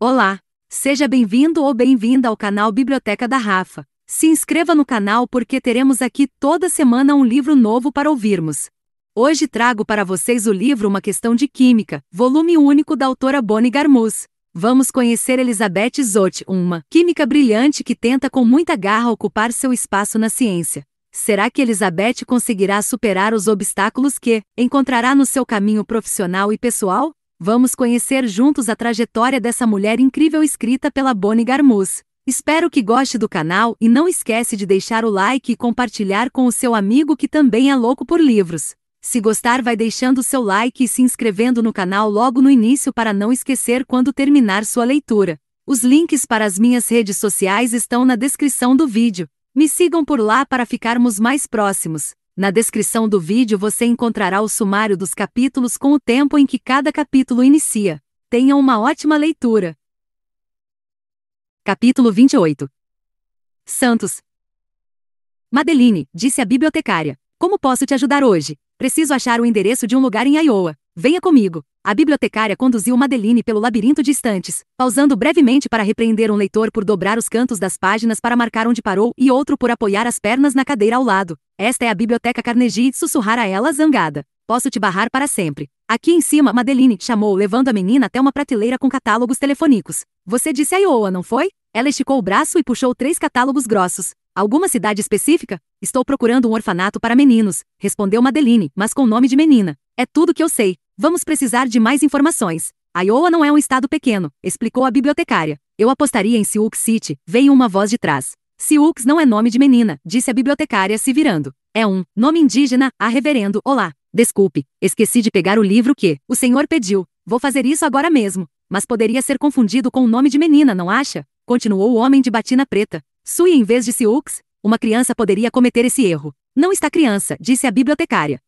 Olá! Seja bem-vindo ou bem-vinda ao canal Biblioteca da Rafa. Se inscreva no canal porque teremos aqui toda semana um livro novo para ouvirmos. Hoje trago para vocês o livro Uma Questão de Química, volume único da autora Bonnie Garmus. Vamos conhecer Elizabeth Zott, uma química brilhante que tenta com muita garra ocupar seu espaço na ciência. Será que Elizabeth conseguirá superar os obstáculos que encontrará no seu caminho profissional e pessoal? Vamos conhecer juntos a trajetória dessa mulher incrível escrita pela Bonnie Garmus. Espero que goste do canal e não esquece de deixar o like e compartilhar com o seu amigo que também é louco por livros. Se gostar, vai deixando seu like e se inscrevendo no canal logo no início para não esquecer quando terminar sua leitura. Os links para as minhas redes sociais estão na descrição do vídeo. Me sigam por lá para ficarmos mais próximos. Na descrição do vídeo você encontrará o sumário dos capítulos com o tempo em que cada capítulo inicia. Tenha uma ótima leitura! Capítulo 28 Santos Madeline, disse a bibliotecária. Como posso te ajudar hoje? Preciso achar o endereço de um lugar em Iowa. Venha comigo. A bibliotecária conduziu Madeline pelo labirinto de estantes, pausando brevemente para repreender um leitor por dobrar os cantos das páginas para marcar onde parou e outro por apoiar as pernas na cadeira ao lado. Esta é a biblioteca Carnegie, sussurrar a ela zangada. Posso te barrar para sempre. Aqui em cima, Madeline chamou, levando a menina até uma prateleira com catálogos telefônicos. Você disse a Iowa, não foi? Ela esticou o braço e puxou três catálogos grossos. Alguma cidade específica? Estou procurando um orfanato para meninos, respondeu Madeline, mas com nome de menina. É tudo que eu sei. Vamos precisar de mais informações. Iowa não é um estado pequeno, explicou a bibliotecária. Eu apostaria em Sioux City, veio uma voz de trás. Sioux não é nome de menina, disse a bibliotecária se virando. É um nome indígena, a reverendo, olá. Desculpe, esqueci de pegar o livro que o senhor pediu. Vou fazer isso agora mesmo. Mas poderia ser confundido com o nome de menina, não acha? Continuou o homem de batina preta. Sui em vez de Sioux, uma criança poderia cometer esse erro. Não está criança, disse a bibliotecária.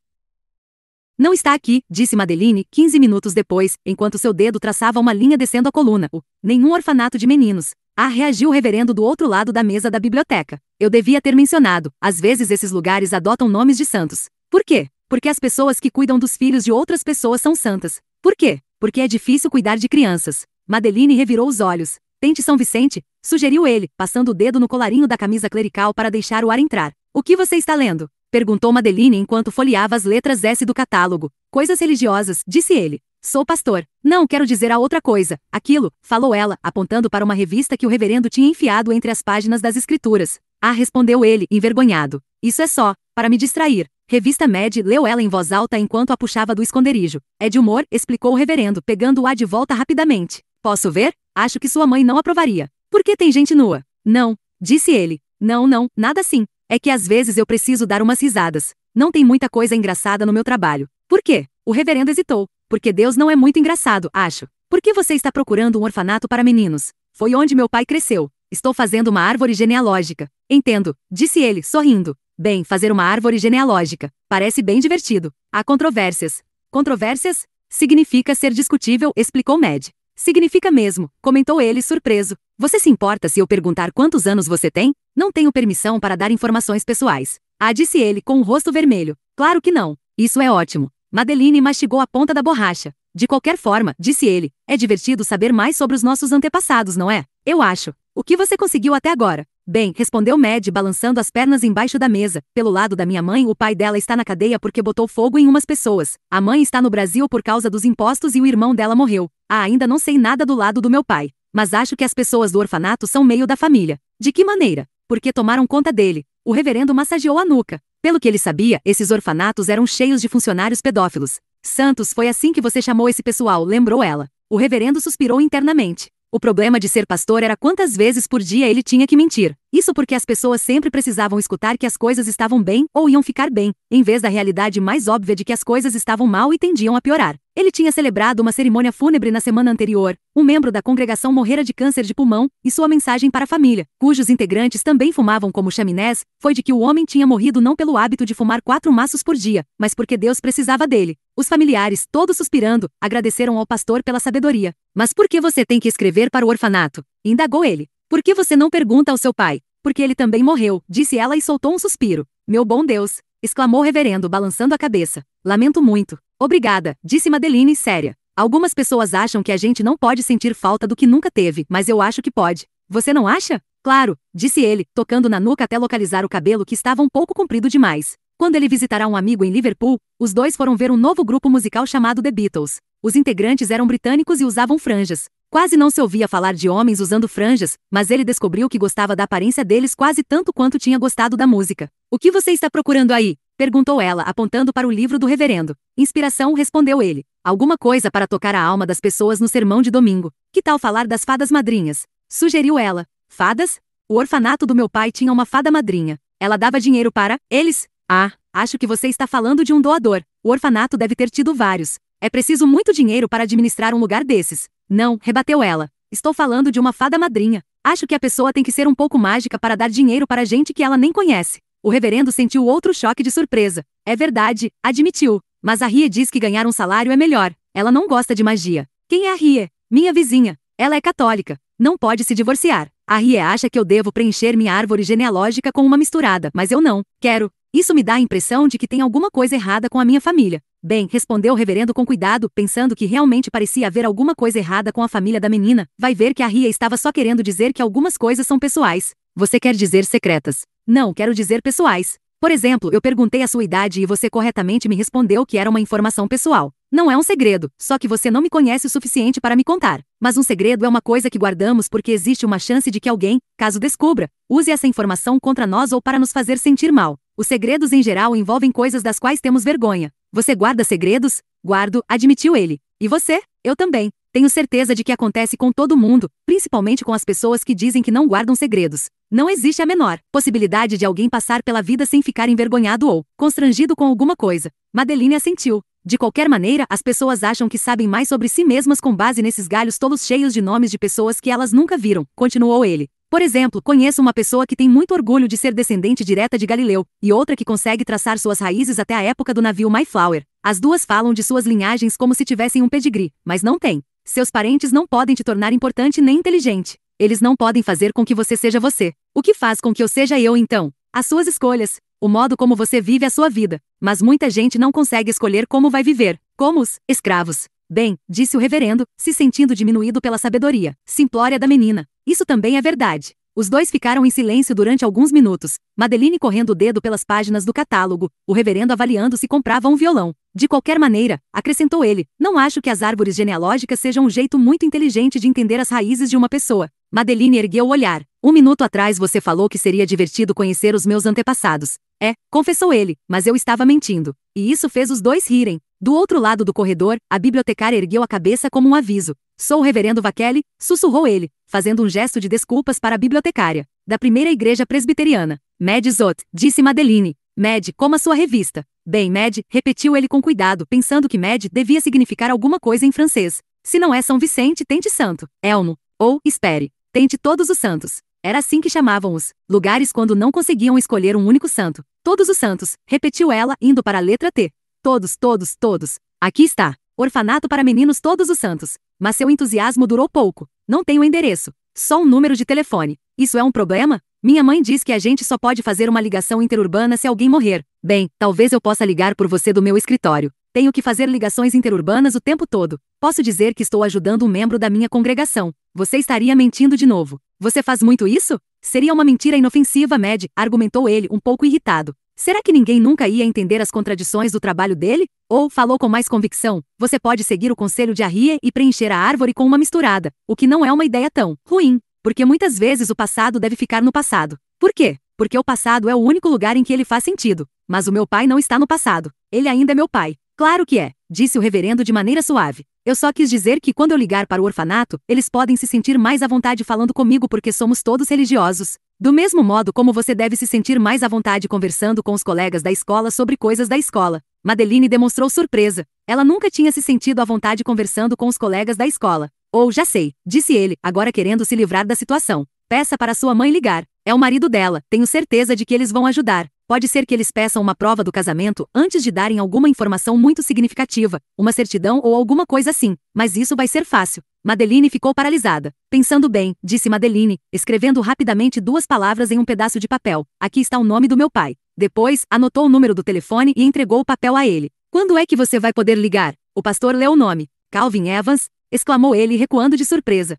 Não está aqui, disse Madeline, 15 minutos depois, enquanto seu dedo traçava uma linha descendo a coluna. O, nenhum orfanato de meninos. Ah, reagiu o reverendo do outro lado da mesa da biblioteca. Eu devia ter mencionado. Às vezes esses lugares adotam nomes de santos. Por quê? Porque as pessoas que cuidam dos filhos de outras pessoas são santas. Por quê? Porque é difícil cuidar de crianças. Madeline revirou os olhos. Tente São Vicente, sugeriu ele, passando o dedo no colarinho da camisa clerical para deixar o ar entrar. O que você está lendo? Perguntou Madeline enquanto folheava as letras S do catálogo. Coisas religiosas, disse ele. Sou pastor. Não, quero dizer a outra coisa. Aquilo, falou ela, apontando para uma revista que o reverendo tinha enfiado entre as páginas das escrituras. Ah, respondeu ele, envergonhado. Isso é só, para me distrair. Revista Mad leu ela em voz alta enquanto a puxava do esconderijo. É de humor, explicou o reverendo, pegando-a de volta rapidamente. Posso ver? Acho que sua mãe não aprovaria. Por que tem gente nua? Não, disse ele. Não, não, nada assim. É que às vezes eu preciso dar umas risadas. Não tem muita coisa engraçada no meu trabalho. Por quê? O reverendo hesitou. Porque Deus não é muito engraçado, acho. Por que você está procurando um orfanato para meninos? Foi onde meu pai cresceu. Estou fazendo uma árvore genealógica. Entendo, disse ele, sorrindo. Bem, fazer uma árvore genealógica. Parece bem divertido. Há controvérsias. Controvérsias? Significa ser discutível, explicou Mad. Significa mesmo, comentou ele surpreso. Você se importa se eu perguntar quantos anos você tem? Não tenho permissão para dar informações pessoais. Ah, disse ele com o rosto vermelho. Claro que não. Isso é ótimo. Madeline mastigou a ponta da borracha. De qualquer forma, disse ele, é divertido saber mais sobre os nossos antepassados, não é? Eu acho. O que você conseguiu até agora? Bem, respondeu Mad balançando as pernas embaixo da mesa. Pelo lado da minha mãe, o pai dela está na cadeia porque botou fogo em umas pessoas. A mãe está no Brasil por causa dos impostos e o irmão dela morreu. Ah, ainda não sei nada do lado do meu pai. Mas acho que as pessoas do orfanato são meio da família. De que maneira? Porque tomaram conta dele. O reverendo massageou a nuca. Pelo que ele sabia, esses orfanatos eram cheios de funcionários pedófilos. Santos, foi assim que você chamou esse pessoal, lembrou ela. O reverendo suspirou internamente. O problema de ser pastor era quantas vezes por dia ele tinha que mentir. Isso porque as pessoas sempre precisavam escutar que as coisas estavam bem ou iam ficar bem, em vez da realidade mais óbvia de que as coisas estavam mal e tendiam a piorar. Ele tinha celebrado uma cerimônia fúnebre na semana anterior. Um membro da congregação morrera de câncer de pulmão, e sua mensagem para a família, cujos integrantes também fumavam como chaminés, foi de que o homem tinha morrido não pelo hábito de fumar quatro maços por dia, mas porque Deus precisava dele. Os familiares, todos suspirando, agradeceram ao pastor pela sabedoria. Mas por que você tem que escrever para o orfanato? indagou ele. Por que você não pergunta ao seu pai? Porque ele também morreu, disse ela e soltou um suspiro. Meu bom Deus! exclamou o reverendo, balançando a cabeça. Lamento muito. Obrigada, disse Madeline, séria. Algumas pessoas acham que a gente não pode sentir falta do que nunca teve, mas eu acho que pode. Você não acha? Claro, disse ele, tocando na nuca até localizar o cabelo que estava um pouco comprido demais. Quando ele visitará um amigo em Liverpool, os dois foram ver um novo grupo musical chamado The Beatles. Os integrantes eram britânicos e usavam franjas. Quase não se ouvia falar de homens usando franjas, mas ele descobriu que gostava da aparência deles quase tanto quanto tinha gostado da música. O que você está procurando aí? perguntou ela, apontando para o livro do reverendo. Inspiração, respondeu ele. Alguma coisa para tocar a alma das pessoas no sermão de domingo. Que tal falar das fadas madrinhas? Sugeriu ela. Fadas? O orfanato do meu pai tinha uma fada madrinha. Ela dava dinheiro para eles? Ah, acho que você está falando de um doador. O orfanato deve ter tido vários. É preciso muito dinheiro para administrar um lugar desses. Não, rebateu ela. Estou falando de uma fada madrinha. Acho que a pessoa tem que ser um pouco mágica para dar dinheiro para gente que ela nem conhece. O reverendo sentiu outro choque de surpresa. É verdade, admitiu. Mas a Rie diz que ganhar um salário é melhor. Ela não gosta de magia. Quem é a Rie? Minha vizinha. Ela é católica. Não pode se divorciar. A Rie acha que eu devo preencher minha árvore genealógica com uma misturada, mas eu não. Quero. Isso me dá a impressão de que tem alguma coisa errada com a minha família. Bem, respondeu o reverendo com cuidado, pensando que realmente parecia haver alguma coisa errada com a família da menina. Vai ver que a Ria estava só querendo dizer que algumas coisas são pessoais. Você quer dizer secretas? Não, quero dizer pessoais. Por exemplo, eu perguntei a sua idade e você corretamente me respondeu que era uma informação pessoal. Não é um segredo, só que você não me conhece o suficiente para me contar. Mas um segredo é uma coisa que guardamos porque existe uma chance de que alguém, caso descubra, use essa informação contra nós ou para nos fazer sentir mal. Os segredos em geral envolvem coisas das quais temos vergonha. Você guarda segredos? Guardo, admitiu ele. E você? Eu também. Tenho certeza de que acontece com todo mundo, principalmente com as pessoas que dizem que não guardam segredos. Não existe a menor possibilidade de alguém passar pela vida sem ficar envergonhado ou constrangido com alguma coisa. Madeline assentiu. De qualquer maneira, as pessoas acham que sabem mais sobre si mesmas com base nesses galhos tolos cheios de nomes de pessoas que elas nunca viram, continuou ele. Por exemplo, conheço uma pessoa que tem muito orgulho de ser descendente direta de Galileu, e outra que consegue traçar suas raízes até a época do navio Mayflower. As duas falam de suas linhagens como se tivessem um pedigree, mas não têm. Seus parentes não podem te tornar importante nem inteligente. Eles não podem fazer com que você seja você. O que faz com que eu seja eu então? As suas escolhas, o modo como você vive a sua vida, mas muita gente não consegue escolher como vai viver, como os escravos. Bem, disse o reverendo, se sentindo diminuído pela sabedoria simplória da menina. Isso também é verdade. Os dois ficaram em silêncio durante alguns minutos, Madeline correndo o dedo pelas páginas do catálogo, o reverendo avaliando se comprava um violão. De qualquer maneira, acrescentou ele, não acho que as árvores genealógicas sejam um jeito muito inteligente de entender as raízes de uma pessoa. Madeline ergueu o olhar. Um minuto atrás você falou que seria divertido conhecer os meus antepassados. É, confessou ele, mas eu estava mentindo. E isso fez os dois rirem. Do outro lado do corredor, a bibliotecária ergueu a cabeça como um aviso. Sou o reverendo Vakeli, sussurrou ele, fazendo um gesto de desculpas para a bibliotecária. Da primeira igreja presbiteriana. Mad Zot, disse Madeline. Mad, como a sua revista. Bem, Mad, repetiu ele com cuidado, pensando que Mad devia significar alguma coisa em francês. Se não é São Vicente, tente santo. Elmo. Ou, espere. Tente todos os santos. Era assim que chamavam-os, lugares quando não conseguiam escolher um único santo. Todos os santos, repetiu ela, indo para a letra T. Todos, todos, todos. Aqui está. Orfanato para meninos todos os santos. Mas seu entusiasmo durou pouco. Não tenho endereço. Só um número de telefone. Isso é um problema? Minha mãe diz que a gente só pode fazer uma ligação interurbana se alguém morrer. Bem, talvez eu possa ligar por você do meu escritório. Tenho que fazer ligações interurbanas o tempo todo. Posso dizer que estou ajudando um membro da minha congregação. Você estaria mentindo de novo. Você faz muito isso? Seria uma mentira inofensiva, Mad, argumentou ele, um pouco irritado. Será que ninguém nunca ia entender as contradições do trabalho dele? Ou, falou com mais convicção, você pode seguir o conselho de Arria e preencher a árvore com uma misturada, o que não é uma ideia tão ruim, porque muitas vezes o passado deve ficar no passado. Por quê? Porque o passado é o único lugar em que ele faz sentido. Mas o meu pai não está no passado. Ele ainda é meu pai. Claro que é, disse o reverendo de maneira suave. Eu só quis dizer que quando eu ligar para o orfanato, eles podem se sentir mais à vontade falando comigo porque somos todos religiosos. Do mesmo modo como você deve se sentir mais à vontade conversando com os colegas da escola sobre coisas da escola. Madeline demonstrou surpresa. Ela nunca tinha se sentido à vontade conversando com os colegas da escola. Ou oh, já sei, disse ele, agora querendo se livrar da situação. Peça para sua mãe ligar. É o marido dela, tenho certeza de que eles vão ajudar pode ser que eles peçam uma prova do casamento antes de darem alguma informação muito significativa, uma certidão ou alguma coisa assim, mas isso vai ser fácil. Madeline ficou paralisada. Pensando bem, disse Madeline, escrevendo rapidamente duas palavras em um pedaço de papel. Aqui está o nome do meu pai. Depois, anotou o número do telefone e entregou o papel a ele. Quando é que você vai poder ligar? O pastor leu o nome. Calvin Evans? exclamou ele, recuando de surpresa.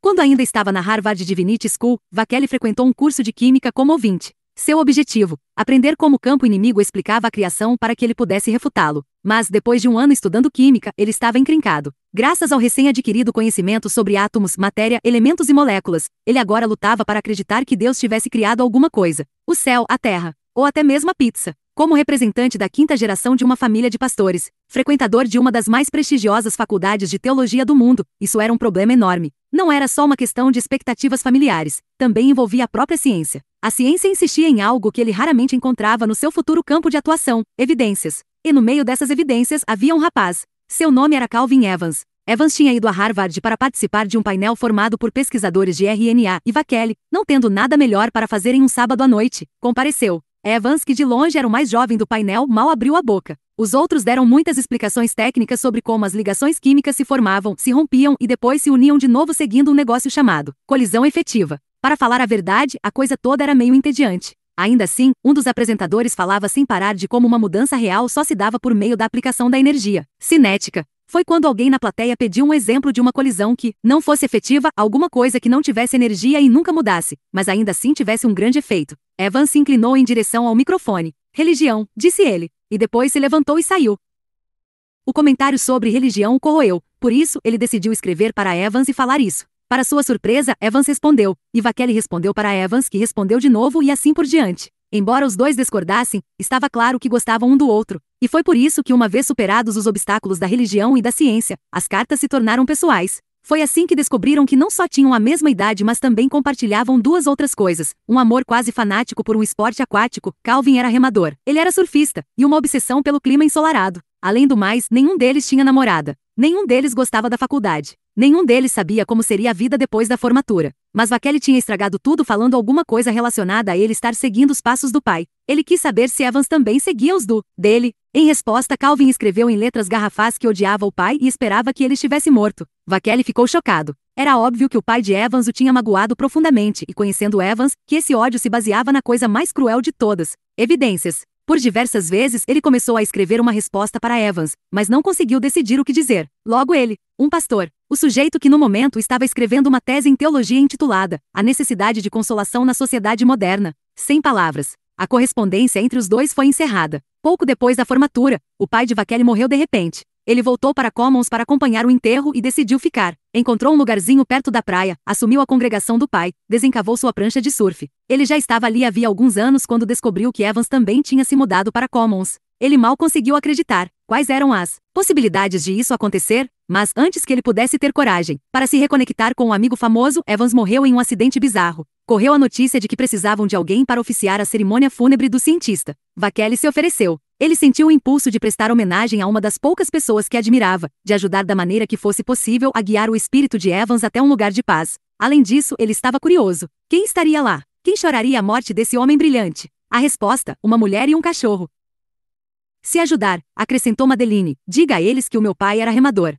Quando ainda estava na Harvard Divinity School, Vakeli frequentou um curso de química como ouvinte. Seu objetivo, aprender como o campo inimigo explicava a criação para que ele pudesse refutá-lo. Mas, depois de um ano estudando química, ele estava encrincado. Graças ao recém-adquirido conhecimento sobre átomos, matéria, elementos e moléculas, ele agora lutava para acreditar que Deus tivesse criado alguma coisa: o céu, a terra, ou até mesmo a pizza. Como representante da quinta geração de uma família de pastores, frequentador de uma das mais prestigiosas faculdades de teologia do mundo, isso era um problema enorme. Não era só uma questão de expectativas familiares, também envolvia a própria ciência. A ciência insistia em algo que ele raramente encontrava no seu futuro campo de atuação, evidências. E no meio dessas evidências havia um rapaz. Seu nome era Calvin Evans. Evans tinha ido a Harvard para participar de um painel formado por pesquisadores de RNA e Vakeli, não tendo nada melhor para fazer em um sábado à noite, compareceu. É, Evans, que de longe era o mais jovem do painel, mal abriu a boca. Os outros deram muitas explicações técnicas sobre como as ligações químicas se formavam, se rompiam e depois se uniam de novo seguindo um negócio chamado colisão efetiva. Para falar a verdade, a coisa toda era meio entediante. Ainda assim, um dos apresentadores falava sem parar de como uma mudança real só se dava por meio da aplicação da energia cinética, foi quando alguém na plateia pediu um exemplo de uma colisão que não fosse efetiva, alguma coisa que não tivesse energia e nunca mudasse, mas ainda assim tivesse um grande efeito. Evan se inclinou em direção ao microfone. Religião, disse ele, e depois se levantou e saiu. O comentário sobre religião o corroeu, por isso ele decidiu escrever para Evans e falar isso. Para sua surpresa, Evans respondeu, e Vakeli respondeu para Evans, que respondeu de novo e assim por diante. Embora os dois discordassem, estava claro que gostavam um do outro, e foi por isso que, uma vez superados os obstáculos da religião e da ciência, as cartas se tornaram pessoais. Foi assim que descobriram que não só tinham a mesma idade, mas também compartilhavam duas outras coisas: um amor quase fanático por um esporte aquático. Calvin era remador, ele era surfista, e uma obsessão pelo clima ensolarado. Além do mais, nenhum deles tinha namorada. Nenhum deles gostava da faculdade. Nenhum deles sabia como seria a vida depois da formatura. Mas Vakeli tinha estragado tudo falando alguma coisa relacionada a ele estar seguindo os passos do pai. Ele quis saber se Evans também seguia os do dele. Em resposta, Calvin escreveu em letras garrafais que odiava o pai e esperava que ele estivesse morto. Vakeli ficou chocado. Era óbvio que o pai de Evans o tinha magoado profundamente, e conhecendo Evans, que esse ódio se baseava na coisa mais cruel de todas: evidências. Por diversas vezes ele começou a escrever uma resposta para Evans, mas não conseguiu decidir o que dizer. Logo ele, um pastor, o sujeito que no momento estava escrevendo uma tese em teologia intitulada A Necessidade de Consolação na Sociedade Moderna, sem palavras. A correspondência entre os dois foi encerrada. Pouco depois da formatura, o pai de Vaquelli morreu de repente. Ele voltou para Commons para acompanhar o enterro e decidiu ficar. Encontrou um lugarzinho perto da praia, assumiu a congregação do pai, desencavou sua prancha de surf. Ele já estava ali havia alguns anos quando descobriu que Evans também tinha se mudado para Commons. Ele mal conseguiu acreditar quais eram as possibilidades de isso acontecer, mas antes que ele pudesse ter coragem para se reconectar com um amigo famoso, Evans morreu em um acidente bizarro. Correu a notícia de que precisavam de alguém para oficiar a cerimônia fúnebre do cientista. Vaquelli se ofereceu. Ele sentiu o impulso de prestar homenagem a uma das poucas pessoas que admirava, de ajudar da maneira que fosse possível a guiar o espírito de Evans até um lugar de paz. Além disso, ele estava curioso. Quem estaria lá? Quem choraria a morte desse homem brilhante? A resposta: uma mulher e um cachorro. Se ajudar, acrescentou Madeline, diga a eles que o meu pai era remador.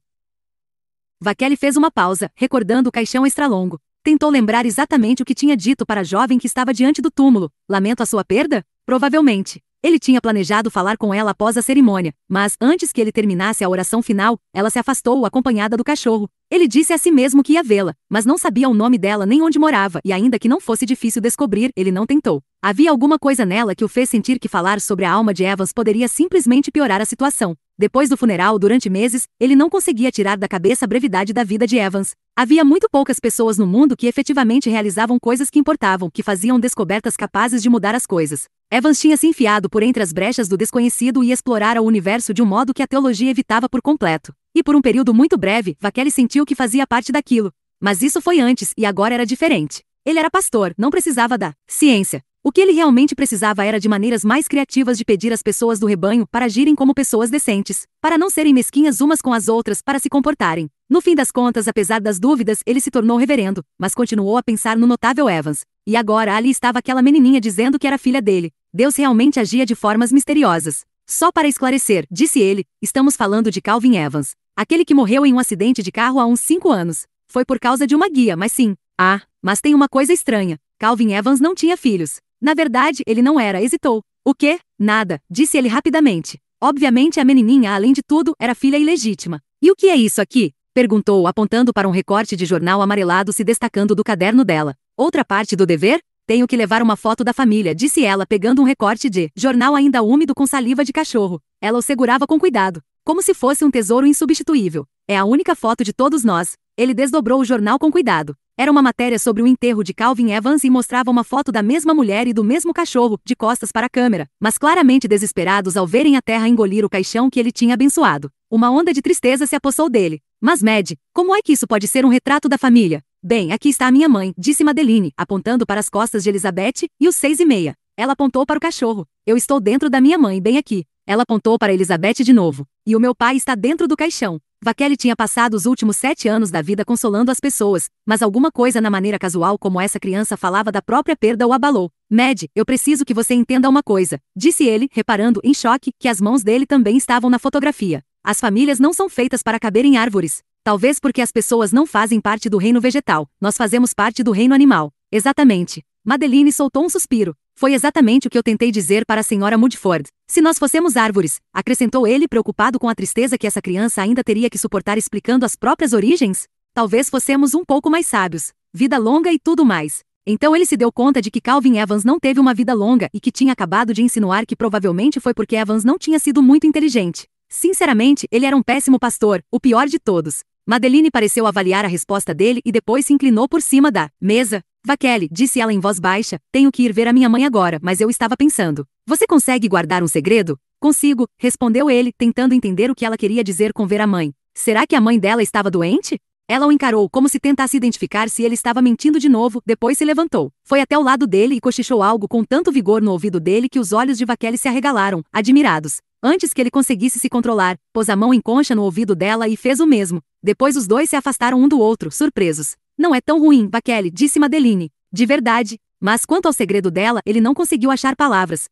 Vaquelli fez uma pausa, recordando o caixão extralongo. Tentou lembrar exatamente o que tinha dito para a jovem que estava diante do túmulo. Lamento a sua perda? Provavelmente. Ele tinha planejado falar com ela após a cerimônia, mas antes que ele terminasse a oração final, ela se afastou acompanhada do cachorro. Ele disse a si mesmo que ia vê-la, mas não sabia o nome dela nem onde morava, e ainda que não fosse difícil descobrir, ele não tentou. Havia alguma coisa nela que o fez sentir que falar sobre a alma de Evans poderia simplesmente piorar a situação. Depois do funeral, durante meses, ele não conseguia tirar da cabeça a brevidade da vida de Evans. Havia muito poucas pessoas no mundo que efetivamente realizavam coisas que importavam, que faziam descobertas capazes de mudar as coisas. Evans tinha se enfiado por entre as brechas do desconhecido e explorara o universo de um modo que a teologia evitava por completo. E por um período muito breve, Vakeli sentiu que fazia parte daquilo. Mas isso foi antes e agora era diferente. Ele era pastor, não precisava da ciência. O que ele realmente precisava era de maneiras mais criativas de pedir às pessoas do rebanho para agirem como pessoas decentes, para não serem mesquinhas umas com as outras, para se comportarem. No fim das contas, apesar das dúvidas, ele se tornou reverendo, mas continuou a pensar no notável Evans. E agora ali estava aquela menininha dizendo que era filha dele, Deus realmente agia de formas misteriosas. Só para esclarecer, disse ele, estamos falando de Calvin Evans, aquele que morreu em um acidente de carro há uns cinco anos. Foi por causa de uma guia, mas sim. Ah, mas tem uma coisa estranha. Calvin Evans não tinha filhos. Na verdade, ele não era, hesitou. O quê? Nada, disse ele rapidamente. Obviamente, a menininha, além de tudo, era filha ilegítima. E o que é isso aqui? perguntou, apontando para um recorte de jornal amarelado se destacando do caderno dela. Outra parte do dever? Tenho que levar uma foto da família, disse ela, pegando um recorte de jornal ainda úmido com saliva de cachorro. Ela o segurava com cuidado, como se fosse um tesouro insubstituível. É a única foto de todos nós. Ele desdobrou o jornal com cuidado. Era uma matéria sobre o enterro de Calvin Evans e mostrava uma foto da mesma mulher e do mesmo cachorro, de costas para a câmera, mas claramente desesperados ao verem a terra engolir o caixão que ele tinha abençoado. Uma onda de tristeza se apossou dele. Mas Mad, como é que isso pode ser um retrato da família? Bem, aqui está a minha mãe, disse Madeline, apontando para as costas de Elizabeth e os seis e meia. Ela apontou para o cachorro. Eu estou dentro da minha mãe, bem aqui. Ela apontou para Elizabeth de novo. E o meu pai está dentro do caixão. Vaquelli tinha passado os últimos sete anos da vida consolando as pessoas, mas alguma coisa na maneira casual como essa criança falava da própria perda o abalou. Mad, eu preciso que você entenda uma coisa, disse ele, reparando, em choque, que as mãos dele também estavam na fotografia. As famílias não são feitas para caber em árvores. Talvez porque as pessoas não fazem parte do reino vegetal, nós fazemos parte do reino animal. Exatamente. Madeline soltou um suspiro. Foi exatamente o que eu tentei dizer para a senhora Mudford. Se nós fossemos árvores, acrescentou ele preocupado com a tristeza que essa criança ainda teria que suportar explicando as próprias origens, talvez fossemos um pouco mais sábios. Vida longa e tudo mais. Então ele se deu conta de que Calvin Evans não teve uma vida longa e que tinha acabado de insinuar que provavelmente foi porque Evans não tinha sido muito inteligente. Sinceramente, ele era um péssimo pastor, o pior de todos. Madeline pareceu avaliar a resposta dele e depois se inclinou por cima da mesa. Vaquele, disse ela em voz baixa, tenho que ir ver a minha mãe agora, mas eu estava pensando. Você consegue guardar um segredo? Consigo, respondeu ele, tentando entender o que ela queria dizer com ver a mãe. Será que a mãe dela estava doente? Ela o encarou como se tentasse identificar se ele estava mentindo de novo, depois se levantou. Foi até o lado dele e cochichou algo com tanto vigor no ouvido dele que os olhos de Vaquele se arregalaram, admirados antes que ele conseguisse se controlar, pôs a mão em concha no ouvido dela e fez o mesmo. Depois os dois se afastaram um do outro, surpresos. Não é tão ruim, Baquele, disse Madeline. De verdade. Mas quanto ao segredo dela, ele não conseguiu achar palavras.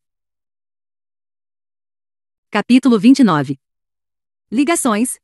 Capítulo 29 Ligações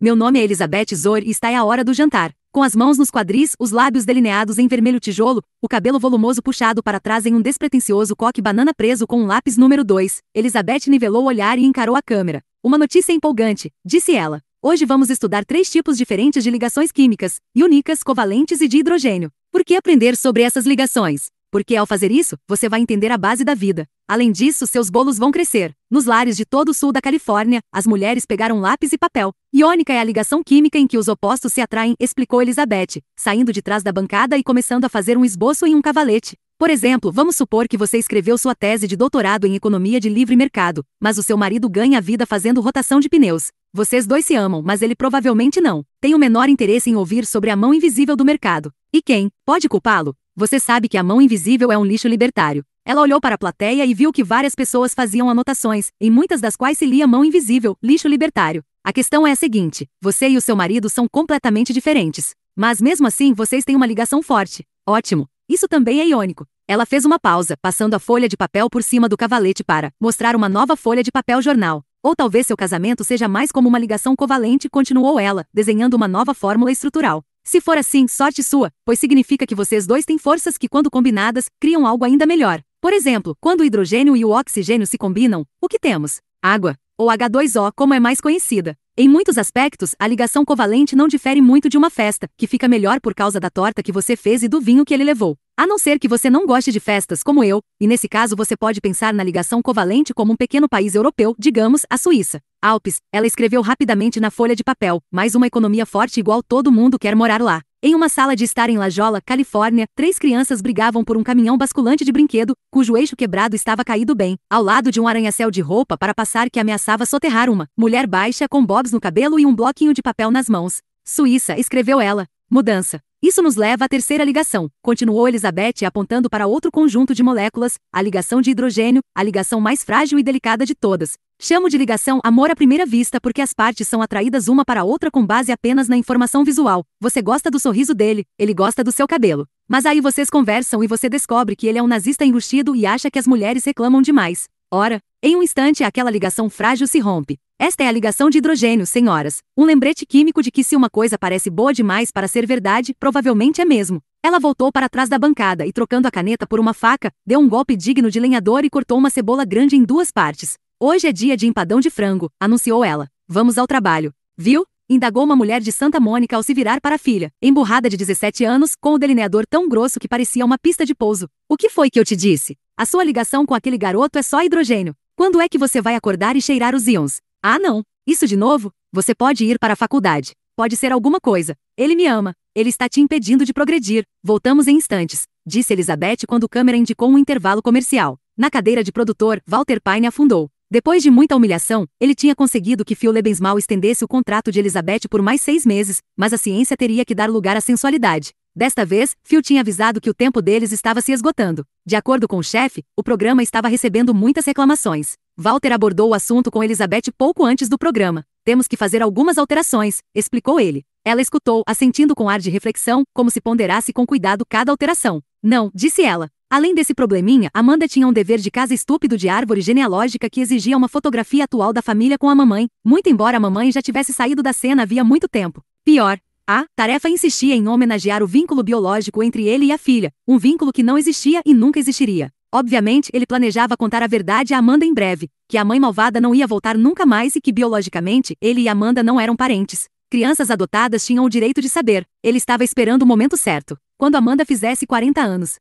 Meu nome é Elizabeth Zor e está é a hora do jantar com as mãos nos quadris, os lábios delineados em vermelho tijolo, o cabelo volumoso puxado para trás em um despretensioso coque banana preso com um lápis número 2. Elizabeth nivelou o olhar e encarou a câmera. Uma notícia empolgante, disse ela. Hoje vamos estudar três tipos diferentes de ligações químicas, iônicas, covalentes e de hidrogênio. Por que aprender sobre essas ligações? porque ao fazer isso, você vai entender a base da vida. Além disso, seus bolos vão crescer. Nos lares de todo o sul da Califórnia, as mulheres pegaram lápis e papel. Iônica é a ligação química em que os opostos se atraem, explicou Elizabeth, saindo de trás da bancada e começando a fazer um esboço em um cavalete. Por exemplo, vamos supor que você escreveu sua tese de doutorado em economia de livre mercado, mas o seu marido ganha a vida fazendo rotação de pneus. Vocês dois se amam, mas ele provavelmente não tem o menor interesse em ouvir sobre a mão invisível do mercado. E quem? Pode culpá-lo? Você sabe que a mão invisível é um lixo libertário. Ela olhou para a plateia e viu que várias pessoas faziam anotações, em muitas das quais se lia mão invisível, lixo libertário. A questão é a seguinte: você e o seu marido são completamente diferentes. Mas mesmo assim, vocês têm uma ligação forte. Ótimo. Isso também é iônico. Ela fez uma pausa, passando a folha de papel por cima do cavalete para mostrar uma nova folha de papel jornal. Ou talvez seu casamento seja mais como uma ligação covalente, continuou ela, desenhando uma nova fórmula estrutural. Se for assim, sorte sua, pois significa que vocês dois têm forças que, quando combinadas, criam algo ainda melhor. Por exemplo, quando o hidrogênio e o oxigênio se combinam, o que temos? Água, ou H2O, como é mais conhecida. Em muitos aspectos, a ligação covalente não difere muito de uma festa, que fica melhor por causa da torta que você fez e do vinho que ele levou. A não ser que você não goste de festas como eu, e nesse caso você pode pensar na ligação covalente como um pequeno país europeu, digamos, a Suíça. Alpes, ela escreveu rapidamente na folha de papel, mais uma economia forte igual todo mundo quer morar lá. Em uma sala de estar em Lajola, Califórnia, três crianças brigavam por um caminhão basculante de brinquedo, cujo eixo quebrado estava caído bem, ao lado de um aranha céu de roupa para passar que ameaçava soterrar uma mulher baixa com bobs no cabelo e um bloquinho de papel nas mãos. Suíça, escreveu ela. Mudança. Isso nos leva à terceira ligação, continuou Elizabeth apontando para outro conjunto de moléculas, a ligação de hidrogênio, a ligação mais frágil e delicada de todas. Chamo de ligação amor à primeira vista porque as partes são atraídas uma para a outra com base apenas na informação visual. Você gosta do sorriso dele, ele gosta do seu cabelo. Mas aí vocês conversam e você descobre que ele é um nazista enrustido e acha que as mulheres reclamam demais. Ora, em um instante aquela ligação frágil se rompe. Esta é a ligação de hidrogênio, senhoras. Um lembrete químico de que se uma coisa parece boa demais para ser verdade, provavelmente é mesmo. Ela voltou para trás da bancada e, trocando a caneta por uma faca, deu um golpe digno de lenhador e cortou uma cebola grande em duas partes. Hoje é dia de empadão de frango, anunciou ela. Vamos ao trabalho. Viu? Indagou uma mulher de Santa Mônica ao se virar para a filha, emburrada de 17 anos, com o delineador tão grosso que parecia uma pista de pouso. O que foi que eu te disse? A sua ligação com aquele garoto é só hidrogênio. Quando é que você vai acordar e cheirar os íons? Ah, não. Isso de novo? Você pode ir para a faculdade. Pode ser alguma coisa. Ele me ama. Ele está te impedindo de progredir. Voltamos em instantes, disse Elizabeth quando a câmera indicou um intervalo comercial. Na cadeira de produtor, Walter Pine afundou. Depois de muita humilhação, ele tinha conseguido que Phil Lebensmal estendesse o contrato de Elizabeth por mais seis meses, mas a ciência teria que dar lugar à sensualidade. Desta vez, Phil tinha avisado que o tempo deles estava se esgotando. De acordo com o chefe, o programa estava recebendo muitas reclamações. Walter abordou o assunto com Elizabeth pouco antes do programa. Temos que fazer algumas alterações, explicou ele. Ela escutou, assentindo com ar de reflexão, como se ponderasse com cuidado cada alteração. Não, disse ela. Além desse probleminha, Amanda tinha um dever de casa estúpido de árvore genealógica que exigia uma fotografia atual da família com a mamãe, muito embora a mamãe já tivesse saído da cena havia muito tempo. Pior, a tarefa insistia em homenagear o vínculo biológico entre ele e a filha, um vínculo que não existia e nunca existiria. Obviamente, ele planejava contar a verdade a Amanda em breve, que a mãe malvada não ia voltar nunca mais e que biologicamente ele e Amanda não eram parentes. Crianças adotadas tinham o direito de saber. Ele estava esperando o momento certo, quando Amanda fizesse 40 anos.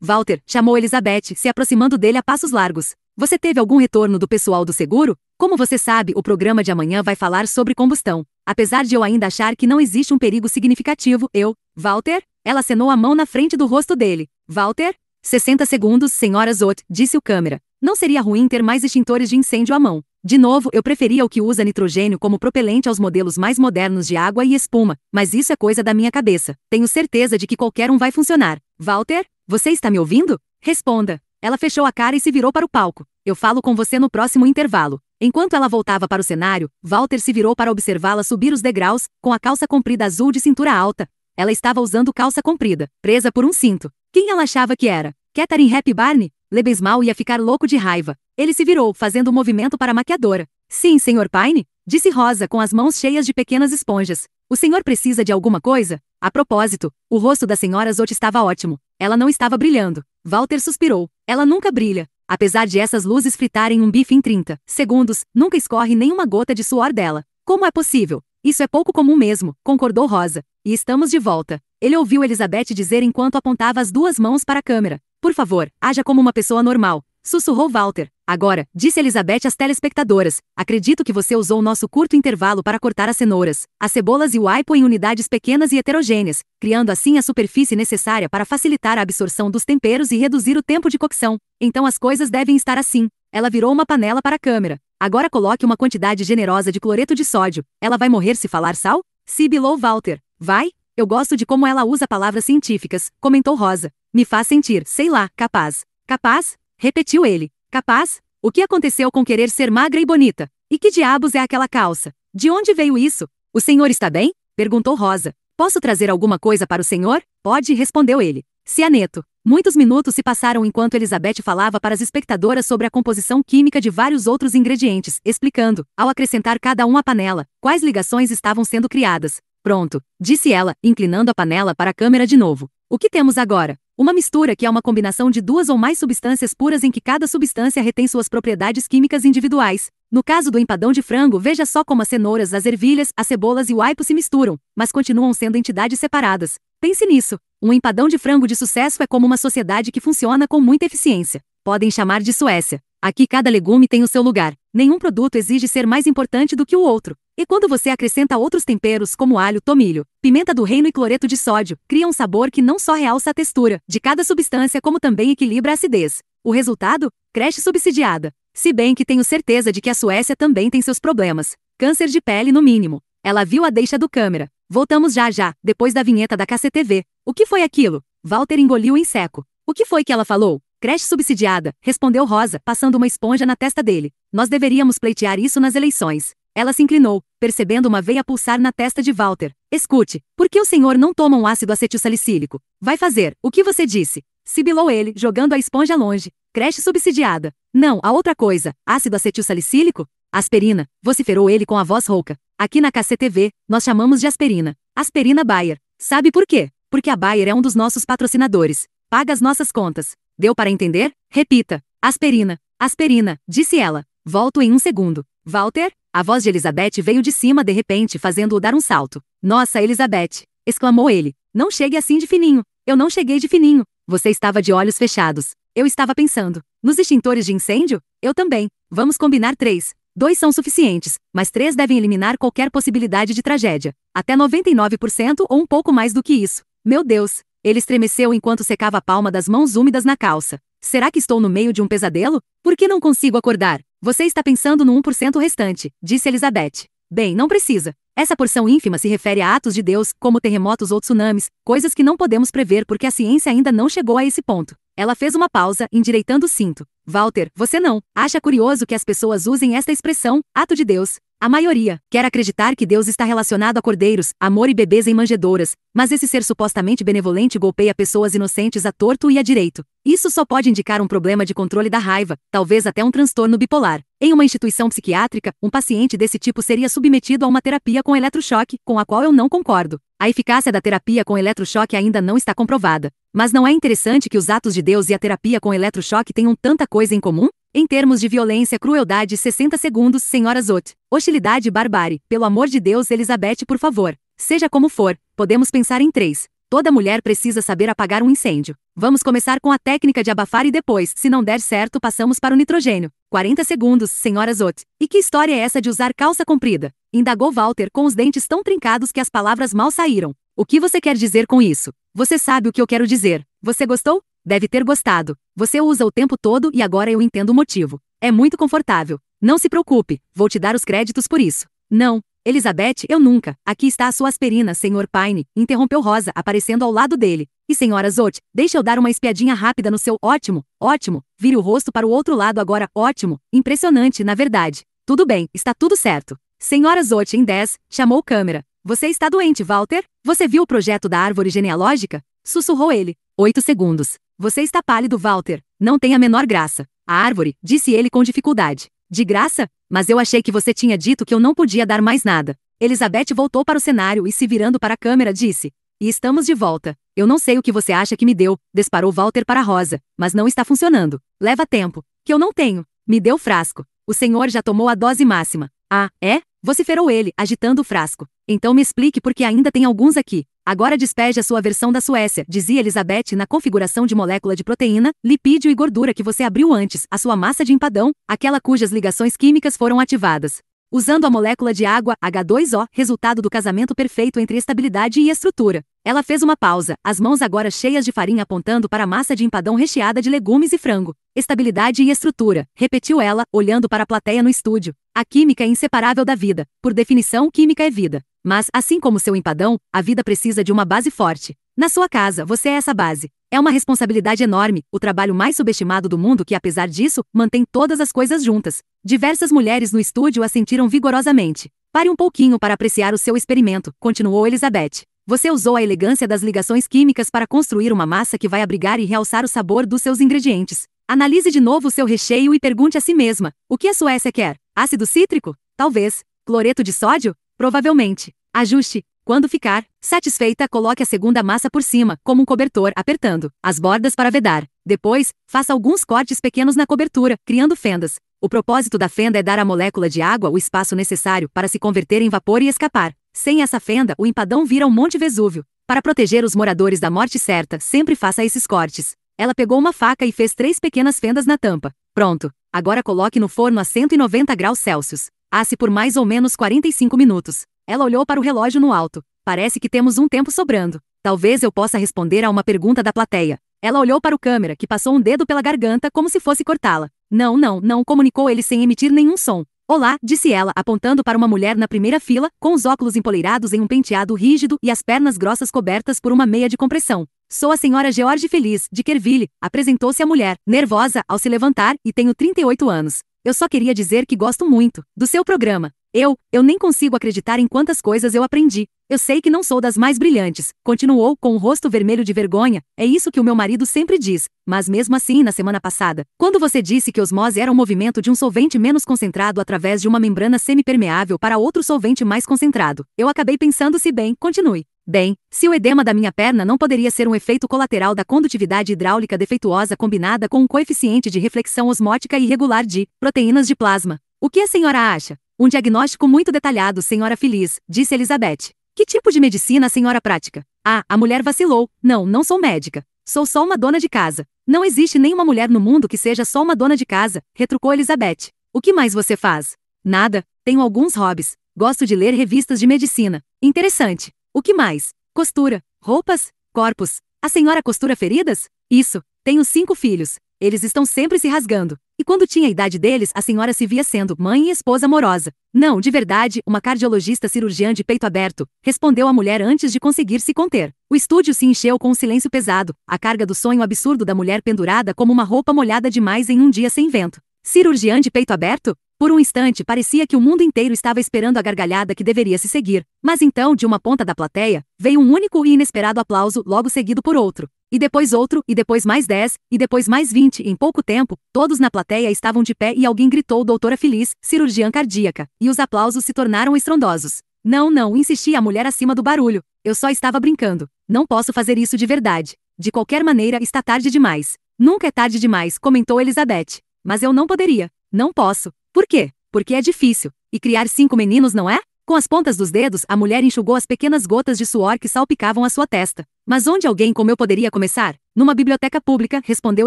Walter chamou Elizabeth, se aproximando dele a passos largos. Você teve algum retorno do pessoal do seguro? Como você sabe, o programa de amanhã vai falar sobre combustão. Apesar de eu ainda achar que não existe um perigo significativo, eu, Walter, ela acenou a mão na frente do rosto dele. Walter, 60 segundos, senhora Zot, disse o câmera. Não seria ruim ter mais extintores de incêndio à mão. De novo, eu preferia o que usa nitrogênio como propelente aos modelos mais modernos de água e espuma, mas isso é coisa da minha cabeça. Tenho certeza de que qualquer um vai funcionar. Walter, você está me ouvindo? Responda. Ela fechou a cara e se virou para o palco. Eu falo com você no próximo intervalo. Enquanto ela voltava para o cenário, Walter se virou para observá-la subir os degraus, com a calça comprida azul de cintura alta, ela estava usando calça comprida, presa por um cinto. Quem ela achava que era? Catherine Happy Barney? Lebensmal ia ficar louco de raiva. Ele se virou, fazendo um movimento para a maquiadora. Sim, Sr. Pine, disse Rosa com as mãos cheias de pequenas esponjas. O senhor precisa de alguma coisa? A propósito, o rosto da senhora Zote estava ótimo. Ela não estava brilhando. Walter suspirou. Ela nunca brilha. Apesar de essas luzes fritarem um bife em 30 segundos, nunca escorre nenhuma gota de suor dela. Como é possível? Isso é pouco comum mesmo, concordou Rosa. E estamos de volta. Ele ouviu Elizabeth dizer enquanto apontava as duas mãos para a câmera. Por favor, haja como uma pessoa normal. Sussurrou Walter. Agora, disse Elizabeth às telespectadoras, acredito que você usou nosso curto intervalo para cortar as cenouras, as cebolas e o aipo em unidades pequenas e heterogêneas, criando assim a superfície necessária para facilitar a absorção dos temperos e reduzir o tempo de cocção. Então as coisas devem estar assim. Ela virou uma panela para a câmera. Agora coloque uma quantidade generosa de cloreto de sódio. Ela vai morrer se falar sal? Sibilou Walter. Vai? Eu gosto de como ela usa palavras científicas, comentou Rosa. Me faz sentir, sei lá, capaz. Capaz? Repetiu ele. Capaz? O que aconteceu com querer ser magra e bonita? E que diabos é aquela calça? De onde veio isso? O senhor está bem? perguntou Rosa. Posso trazer alguma coisa para o senhor? Pode, respondeu ele. Cianeto. Muitos minutos se passaram enquanto Elizabeth falava para as espectadoras sobre a composição química de vários outros ingredientes, explicando, ao acrescentar cada um à panela, quais ligações estavam sendo criadas. Pronto, disse ela, inclinando a panela para a câmera de novo. O que temos agora? Uma mistura que é uma combinação de duas ou mais substâncias puras em que cada substância retém suas propriedades químicas individuais. No caso do empadão de frango, veja só como as cenouras, as ervilhas, as cebolas e o aipo se misturam, mas continuam sendo entidades separadas. Pense nisso. Um empadão de frango de sucesso é como uma sociedade que funciona com muita eficiência. Podem chamar de Suécia. Aqui cada legume tem o seu lugar. Nenhum produto exige ser mais importante do que o outro. E quando você acrescenta outros temperos como alho, tomilho, pimenta do reino e cloreto de sódio, cria um sabor que não só realça a textura de cada substância, como também equilibra a acidez. O resultado? Creche subsidiada. Se bem que tenho certeza de que a Suécia também tem seus problemas. Câncer de pele, no mínimo. Ela viu a deixa do câmera. Voltamos já já, depois da vinheta da KCTV. O que foi aquilo? Walter engoliu em seco. O que foi que ela falou? Creche subsidiada, respondeu Rosa, passando uma esponja na testa dele. Nós deveríamos pleitear isso nas eleições. Ela se inclinou, percebendo uma veia pulsar na testa de Walter. Escute, por que o senhor não toma um ácido acetilsalicílico? Vai fazer, o que você disse? Sibilou ele, jogando a esponja longe. Creche subsidiada. Não, a outra coisa. Ácido acetilsalicílico? Asperina, vociferou ele com a voz rouca. Aqui na KCTV, nós chamamos de aspirina. Aspirina Bayer. Sabe por quê? Porque a Bayer é um dos nossos patrocinadores. Paga as nossas contas. Deu para entender? Repita. Asperina. Asperina, disse ela. Volto em um segundo. Walter, a voz de Elizabeth veio de cima de repente, fazendo-o dar um salto. Nossa, Elizabeth! exclamou ele. Não chegue assim de fininho. Eu não cheguei de fininho. Você estava de olhos fechados. Eu estava pensando. Nos extintores de incêndio? Eu também. Vamos combinar três. Dois são suficientes, mas três devem eliminar qualquer possibilidade de tragédia. Até 99% ou um pouco mais do que isso. Meu Deus! Ele estremeceu enquanto secava a palma das mãos úmidas na calça. Será que estou no meio de um pesadelo? Por que não consigo acordar? Você está pensando no 1% restante, disse Elizabeth. Bem, não precisa. Essa porção ínfima se refere a atos de Deus, como terremotos ou tsunamis, coisas que não podemos prever porque a ciência ainda não chegou a esse ponto. Ela fez uma pausa, endireitando o cinto. Walter, você não. Acha curioso que as pessoas usem esta expressão, ato de Deus, a maioria quer acreditar que Deus está relacionado a cordeiros, amor e bebês em manjedouras, mas esse ser supostamente benevolente golpeia pessoas inocentes a torto e a direito. Isso só pode indicar um problema de controle da raiva, talvez até um transtorno bipolar. Em uma instituição psiquiátrica, um paciente desse tipo seria submetido a uma terapia com eletrochoque, com a qual eu não concordo. A eficácia da terapia com eletrochoque ainda não está comprovada. Mas não é interessante que os atos de Deus e a terapia com eletrochoque tenham tanta coisa em comum? Em termos de violência, crueldade, 60 segundos, senhora Zot. Hostilidade, barbárie. Pelo amor de Deus, Elizabeth, por favor. Seja como for, podemos pensar em três. Toda mulher precisa saber apagar um incêndio. Vamos começar com a técnica de abafar e depois, se não der certo, passamos para o nitrogênio. 40 segundos, senhora Zot. E que história é essa de usar calça comprida? Indagou Walter com os dentes tão trincados que as palavras mal saíram. O que você quer dizer com isso? Você sabe o que eu quero dizer. Você gostou? Deve ter gostado. Você usa o tempo todo e agora eu entendo o motivo. É muito confortável. Não se preocupe, vou te dar os créditos por isso. Não, Elizabeth, eu nunca. Aqui está a sua aspirina, Sr. Pine, interrompeu Rosa, aparecendo ao lado dele. E senhora Zote, deixa eu dar uma espiadinha rápida no seu ótimo, ótimo. Vire o rosto para o outro lado agora, ótimo. Impressionante, na verdade. Tudo bem, está tudo certo. Senhora Zote, em 10, chamou câmera. Você está doente, Walter? Você viu o projeto da árvore genealógica? Sussurrou ele. Oito segundos. Você está pálido, Walter. Não tem a menor graça. A árvore, disse ele com dificuldade. De graça? Mas eu achei que você tinha dito que eu não podia dar mais nada. Elizabeth voltou para o cenário e, se virando para a câmera, disse: E estamos de volta. Eu não sei o que você acha que me deu, disparou Walter para Rosa, mas não está funcionando. Leva tempo. Que eu não tenho. Me deu frasco. O senhor já tomou a dose máxima. Ah, é? vociferou ele, agitando o frasco. Então me explique por que ainda tem alguns aqui. Agora despeje a sua versão da Suécia, dizia Elizabeth na configuração de molécula de proteína, lipídio e gordura que você abriu antes, a sua massa de empadão, aquela cujas ligações químicas foram ativadas. Usando a molécula de água, H2O, resultado do casamento perfeito entre estabilidade e estrutura. Ela fez uma pausa, as mãos agora cheias de farinha apontando para a massa de empadão recheada de legumes e frango. Estabilidade e estrutura, repetiu ela, olhando para a plateia no estúdio. A química é inseparável da vida. Por definição, química é vida. Mas, assim como seu empadão, a vida precisa de uma base forte. Na sua casa, você é essa base. É uma responsabilidade enorme, o trabalho mais subestimado do mundo que, apesar disso, mantém todas as coisas juntas. Diversas mulheres no estúdio a sentiram vigorosamente. Pare um pouquinho para apreciar o seu experimento, continuou Elizabeth. Você usou a elegância das ligações químicas para construir uma massa que vai abrigar e realçar o sabor dos seus ingredientes. Analise de novo o seu recheio e pergunte a si mesma: o que a Suécia quer? Ácido cítrico? Talvez. Cloreto de sódio? Provavelmente. Ajuste. Quando ficar satisfeita, coloque a segunda massa por cima, como um cobertor, apertando as bordas para vedar. Depois, faça alguns cortes pequenos na cobertura, criando fendas. O propósito da fenda é dar à molécula de água o espaço necessário para se converter em vapor e escapar. Sem essa fenda, o empadão vira um Monte Vesúvio. Para proteger os moradores da morte certa, sempre faça esses cortes. Ela pegou uma faca e fez três pequenas fendas na tampa. Pronto. Agora coloque no forno a 190 graus Celsius. Asse por mais ou menos 45 minutos. Ela olhou para o relógio no alto. Parece que temos um tempo sobrando. Talvez eu possa responder a uma pergunta da plateia. Ela olhou para o câmera, que passou um dedo pela garganta como se fosse cortá-la. Não, não, não, comunicou ele sem emitir nenhum som. Olá, disse ela, apontando para uma mulher na primeira fila, com os óculos empoleirados em um penteado rígido e as pernas grossas cobertas por uma meia de compressão. Sou a senhora George Feliz, de Kerville, apresentou-se a mulher, nervosa, ao se levantar, e tenho 38 anos. Eu só queria dizer que gosto muito do seu programa. Eu, eu nem consigo acreditar em quantas coisas eu aprendi. Eu sei que não sou das mais brilhantes, continuou com o rosto vermelho de vergonha. É isso que o meu marido sempre diz, mas mesmo assim, na semana passada, quando você disse que osmose era o um movimento de um solvente menos concentrado através de uma membrana semipermeável para outro solvente mais concentrado, eu acabei pensando se bem, continue. Bem, se o edema da minha perna não poderia ser um efeito colateral da condutividade hidráulica defeituosa combinada com um coeficiente de reflexão osmótica irregular de proteínas de plasma. O que a senhora acha? Um diagnóstico muito detalhado, senhora feliz, disse Elizabeth. Que tipo de medicina a senhora prática? Ah, a mulher vacilou. Não, não sou médica. Sou só uma dona de casa. Não existe nenhuma mulher no mundo que seja só uma dona de casa, retrucou Elizabeth. O que mais você faz? Nada, tenho alguns hobbies. Gosto de ler revistas de medicina. Interessante. O que mais? Costura, roupas, corpos. A senhora costura feridas? Isso, tenho cinco filhos. Eles estão sempre se rasgando. E quando tinha a idade deles, a senhora se via sendo mãe e esposa amorosa. Não, de verdade, uma cardiologista cirurgiã de peito aberto, respondeu a mulher antes de conseguir se conter. O estúdio se encheu com um silêncio pesado, a carga do sonho absurdo da mulher pendurada como uma roupa molhada demais em um dia sem vento. Cirurgiã de peito aberto? Por um instante parecia que o mundo inteiro estava esperando a gargalhada que deveria se seguir, mas então, de uma ponta da plateia, veio um único e inesperado aplauso, logo seguido por outro. E depois outro, e depois mais dez, e depois mais vinte, em pouco tempo, todos na plateia estavam de pé e alguém gritou Doutora Feliz, cirurgiã cardíaca, e os aplausos se tornaram estrondosos. Não, não, insistia a mulher acima do barulho. Eu só estava brincando. Não posso fazer isso de verdade. De qualquer maneira, está tarde demais. Nunca é tarde demais, comentou Elizabeth. Mas eu não poderia. Não posso. Por quê? Porque é difícil. E criar cinco meninos não é? Com as pontas dos dedos, a mulher enxugou as pequenas gotas de suor que salpicavam a sua testa. Mas onde alguém como eu poderia começar? Numa biblioteca pública, respondeu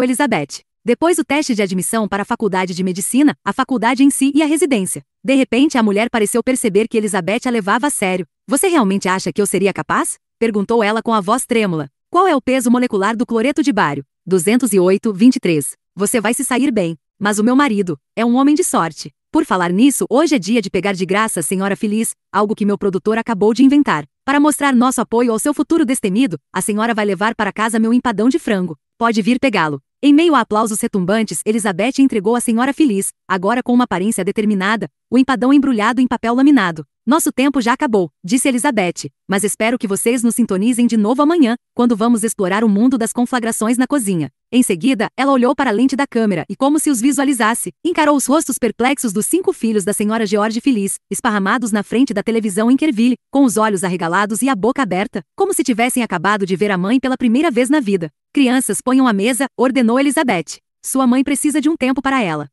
Elizabeth. Depois o teste de admissão para a faculdade de medicina, a faculdade em si e a residência. De repente, a mulher pareceu perceber que Elizabeth a levava a sério. Você realmente acha que eu seria capaz? perguntou ela com a voz trêmula. Qual é o peso molecular do cloreto de bário? 208,23. Você vai se sair bem. Mas o meu marido é um homem de sorte. Por falar nisso, hoje é dia de pegar de graça a Senhora Feliz, algo que meu produtor acabou de inventar. Para mostrar nosso apoio ao seu futuro destemido, a senhora vai levar para casa meu empadão de frango. Pode vir pegá-lo. Em meio a aplausos retumbantes, Elizabeth entregou à senhora feliz, agora com uma aparência determinada, o empadão embrulhado em papel laminado. Nosso tempo já acabou, disse Elizabeth, mas espero que vocês nos sintonizem de novo amanhã, quando vamos explorar o mundo das conflagrações na cozinha. Em seguida, ela olhou para a lente da câmera e, como se os visualizasse, encarou os rostos perplexos dos cinco filhos da senhora George Feliz, esparramados na frente da televisão em Kerville, com os olhos arregalados e a boca aberta, como se tivessem acabado de ver a mãe pela primeira vez na vida. Crianças, ponham a mesa, ordenou Elizabeth. Sua mãe precisa de um tempo para ela.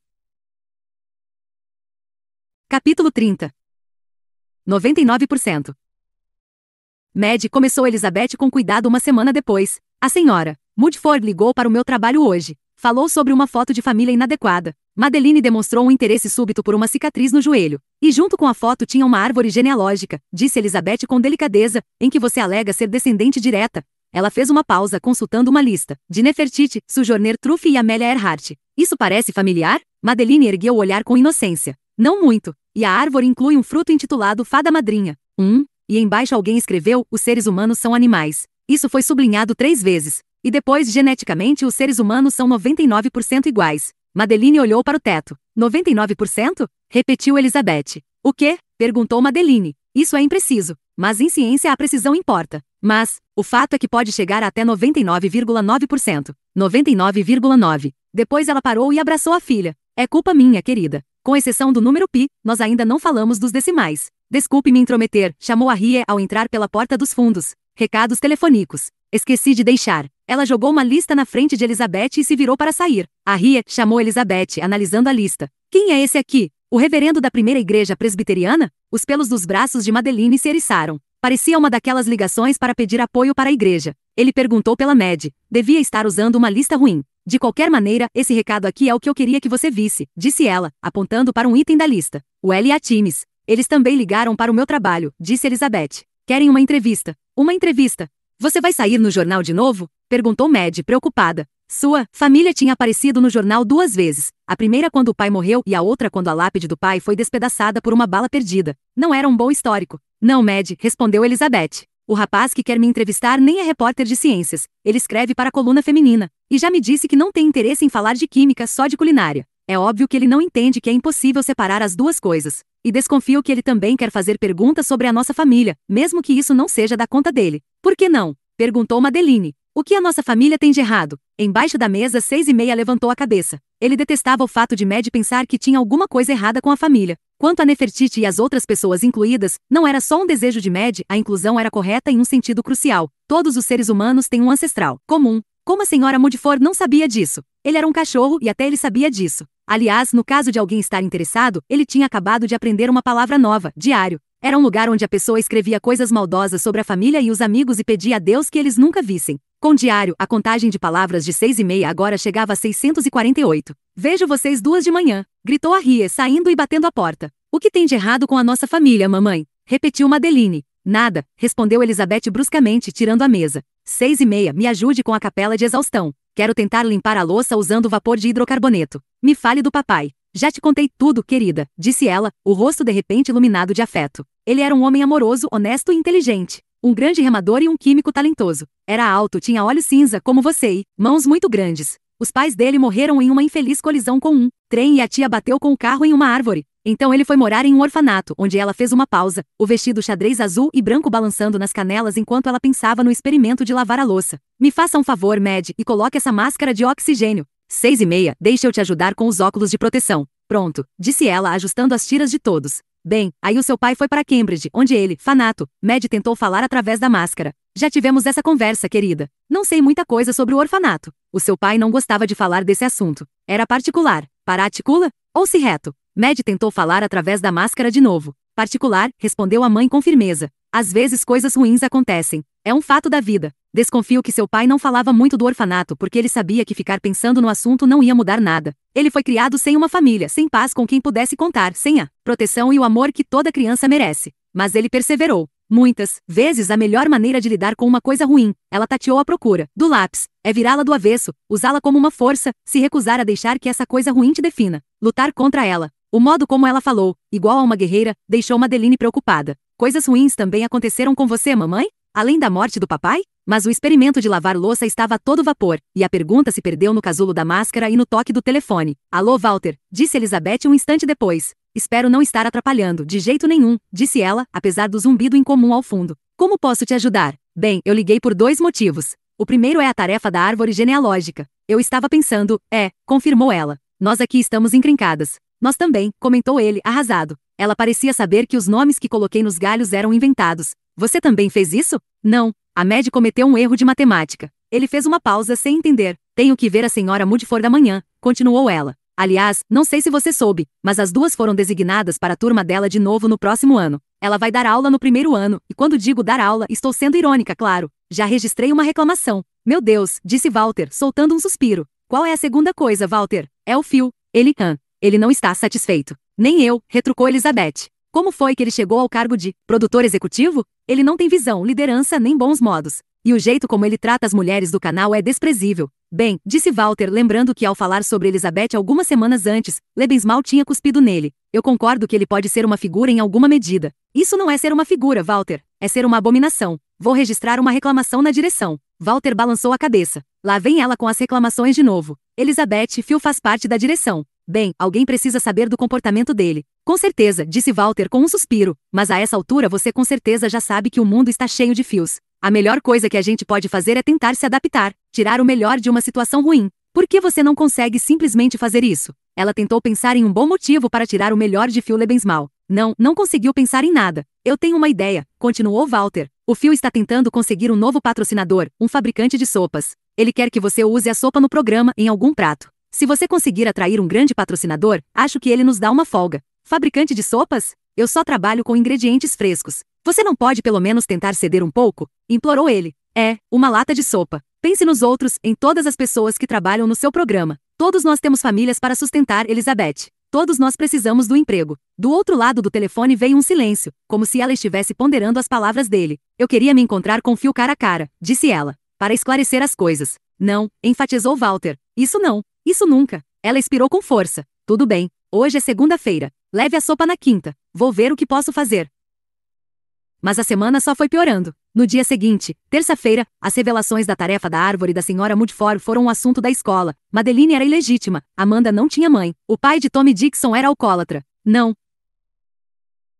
Capítulo 30 99%. Med começou Elizabeth com cuidado uma semana depois. A senhora Mudford ligou para o meu trabalho hoje. Falou sobre uma foto de família inadequada. Madeline demonstrou um interesse súbito por uma cicatriz no joelho. E junto com a foto tinha uma árvore genealógica, disse Elizabeth com delicadeza, em que você alega ser descendente direta. Ela fez uma pausa consultando uma lista. De Nefertiti, Sojourner Truffe e Amélia Earhart. Isso parece familiar? Madeline ergueu o olhar com inocência. Não muito e a árvore inclui um fruto intitulado Fada Madrinha. 1. Um, e embaixo alguém escreveu: os seres humanos são animais. Isso foi sublinhado três vezes. E depois, geneticamente, os seres humanos são 99% iguais. Madeline olhou para o teto. 99%? repetiu Elizabeth. O quê? perguntou Madeline. Isso é impreciso, mas em ciência a precisão importa. Mas, o fato é que pode chegar até 99,9%. 99,9%. Depois ela parou e abraçou a filha. É culpa minha, querida. Com exceção do número pi, nós ainda não falamos dos decimais. Desculpe me intrometer, chamou a Rie ao entrar pela porta dos fundos. Recados telefônicos. Esqueci de deixar. Ela jogou uma lista na frente de Elizabeth e se virou para sair. A Rie chamou Elizabeth, analisando a lista. Quem é esse aqui? O reverendo da primeira igreja presbiteriana? Os pelos dos braços de Madeline se eriçaram. Parecia uma daquelas ligações para pedir apoio para a igreja. Ele perguntou pela Mad. Devia estar usando uma lista ruim. De qualquer maneira, esse recado aqui é o que eu queria que você visse, disse ela, apontando para um item da lista. O L e a Times. Eles também ligaram para o meu trabalho, disse Elizabeth. Querem uma entrevista. Uma entrevista. Você vai sair no jornal de novo? Perguntou Mad, preocupada. Sua família tinha aparecido no jornal duas vezes, a primeira quando o pai morreu e a outra quando a lápide do pai foi despedaçada por uma bala perdida. Não era um bom histórico. Não, Mad, respondeu Elizabeth. O rapaz que quer me entrevistar nem é repórter de ciências, ele escreve para a coluna feminina, e já me disse que não tem interesse em falar de química só de culinária. É óbvio que ele não entende que é impossível separar as duas coisas, e desconfio que ele também quer fazer perguntas sobre a nossa família, mesmo que isso não seja da conta dele. Por que não? perguntou Madeline. O que a nossa família tem de errado? Embaixo da mesa, seis e meia levantou a cabeça. Ele detestava o fato de Mad pensar que tinha alguma coisa errada com a família, Quanto a Nefertiti e as outras pessoas incluídas, não era só um desejo de Med, a inclusão era correta em um sentido crucial. Todos os seres humanos têm um ancestral comum. Como a senhora Modford não sabia disso? Ele era um cachorro e até ele sabia disso. Aliás, no caso de alguém estar interessado, ele tinha acabado de aprender uma palavra nova, diário. Era um lugar onde a pessoa escrevia coisas maldosas sobre a família e os amigos e pedia a Deus que eles nunca vissem. Com diário, a contagem de palavras de seis e meia agora chegava a 648. Vejo vocês duas de manhã gritou a Ria, saindo e batendo a porta. O que tem de errado com a nossa família, mamãe? repetiu Madeline. Nada, respondeu Elizabeth bruscamente, tirando a mesa. Seis e meia, me ajude com a capela de exaustão. Quero tentar limpar a louça usando vapor de hidrocarboneto. Me fale do papai. Já te contei tudo, querida, disse ela, o rosto de repente iluminado de afeto. Ele era um homem amoroso, honesto e inteligente. Um grande remador e um químico talentoso. Era alto, tinha olhos cinza como você e mãos muito grandes. Os pais dele morreram em uma infeliz colisão com um trem e a tia bateu com o carro em uma árvore. Então ele foi morar em um orfanato, onde ela fez uma pausa, o vestido xadrez azul e branco balançando nas canelas enquanto ela pensava no experimento de lavar a louça. Me faça um favor, Mad, e coloque essa máscara de oxigênio. Seis e meia, deixa eu te ajudar com os óculos de proteção. Pronto, disse ela, ajustando as tiras de todos. Bem, aí o seu pai foi para Cambridge, onde ele, fanato, Mad tentou falar através da máscara. Já tivemos essa conversa, querida. Não sei muita coisa sobre o orfanato. O seu pai não gostava de falar desse assunto. Era particular. Paraticula? Ou se reto? Mad tentou falar através da máscara de novo. Particular, respondeu a mãe com firmeza. Às vezes coisas ruins acontecem. É um fato da vida. Desconfio que seu pai não falava muito do orfanato porque ele sabia que ficar pensando no assunto não ia mudar nada. Ele foi criado sem uma família, sem paz com quem pudesse contar, sem a proteção e o amor que toda criança merece. Mas ele perseverou. Muitas vezes a melhor maneira de lidar com uma coisa ruim, ela tateou a procura do lápis, é virá-la do avesso, usá-la como uma força, se recusar a deixar que essa coisa ruim te defina, lutar contra ela. O modo como ela falou, igual a uma guerreira, deixou Madeline preocupada. Coisas ruins também aconteceram com você, mamãe? Além da morte do papai, mas o experimento de lavar louça estava a todo vapor, e a pergunta se perdeu no casulo da máscara e no toque do telefone. Alô, Walter, disse Elizabeth um instante depois. Espero não estar atrapalhando, de jeito nenhum, disse ela, apesar do zumbido incomum ao fundo. Como posso te ajudar? Bem, eu liguei por dois motivos. O primeiro é a tarefa da árvore genealógica. Eu estava pensando, é, confirmou ela. Nós aqui estamos encrencadas. Nós também, comentou ele, arrasado. Ela parecia saber que os nomes que coloquei nos galhos eram inventados. Você também fez isso? Não. A Mad cometeu um erro de matemática. Ele fez uma pausa sem entender. Tenho que ver a senhora Mudford amanhã, continuou ela. Aliás, não sei se você soube, mas as duas foram designadas para a turma dela de novo no próximo ano. Ela vai dar aula no primeiro ano, e quando digo dar aula, estou sendo irônica, claro. Já registrei uma reclamação. Meu Deus, disse Walter, soltando um suspiro. Qual é a segunda coisa, Walter? É o fio. Ele, hã. Ele não está satisfeito. Nem eu, retrucou Elizabeth. Como foi que ele chegou ao cargo de produtor executivo? Ele não tem visão, liderança nem bons modos. E o jeito como ele trata as mulheres do canal é desprezível. Bem, disse Walter, lembrando que ao falar sobre Elizabeth algumas semanas antes, Lebensmal tinha cuspido nele. Eu concordo que ele pode ser uma figura em alguma medida. Isso não é ser uma figura, Walter. É ser uma abominação. Vou registrar uma reclamação na direção. Walter balançou a cabeça. Lá vem ela com as reclamações de novo. Elizabeth Phil faz parte da direção. Bem, alguém precisa saber do comportamento dele. Com certeza, disse Walter com um suspiro, mas a essa altura você com certeza já sabe que o mundo está cheio de fios. A melhor coisa que a gente pode fazer é tentar se adaptar, tirar o melhor de uma situação ruim. Por que você não consegue simplesmente fazer isso? Ela tentou pensar em um bom motivo para tirar o melhor de fio Lebensmal. Não, não conseguiu pensar em nada. Eu tenho uma ideia, continuou Walter. O fio está tentando conseguir um novo patrocinador, um fabricante de sopas. Ele quer que você use a sopa no programa, em algum prato. Se você conseguir atrair um grande patrocinador, acho que ele nos dá uma folga. Fabricante de sopas? Eu só trabalho com ingredientes frescos. Você não pode pelo menos tentar ceder um pouco? Implorou ele. É, uma lata de sopa. Pense nos outros, em todas as pessoas que trabalham no seu programa. Todos nós temos famílias para sustentar, Elizabeth. Todos nós precisamos do emprego. Do outro lado do telefone veio um silêncio, como se ela estivesse ponderando as palavras dele. Eu queria me encontrar com Phil cara a cara, disse ela, para esclarecer as coisas. Não, enfatizou Walter. Isso não. Isso nunca. Ela expirou com força. Tudo bem, hoje é segunda-feira. Leve a sopa na quinta. Vou ver o que posso fazer. Mas a semana só foi piorando. No dia seguinte, terça-feira, as revelações da tarefa da árvore da senhora Mudford foram um assunto da escola. Madeline era ilegítima, Amanda não tinha mãe, o pai de Tommy Dixon era alcoólatra. Não,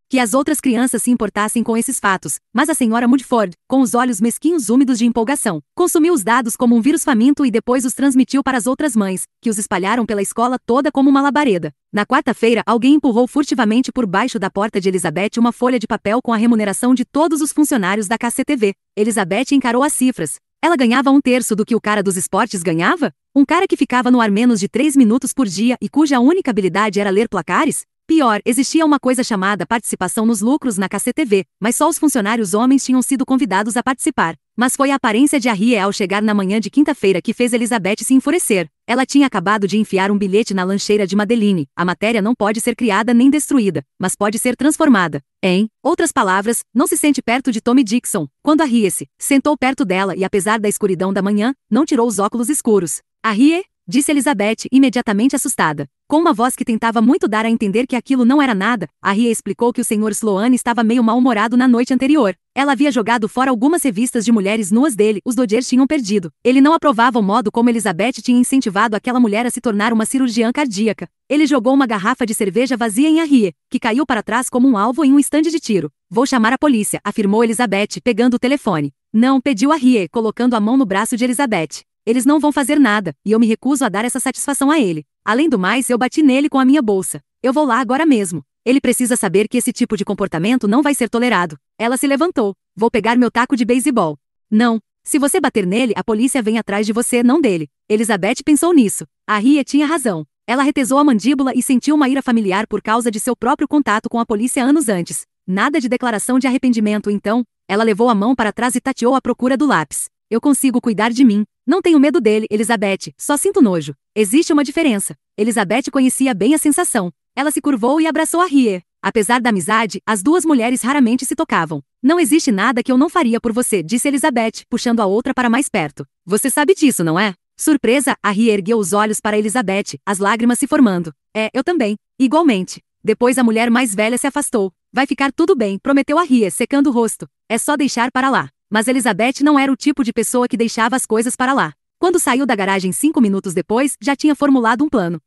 que as outras crianças se importassem com esses fatos, mas a senhora Mudford, com os olhos mesquinhos úmidos de empolgação, consumiu os dados como um vírus faminto e depois os transmitiu para as outras mães, que os espalharam pela escola toda como uma labareda. Na quarta-feira, alguém empurrou furtivamente por baixo da porta de Elizabeth uma folha de papel com a remuneração de todos os funcionários da KCTV. Elizabeth encarou as cifras. Ela ganhava um terço do que o cara dos esportes ganhava? Um cara que ficava no ar menos de três minutos por dia e cuja única habilidade era ler placares? Pior, existia uma coisa chamada participação nos lucros na KCTV, mas só os funcionários homens tinham sido convidados a participar. Mas foi a aparência de Harriet ao chegar na manhã de quinta-feira que fez Elizabeth se enfurecer. Ela tinha acabado de enfiar um bilhete na lancheira de Madeline. A matéria não pode ser criada nem destruída, mas pode ser transformada. Em outras palavras, não se sente perto de Tommy Dixon. Quando Harriet se sentou perto dela e apesar da escuridão da manhã, não tirou os óculos escuros. Harriet, disse Elizabeth, imediatamente assustada. Com uma voz que tentava muito dar a entender que aquilo não era nada, a Ria explicou que o Sr. Sloane estava meio mal-humorado na noite anterior. Ela havia jogado fora algumas revistas de mulheres nuas dele, os Dodgers tinham perdido. Ele não aprovava o modo como Elizabeth tinha incentivado aquela mulher a se tornar uma cirurgiã cardíaca. Ele jogou uma garrafa de cerveja vazia em Ria, que caiu para trás como um alvo em um estande de tiro. Vou chamar a polícia, afirmou Elizabeth, pegando o telefone. Não, pediu Harriet, colocando a mão no braço de Elizabeth. Eles não vão fazer nada, e eu me recuso a dar essa satisfação a ele. Além do mais, eu bati nele com a minha bolsa. Eu vou lá agora mesmo. Ele precisa saber que esse tipo de comportamento não vai ser tolerado. Ela se levantou. Vou pegar meu taco de beisebol. Não. Se você bater nele, a polícia vem atrás de você, não dele. Elizabeth pensou nisso. A Ria tinha razão. Ela retesou a mandíbula e sentiu uma ira familiar por causa de seu próprio contato com a polícia anos antes. Nada de declaração de arrependimento, então. Ela levou a mão para trás e tateou à procura do lápis. Eu consigo cuidar de mim. Não tenho medo dele, Elizabeth. Só sinto nojo. Existe uma diferença. Elizabeth conhecia bem a sensação. Ela se curvou e abraçou a Rie. Apesar da amizade, as duas mulheres raramente se tocavam. Não existe nada que eu não faria por você, disse Elizabeth, puxando a outra para mais perto. Você sabe disso, não é? Surpresa, a Rie ergueu os olhos para Elizabeth, as lágrimas se formando. É, eu também. Igualmente. Depois a mulher mais velha se afastou. Vai ficar tudo bem, prometeu a Rie, secando o rosto. É só deixar para lá. Mas Elizabeth não era o tipo de pessoa que deixava as coisas para lá. Quando saiu da garagem cinco minutos depois, já tinha formulado um plano.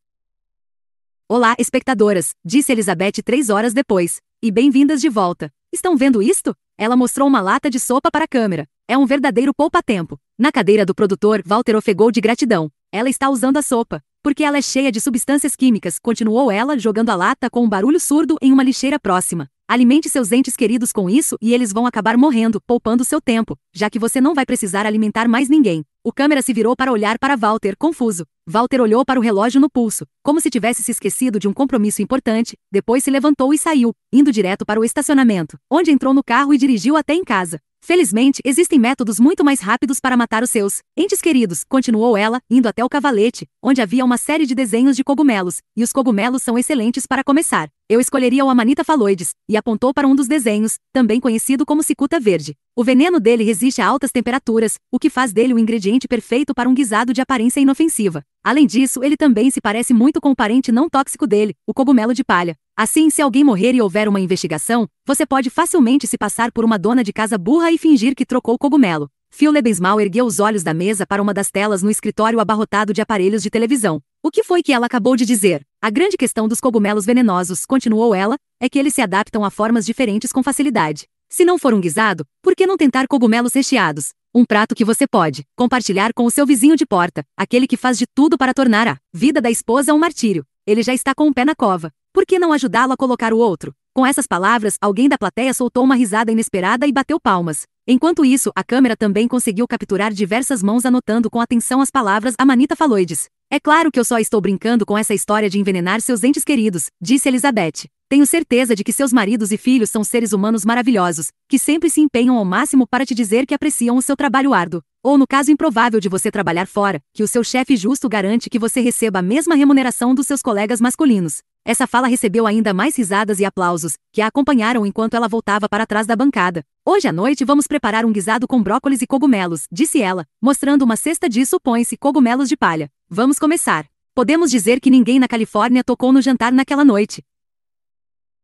Olá, espectadoras, disse Elizabeth três horas depois. E bem-vindas de volta. Estão vendo isto? Ela mostrou uma lata de sopa para a câmera. É um verdadeiro poupa-tempo. Na cadeira do produtor, Walter ofegou de gratidão. Ela está usando a sopa. Porque ela é cheia de substâncias químicas, continuou ela, jogando a lata com um barulho surdo em uma lixeira próxima. Alimente seus entes queridos com isso e eles vão acabar morrendo, poupando seu tempo, já que você não vai precisar alimentar mais ninguém. O câmera se virou para olhar para Walter, confuso. Walter olhou para o relógio no pulso, como se tivesse se esquecido de um compromisso importante, depois se levantou e saiu, indo direto para o estacionamento, onde entrou no carro e dirigiu até em casa. Felizmente, existem métodos muito mais rápidos para matar os seus entes queridos, continuou ela, indo até o cavalete, onde havia uma série de desenhos de cogumelos, e os cogumelos são excelentes para começar. Eu escolheria o Amanita faloides, e apontou para um dos desenhos, também conhecido como cicuta verde. O veneno dele resiste a altas temperaturas, o que faz dele o um ingrediente perfeito para um guisado de aparência inofensiva. Além disso, ele também se parece muito com o parente não tóxico dele, o cogumelo de palha. Assim, se alguém morrer e houver uma investigação, você pode facilmente se passar por uma dona de casa burra e fingir que trocou cogumelo. Phil Lebensmal ergueu os olhos da mesa para uma das telas no escritório abarrotado de aparelhos de televisão. O que foi que ela acabou de dizer? A grande questão dos cogumelos venenosos, continuou ela, é que eles se adaptam a formas diferentes com facilidade. Se não for um guisado, por que não tentar cogumelos recheados? Um prato que você pode compartilhar com o seu vizinho de porta, aquele que faz de tudo para tornar a vida da esposa um martírio. Ele já está com o um pé na cova. Por que não ajudá-lo a colocar o outro? Com essas palavras, alguém da plateia soltou uma risada inesperada e bateu palmas. Enquanto isso, a câmera também conseguiu capturar diversas mãos anotando com atenção as palavras Amanita Faloides. É claro que eu só estou brincando com essa história de envenenar seus entes queridos, disse Elizabeth. Tenho certeza de que seus maridos e filhos são seres humanos maravilhosos, que sempre se empenham ao máximo para te dizer que apreciam o seu trabalho árduo. Ou no caso improvável de você trabalhar fora, que o seu chefe justo garante que você receba a mesma remuneração dos seus colegas masculinos. Essa fala recebeu ainda mais risadas e aplausos, que a acompanharam enquanto ela voltava para trás da bancada. Hoje à noite vamos preparar um guisado com brócolis e cogumelos, disse ela, mostrando uma cesta de supõe-se cogumelos de palha. Vamos começar. Podemos dizer que ninguém na Califórnia tocou no jantar naquela noite.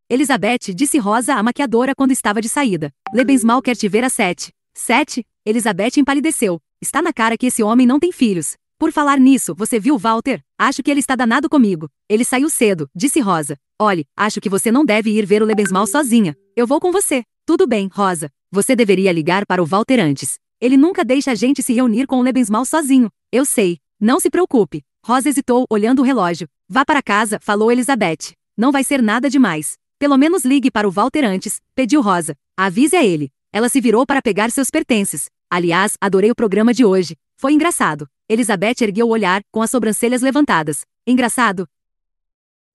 Elizabeth disse Rosa à maquiadora quando estava de saída. Lebensmal quer te ver às sete. Sete? Elizabeth empalideceu. Está na cara que esse homem não tem filhos. Por falar nisso, você viu Walter? Acho que ele está danado comigo. Ele saiu cedo, disse Rosa. Olhe, acho que você não deve ir ver o Lebensmal sozinha. Eu vou com você. Tudo bem, Rosa. Você deveria ligar para o Walter antes. Ele nunca deixa a gente se reunir com o Lebensmal sozinho. Eu sei. Não se preocupe. Rosa hesitou, olhando o relógio. Vá para casa, falou Elizabeth. Não vai ser nada demais. Pelo menos ligue para o Walter antes, pediu Rosa. Avise a ele. Ela se virou para pegar seus pertences. Aliás, adorei o programa de hoje. Foi engraçado. Elizabeth ergueu o olhar, com as sobrancelhas levantadas. Engraçado.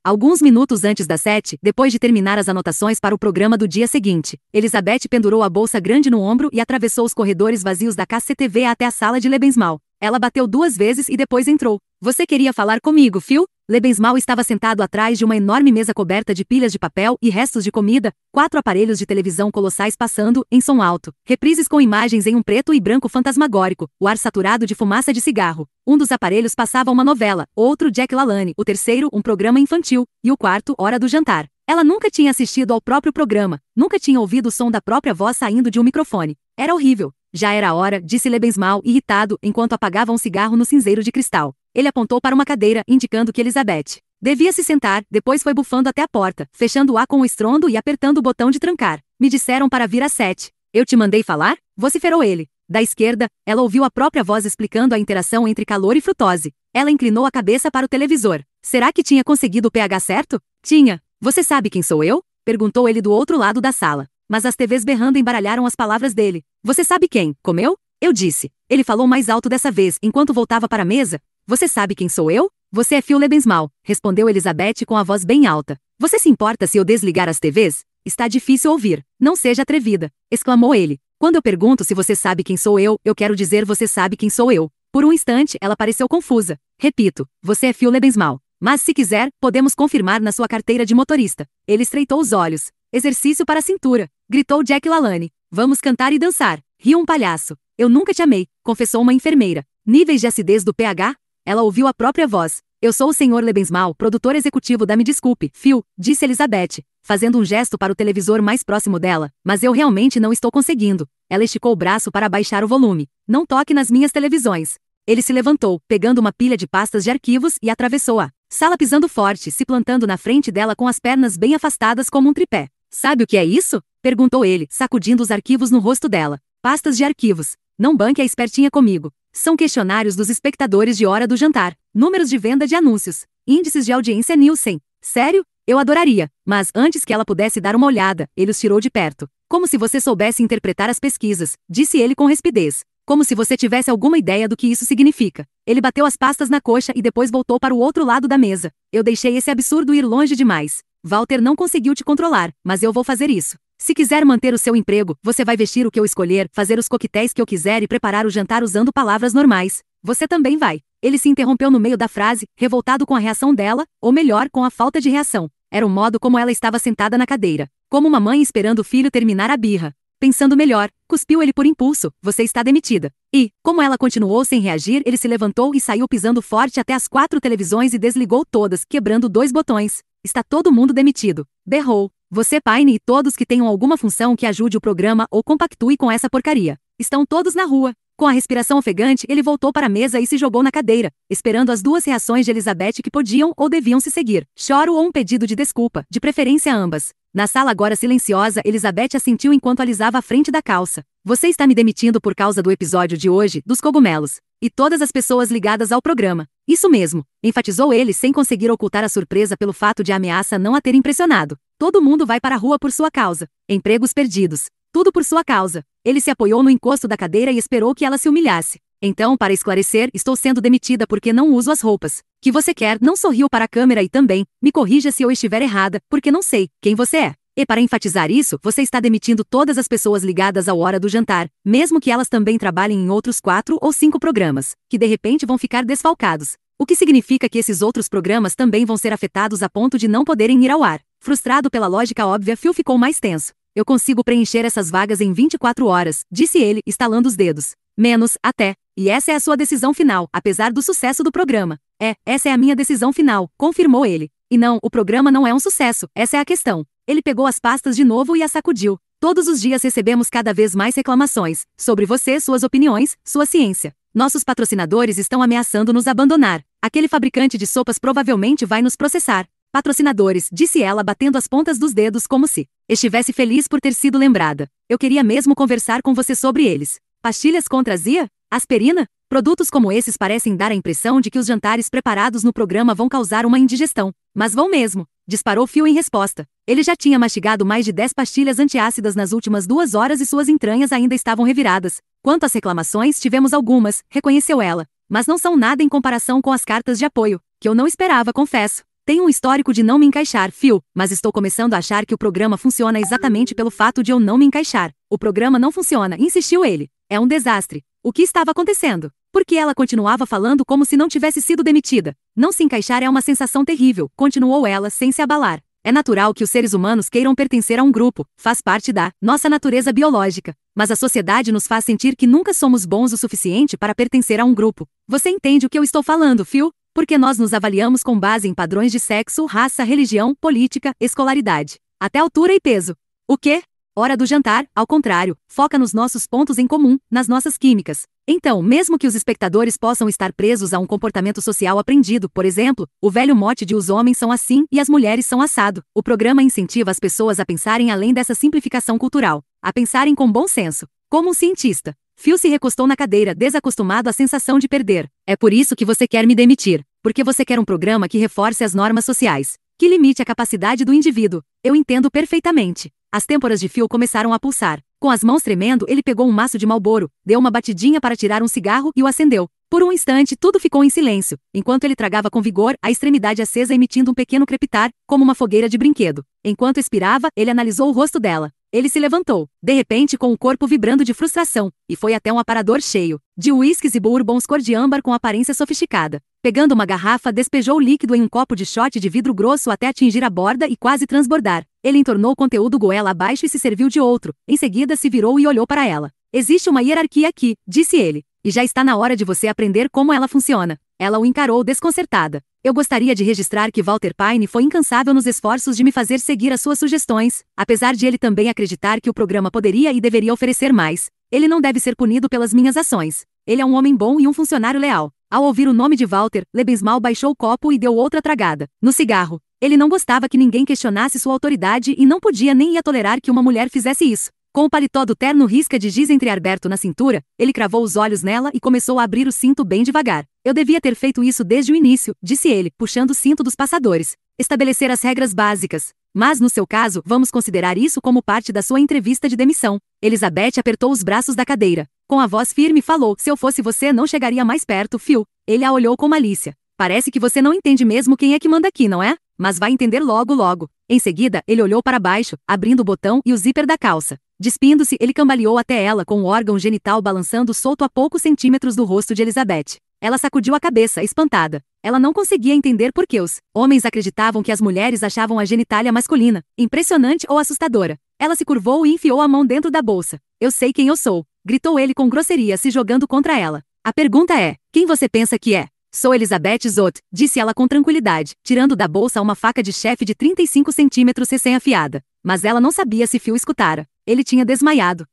Alguns minutos antes das sete, depois de terminar as anotações para o programa do dia seguinte, Elizabeth pendurou a bolsa grande no ombro e atravessou os corredores vazios da KCTV até a sala de Lebensmal. Ela bateu duas vezes e depois entrou. Você queria falar comigo, Phil? Lebensmal estava sentado atrás de uma enorme mesa coberta de pilhas de papel e restos de comida, quatro aparelhos de televisão colossais passando, em som alto, reprises com imagens em um preto e branco fantasmagórico, o ar saturado de fumaça de cigarro. Um dos aparelhos passava uma novela, outro Jack LaLanne, o terceiro um programa infantil, e o quarto Hora do Jantar. Ela nunca tinha assistido ao próprio programa, nunca tinha ouvido o som da própria voz saindo de um microfone. Era horrível. Já era hora, disse Lebensmal, irritado, enquanto apagava um cigarro no cinzeiro de cristal. Ele apontou para uma cadeira, indicando que Elizabeth devia se sentar, depois foi bufando até a porta, fechando-a com o estrondo e apertando o botão de trancar. Me disseram para vir às sete. Eu te mandei falar? vociferou ele. Da esquerda, ela ouviu a própria voz explicando a interação entre calor e frutose. Ela inclinou a cabeça para o televisor. Será que tinha conseguido o pH certo? Tinha. Você sabe quem sou eu? perguntou ele do outro lado da sala. Mas as TVs berrando embaralharam as palavras dele. Você sabe quem? Comeu? Eu disse. Ele falou mais alto dessa vez, enquanto voltava para a mesa, você sabe quem sou eu? Você é Phil Lebensmal, respondeu Elizabeth com a voz bem alta. Você se importa se eu desligar as TVs? Está difícil ouvir. Não seja atrevida, exclamou ele. Quando eu pergunto se você sabe quem sou eu, eu quero dizer você sabe quem sou eu. Por um instante, ela pareceu confusa. Repito, você é Phil Lebensmal. Mas se quiser, podemos confirmar na sua carteira de motorista. Ele estreitou os olhos. Exercício para a cintura, gritou Jack Lalane. Vamos cantar e dançar. Riu um palhaço. Eu nunca te amei, confessou uma enfermeira. Níveis de acidez do pH? Ela ouviu a própria voz. Eu sou o Sr. Lebensmal, produtor executivo da Me Desculpe, Phil, disse Elizabeth, fazendo um gesto para o televisor mais próximo dela, mas eu realmente não estou conseguindo. Ela esticou o braço para baixar o volume. Não toque nas minhas televisões. Ele se levantou, pegando uma pilha de pastas de arquivos e atravessou a sala pisando forte, se plantando na frente dela com as pernas bem afastadas como um tripé. Sabe o que é isso? perguntou ele, sacudindo os arquivos no rosto dela. Pastas de arquivos. Não banque a espertinha comigo. São questionários dos espectadores de hora do jantar, números de venda de anúncios, índices de audiência Nielsen. Sério? Eu adoraria, mas antes que ela pudesse dar uma olhada, ele os tirou de perto. Como se você soubesse interpretar as pesquisas, disse ele com rispidez. Como se você tivesse alguma ideia do que isso significa. Ele bateu as pastas na coxa e depois voltou para o outro lado da mesa. Eu deixei esse absurdo ir longe demais. Walter não conseguiu te controlar, mas eu vou fazer isso. Se quiser manter o seu emprego, você vai vestir o que eu escolher, fazer os coquetéis que eu quiser e preparar o jantar usando palavras normais. Você também vai. Ele se interrompeu no meio da frase, revoltado com a reação dela, ou melhor, com a falta de reação. Era o modo como ela estava sentada na cadeira, como uma mãe esperando o filho terminar a birra. Pensando melhor, cuspiu ele por impulso: Você está demitida. E, como ela continuou sem reagir, ele se levantou e saiu pisando forte até as quatro televisões e desligou todas, quebrando dois botões. Está todo mundo demitido. Berrou. Você, Paine e todos que tenham alguma função que ajude o programa ou compactue com essa porcaria. Estão todos na rua. Com a respiração ofegante, ele voltou para a mesa e se jogou na cadeira, esperando as duas reações de Elizabeth que podiam ou deviam se seguir: choro ou um pedido de desculpa, de preferência ambas. Na sala agora silenciosa, Elizabeth assentiu enquanto alisava a frente da calça. Você está me demitindo por causa do episódio de hoje, dos cogumelos, e todas as pessoas ligadas ao programa. Isso mesmo, enfatizou ele sem conseguir ocultar a surpresa pelo fato de a ameaça não a ter impressionado. Todo mundo vai para a rua por sua causa. Empregos perdidos. Tudo por sua causa. Ele se apoiou no encosto da cadeira e esperou que ela se humilhasse. Então, para esclarecer, estou sendo demitida porque não uso as roupas. Que você quer, não sorriu para a câmera e também, me corrija se eu estiver errada, porque não sei quem você é. E para enfatizar isso, você está demitindo todas as pessoas ligadas ao Hora do Jantar, mesmo que elas também trabalhem em outros quatro ou cinco programas, que de repente vão ficar desfalcados. O que significa que esses outros programas também vão ser afetados a ponto de não poderem ir ao ar. Frustrado pela lógica óbvia, Phil ficou mais tenso. Eu consigo preencher essas vagas em 24 horas, disse ele, estalando os dedos. Menos, até. E essa é a sua decisão final, apesar do sucesso do programa. É, essa é a minha decisão final, confirmou ele. E não, o programa não é um sucesso, essa é a questão. Ele pegou as pastas de novo e as sacudiu. Todos os dias recebemos cada vez mais reclamações sobre você, suas opiniões, sua ciência. Nossos patrocinadores estão ameaçando nos abandonar. Aquele fabricante de sopas provavelmente vai nos processar. Patrocinadores, disse ela batendo as pontas dos dedos como se estivesse feliz por ter sido lembrada. Eu queria mesmo conversar com você sobre eles. Pastilhas contra azia? Aspirina? Produtos como esses parecem dar a impressão de que os jantares preparados no programa vão causar uma indigestão, mas vão mesmo, disparou Phil em resposta. Ele já tinha mastigado mais de 10 pastilhas antiácidas nas últimas duas horas e suas entranhas ainda estavam reviradas. Quanto às reclamações, tivemos algumas, reconheceu ela, mas não são nada em comparação com as cartas de apoio, que eu não esperava, confesso. Tenho um histórico de não me encaixar, Phil, mas estou começando a achar que o programa funciona exatamente pelo fato de eu não me encaixar. O programa não funciona, insistiu ele. É um desastre. O que estava acontecendo? Porque ela continuava falando como se não tivesse sido demitida. Não se encaixar é uma sensação terrível, continuou ela, sem se abalar. É natural que os seres humanos queiram pertencer a um grupo, faz parte da nossa natureza biológica, mas a sociedade nos faz sentir que nunca somos bons o suficiente para pertencer a um grupo. Você entende o que eu estou falando, Phil? Porque nós nos avaliamos com base em padrões de sexo, raça, religião, política, escolaridade, até altura e peso. O que? Hora do jantar, ao contrário, foca nos nossos pontos em comum, nas nossas químicas. Então, mesmo que os espectadores possam estar presos a um comportamento social aprendido, por exemplo, o velho mote de os homens são assim e as mulheres são assado, o programa incentiva as pessoas a pensarem além dessa simplificação cultural, a pensarem com bom senso. Como um cientista, Phil se recostou na cadeira, desacostumado à sensação de perder. É por isso que você quer me demitir, porque você quer um programa que reforce as normas sociais, que limite a capacidade do indivíduo. Eu entendo perfeitamente. As têmporas de fio começaram a pulsar. Com as mãos tremendo, ele pegou um maço de malboro, deu uma batidinha para tirar um cigarro e o acendeu. Por um instante, tudo ficou em silêncio, enquanto ele tragava com vigor a extremidade acesa emitindo um pequeno crepitar, como uma fogueira de brinquedo. Enquanto expirava, ele analisou o rosto dela. Ele se levantou, de repente com o corpo vibrando de frustração, e foi até um aparador cheio de uísques e bourbons cor de âmbar com aparência sofisticada. Pegando uma garrafa, despejou o líquido em um copo de shot de vidro grosso até atingir a borda e quase transbordar. Ele entornou o conteúdo goela abaixo e se serviu de outro. Em seguida, se virou e olhou para ela. Existe uma hierarquia aqui, disse ele, e já está na hora de você aprender como ela funciona. Ela o encarou desconcertada. Eu gostaria de registrar que Walter Payne foi incansável nos esforços de me fazer seguir as suas sugestões, apesar de ele também acreditar que o programa poderia e deveria oferecer mais. Ele não deve ser punido pelas minhas ações. Ele é um homem bom e um funcionário leal. Ao ouvir o nome de Walter, Lebensmal baixou o copo e deu outra tragada. No cigarro. Ele não gostava que ninguém questionasse sua autoridade e não podia nem ia tolerar que uma mulher fizesse isso. Com o paletó do terno risca de giz entreaberto na cintura, ele cravou os olhos nela e começou a abrir o cinto bem devagar. Eu devia ter feito isso desde o início, disse ele, puxando o cinto dos passadores. Estabelecer as regras básicas. Mas no seu caso, vamos considerar isso como parte da sua entrevista de demissão. Elizabeth apertou os braços da cadeira. Com a voz firme falou: Se eu fosse você, não chegaria mais perto, Phil. Ele a olhou com malícia. Parece que você não entende mesmo quem é que manda aqui, não é? mas vai entender logo logo. Em seguida, ele olhou para baixo, abrindo o botão e o zíper da calça. Despindo-se, ele cambaleou até ela com o órgão genital balançando solto a poucos centímetros do rosto de Elizabeth. Ela sacudiu a cabeça, espantada. Ela não conseguia entender por que os homens acreditavam que as mulheres achavam a genitália masculina, impressionante ou assustadora. Ela se curvou e enfiou a mão dentro da bolsa. Eu sei quem eu sou, gritou ele com grosseria se jogando contra ela. A pergunta é: quem você pensa que é? Sou Elizabeth Zot, disse ela com tranquilidade, tirando da bolsa uma faca de chefe de 35 centímetros recém-afiada. Mas ela não sabia se Phil escutara. Ele tinha desmaiado.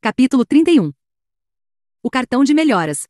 Capítulo 31 O cartão de melhoras.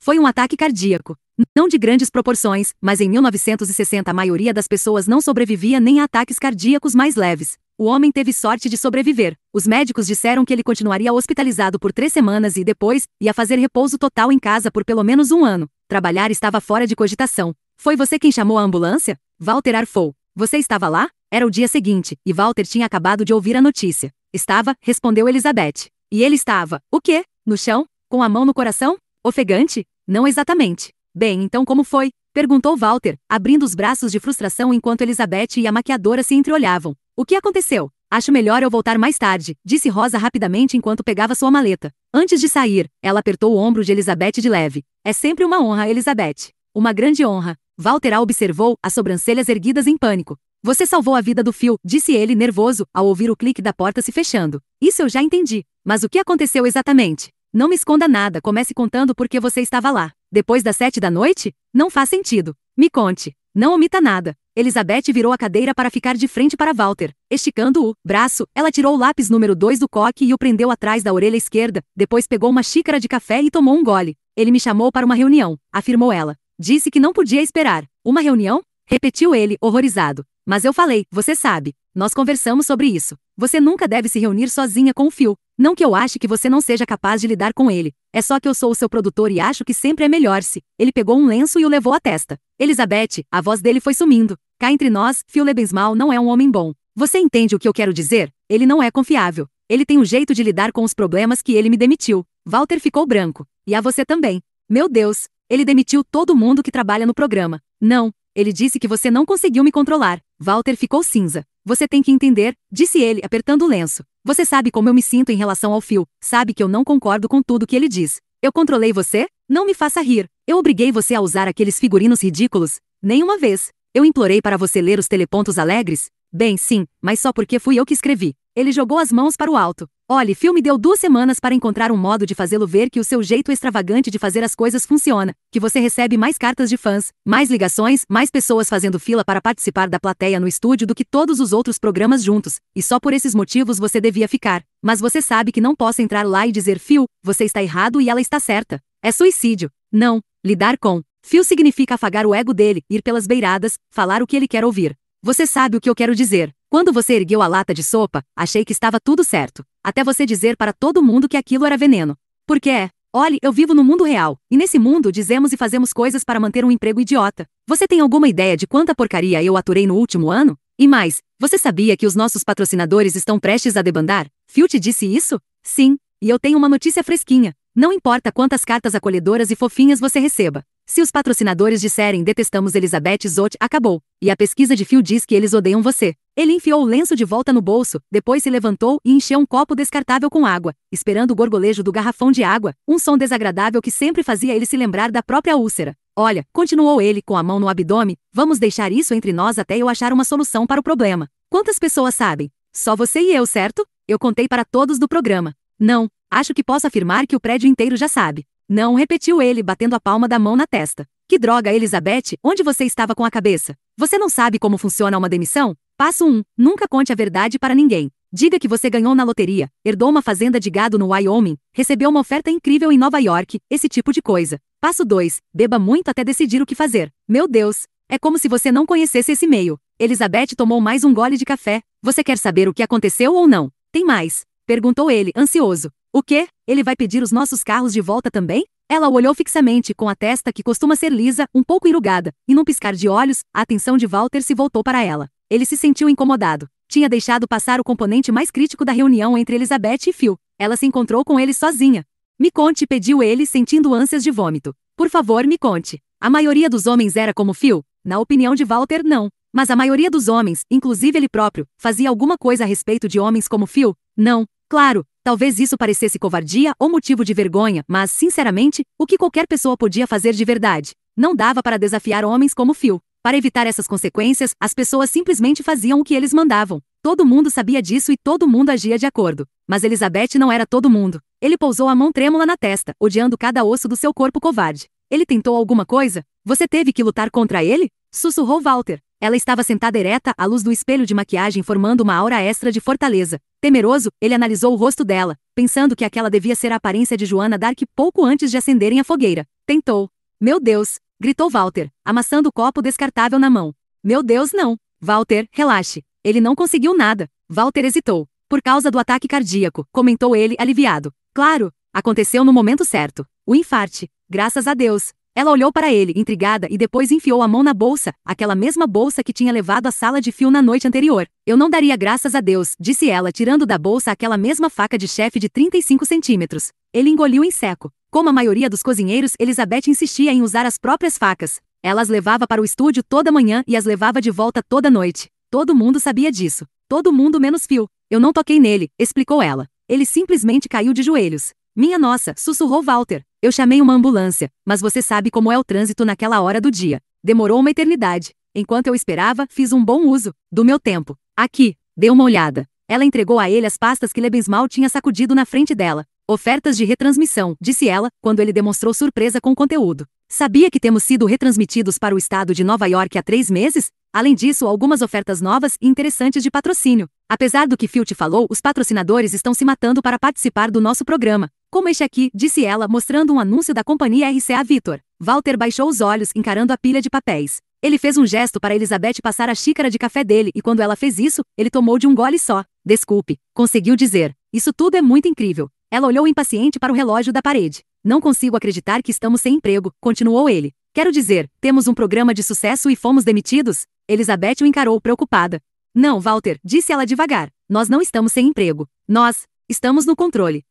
Foi um ataque cardíaco. Não de grandes proporções, mas em 1960 a maioria das pessoas não sobrevivia nem a ataques cardíacos mais leves. O homem teve sorte de sobreviver. Os médicos disseram que ele continuaria hospitalizado por três semanas e depois ia fazer repouso total em casa por pelo menos um ano. Trabalhar estava fora de cogitação. Foi você quem chamou a ambulância? Walter arfou. Você estava lá? Era o dia seguinte, e Walter tinha acabado de ouvir a notícia. Estava, respondeu Elizabeth. E ele estava, o quê? No chão? Com a mão no coração? Ofegante? Não exatamente. Bem, então como foi? Perguntou Walter, abrindo os braços de frustração enquanto Elizabeth e a maquiadora se entreolhavam. O que aconteceu? Acho melhor eu voltar mais tarde, disse Rosa rapidamente enquanto pegava sua maleta. Antes de sair, ela apertou o ombro de Elizabeth de leve. É sempre uma honra, Elizabeth. Uma grande honra. Walter a observou, as sobrancelhas erguidas em pânico. Você salvou a vida do fio, disse ele nervoso, ao ouvir o clique da porta se fechando. Isso eu já entendi. Mas o que aconteceu exatamente? Não me esconda nada, comece contando por que você estava lá. Depois das sete da noite? Não faz sentido. Me conte. Não omita nada. Elizabeth virou a cadeira para ficar de frente para Walter. Esticando o braço, ela tirou o lápis número 2 do coque e o prendeu atrás da orelha esquerda, depois pegou uma xícara de café e tomou um gole. Ele me chamou para uma reunião, afirmou ela. Disse que não podia esperar. Uma reunião? Repetiu ele, horrorizado. Mas eu falei, você sabe. Nós conversamos sobre isso. Você nunca deve se reunir sozinha com o Phil. Não que eu ache que você não seja capaz de lidar com ele. É só que eu sou o seu produtor e acho que sempre é melhor se. Ele pegou um lenço e o levou à testa. Elizabeth, a voz dele foi sumindo. Cá entre nós, Phil Lebensmal não é um homem bom. Você entende o que eu quero dizer? Ele não é confiável. Ele tem um jeito de lidar com os problemas que ele me demitiu. Walter ficou branco. E a você também. Meu Deus, ele demitiu todo mundo que trabalha no programa. Não, ele disse que você não conseguiu me controlar. Walter ficou cinza. Você tem que entender, disse ele, apertando o lenço. Você sabe como eu me sinto em relação ao fio, sabe que eu não concordo com tudo que ele diz. Eu controlei você? Não me faça rir. Eu obriguei você a usar aqueles figurinos ridículos? Nenhuma vez. Eu implorei para você ler os telepontos alegres? Bem, sim, mas só porque fui eu que escrevi. Ele jogou as mãos para o alto. Olhe, Phil me deu duas semanas para encontrar um modo de fazê-lo ver que o seu jeito extravagante de fazer as coisas funciona, que você recebe mais cartas de fãs, mais ligações, mais pessoas fazendo fila para participar da plateia no estúdio do que todos os outros programas juntos, e só por esses motivos você devia ficar. Mas você sabe que não posso entrar lá e dizer, Phil, você está errado e ela está certa. É suicídio. Não, lidar com. Phil significa afagar o ego dele, ir pelas beiradas, falar o que ele quer ouvir. Você sabe o que eu quero dizer. Quando você ergueu a lata de sopa, achei que estava tudo certo. Até você dizer para todo mundo que aquilo era veneno. Porque é. Olhe, eu vivo no mundo real, e nesse mundo dizemos e fazemos coisas para manter um emprego idiota. Você tem alguma ideia de quanta porcaria eu aturei no último ano? E mais, você sabia que os nossos patrocinadores estão prestes a debandar? Phil te disse isso? Sim, e eu tenho uma notícia fresquinha. Não importa quantas cartas acolhedoras e fofinhas você receba, se os patrocinadores disserem detestamos Elizabeth Zott, acabou. E a pesquisa de fio diz que eles odeiam você. Ele enfiou o lenço de volta no bolso, depois se levantou e encheu um copo descartável com água, esperando o gorgolejo do garrafão de água, um som desagradável que sempre fazia ele se lembrar da própria úlcera. Olha, continuou ele com a mão no abdômen, vamos deixar isso entre nós até eu achar uma solução para o problema. Quantas pessoas sabem? Só você e eu, certo? Eu contei para todos do programa. Não, acho que posso afirmar que o prédio inteiro já sabe. Não, repetiu ele, batendo a palma da mão na testa. Que droga, Elizabeth, onde você estava com a cabeça? Você não sabe como funciona uma demissão? Passo 1. Nunca conte a verdade para ninguém. Diga que você ganhou na loteria, herdou uma fazenda de gado no Wyoming, recebeu uma oferta incrível em Nova York, esse tipo de coisa. Passo 2. Beba muito até decidir o que fazer. Meu Deus, é como se você não conhecesse esse meio. Elizabeth tomou mais um gole de café. Você quer saber o que aconteceu ou não? Tem mais? Perguntou ele, ansioso. O quê? Ele vai pedir os nossos carros de volta também? Ela o olhou fixamente, com a testa que costuma ser lisa, um pouco enrugada, e num piscar de olhos, a atenção de Walter se voltou para ela. Ele se sentiu incomodado. Tinha deixado passar o componente mais crítico da reunião entre Elizabeth e Phil. Ela se encontrou com ele sozinha. Me conte, pediu ele, sentindo ânsias de vômito. Por favor, me conte. A maioria dos homens era como Phil? Na opinião de Walter, não. Mas a maioria dos homens, inclusive ele próprio, fazia alguma coisa a respeito de homens como Phil? Não. Claro, talvez isso parecesse covardia ou motivo de vergonha, mas, sinceramente, o que qualquer pessoa podia fazer de verdade? Não dava para desafiar homens como Phil. Para evitar essas consequências, as pessoas simplesmente faziam o que eles mandavam. Todo mundo sabia disso e todo mundo agia de acordo. Mas Elizabeth não era todo mundo. Ele pousou a mão trêmula na testa, odiando cada osso do seu corpo covarde. Ele tentou alguma coisa? Você teve que lutar contra ele? Sussurrou Walter. Ela estava sentada ereta à luz do espelho de maquiagem, formando uma aura extra de fortaleza. Temeroso, ele analisou o rosto dela, pensando que aquela devia ser a aparência de Joana Dark pouco antes de acenderem a fogueira. Tentou. Meu Deus! gritou Walter, amassando o copo descartável na mão. Meu Deus, não! Walter, relaxe. Ele não conseguiu nada. Walter hesitou. Por causa do ataque cardíaco, comentou ele, aliviado. Claro, aconteceu no momento certo. O infarte. Graças a Deus, ela olhou para ele, intrigada, e depois enfiou a mão na bolsa, aquela mesma bolsa que tinha levado à sala de fio na noite anterior. Eu não daria graças a Deus, disse ela, tirando da bolsa aquela mesma faca de chefe de 35 centímetros. Ele engoliu em seco. Como a maioria dos cozinheiros, Elizabeth insistia em usar as próprias facas. Ela as levava para o estúdio toda manhã e as levava de volta toda noite. Todo mundo sabia disso. Todo mundo menos Phil. Eu não toquei nele, explicou ela. Ele simplesmente caiu de joelhos. Minha nossa, sussurrou Walter. Eu chamei uma ambulância, mas você sabe como é o trânsito naquela hora do dia. Demorou uma eternidade. Enquanto eu esperava, fiz um bom uso do meu tempo. Aqui, dê uma olhada. Ela entregou a ele as pastas que Lebensmal tinha sacudido na frente dela. Ofertas de retransmissão, disse ela, quando ele demonstrou surpresa com o conteúdo. Sabia que temos sido retransmitidos para o estado de Nova York há três meses? Além disso, algumas ofertas novas e interessantes de patrocínio. Apesar do que Filt falou, os patrocinadores estão se matando para participar do nosso programa. Como este aqui, disse ela, mostrando um anúncio da companhia RCA Victor. Walter baixou os olhos, encarando a pilha de papéis. Ele fez um gesto para Elizabeth passar a xícara de café dele, e quando ela fez isso, ele tomou de um gole só. Desculpe, conseguiu dizer. Isso tudo é muito incrível. Ela olhou impaciente para o relógio da parede. Não consigo acreditar que estamos sem emprego, continuou ele. Quero dizer, temos um programa de sucesso e fomos demitidos? Elizabeth o encarou preocupada. Não, Walter, disse ela devagar. Nós não estamos sem emprego. Nós estamos no controle.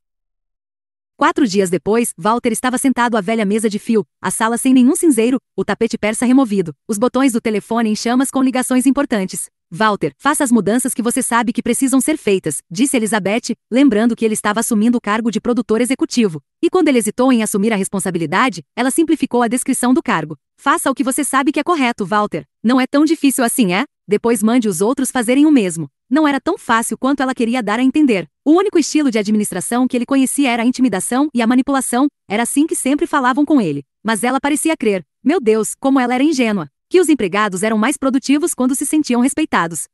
Quatro dias depois, Walter estava sentado à velha mesa de fio, a sala sem nenhum cinzeiro, o tapete persa removido, os botões do telefone em chamas com ligações importantes. Walter, faça as mudanças que você sabe que precisam ser feitas, disse Elizabeth, lembrando que ele estava assumindo o cargo de produtor executivo. E quando ele hesitou em assumir a responsabilidade, ela simplificou a descrição do cargo. Faça o que você sabe que é correto, Walter. Não é tão difícil assim, é? Depois mande os outros fazerem o mesmo. Não era tão fácil quanto ela queria dar a entender. O único estilo de administração que ele conhecia era a intimidação e a manipulação, era assim que sempre falavam com ele. Mas ela parecia crer, meu Deus, como ela era ingênua, que os empregados eram mais produtivos quando se sentiam respeitados.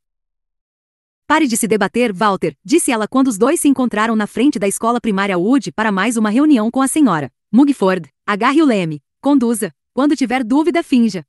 Pare de se debater, Walter, disse ela quando os dois se encontraram na frente da escola primária Wood para mais uma reunião com a senhora. Mugford, agarre o leme, conduza, quando tiver dúvida, finja.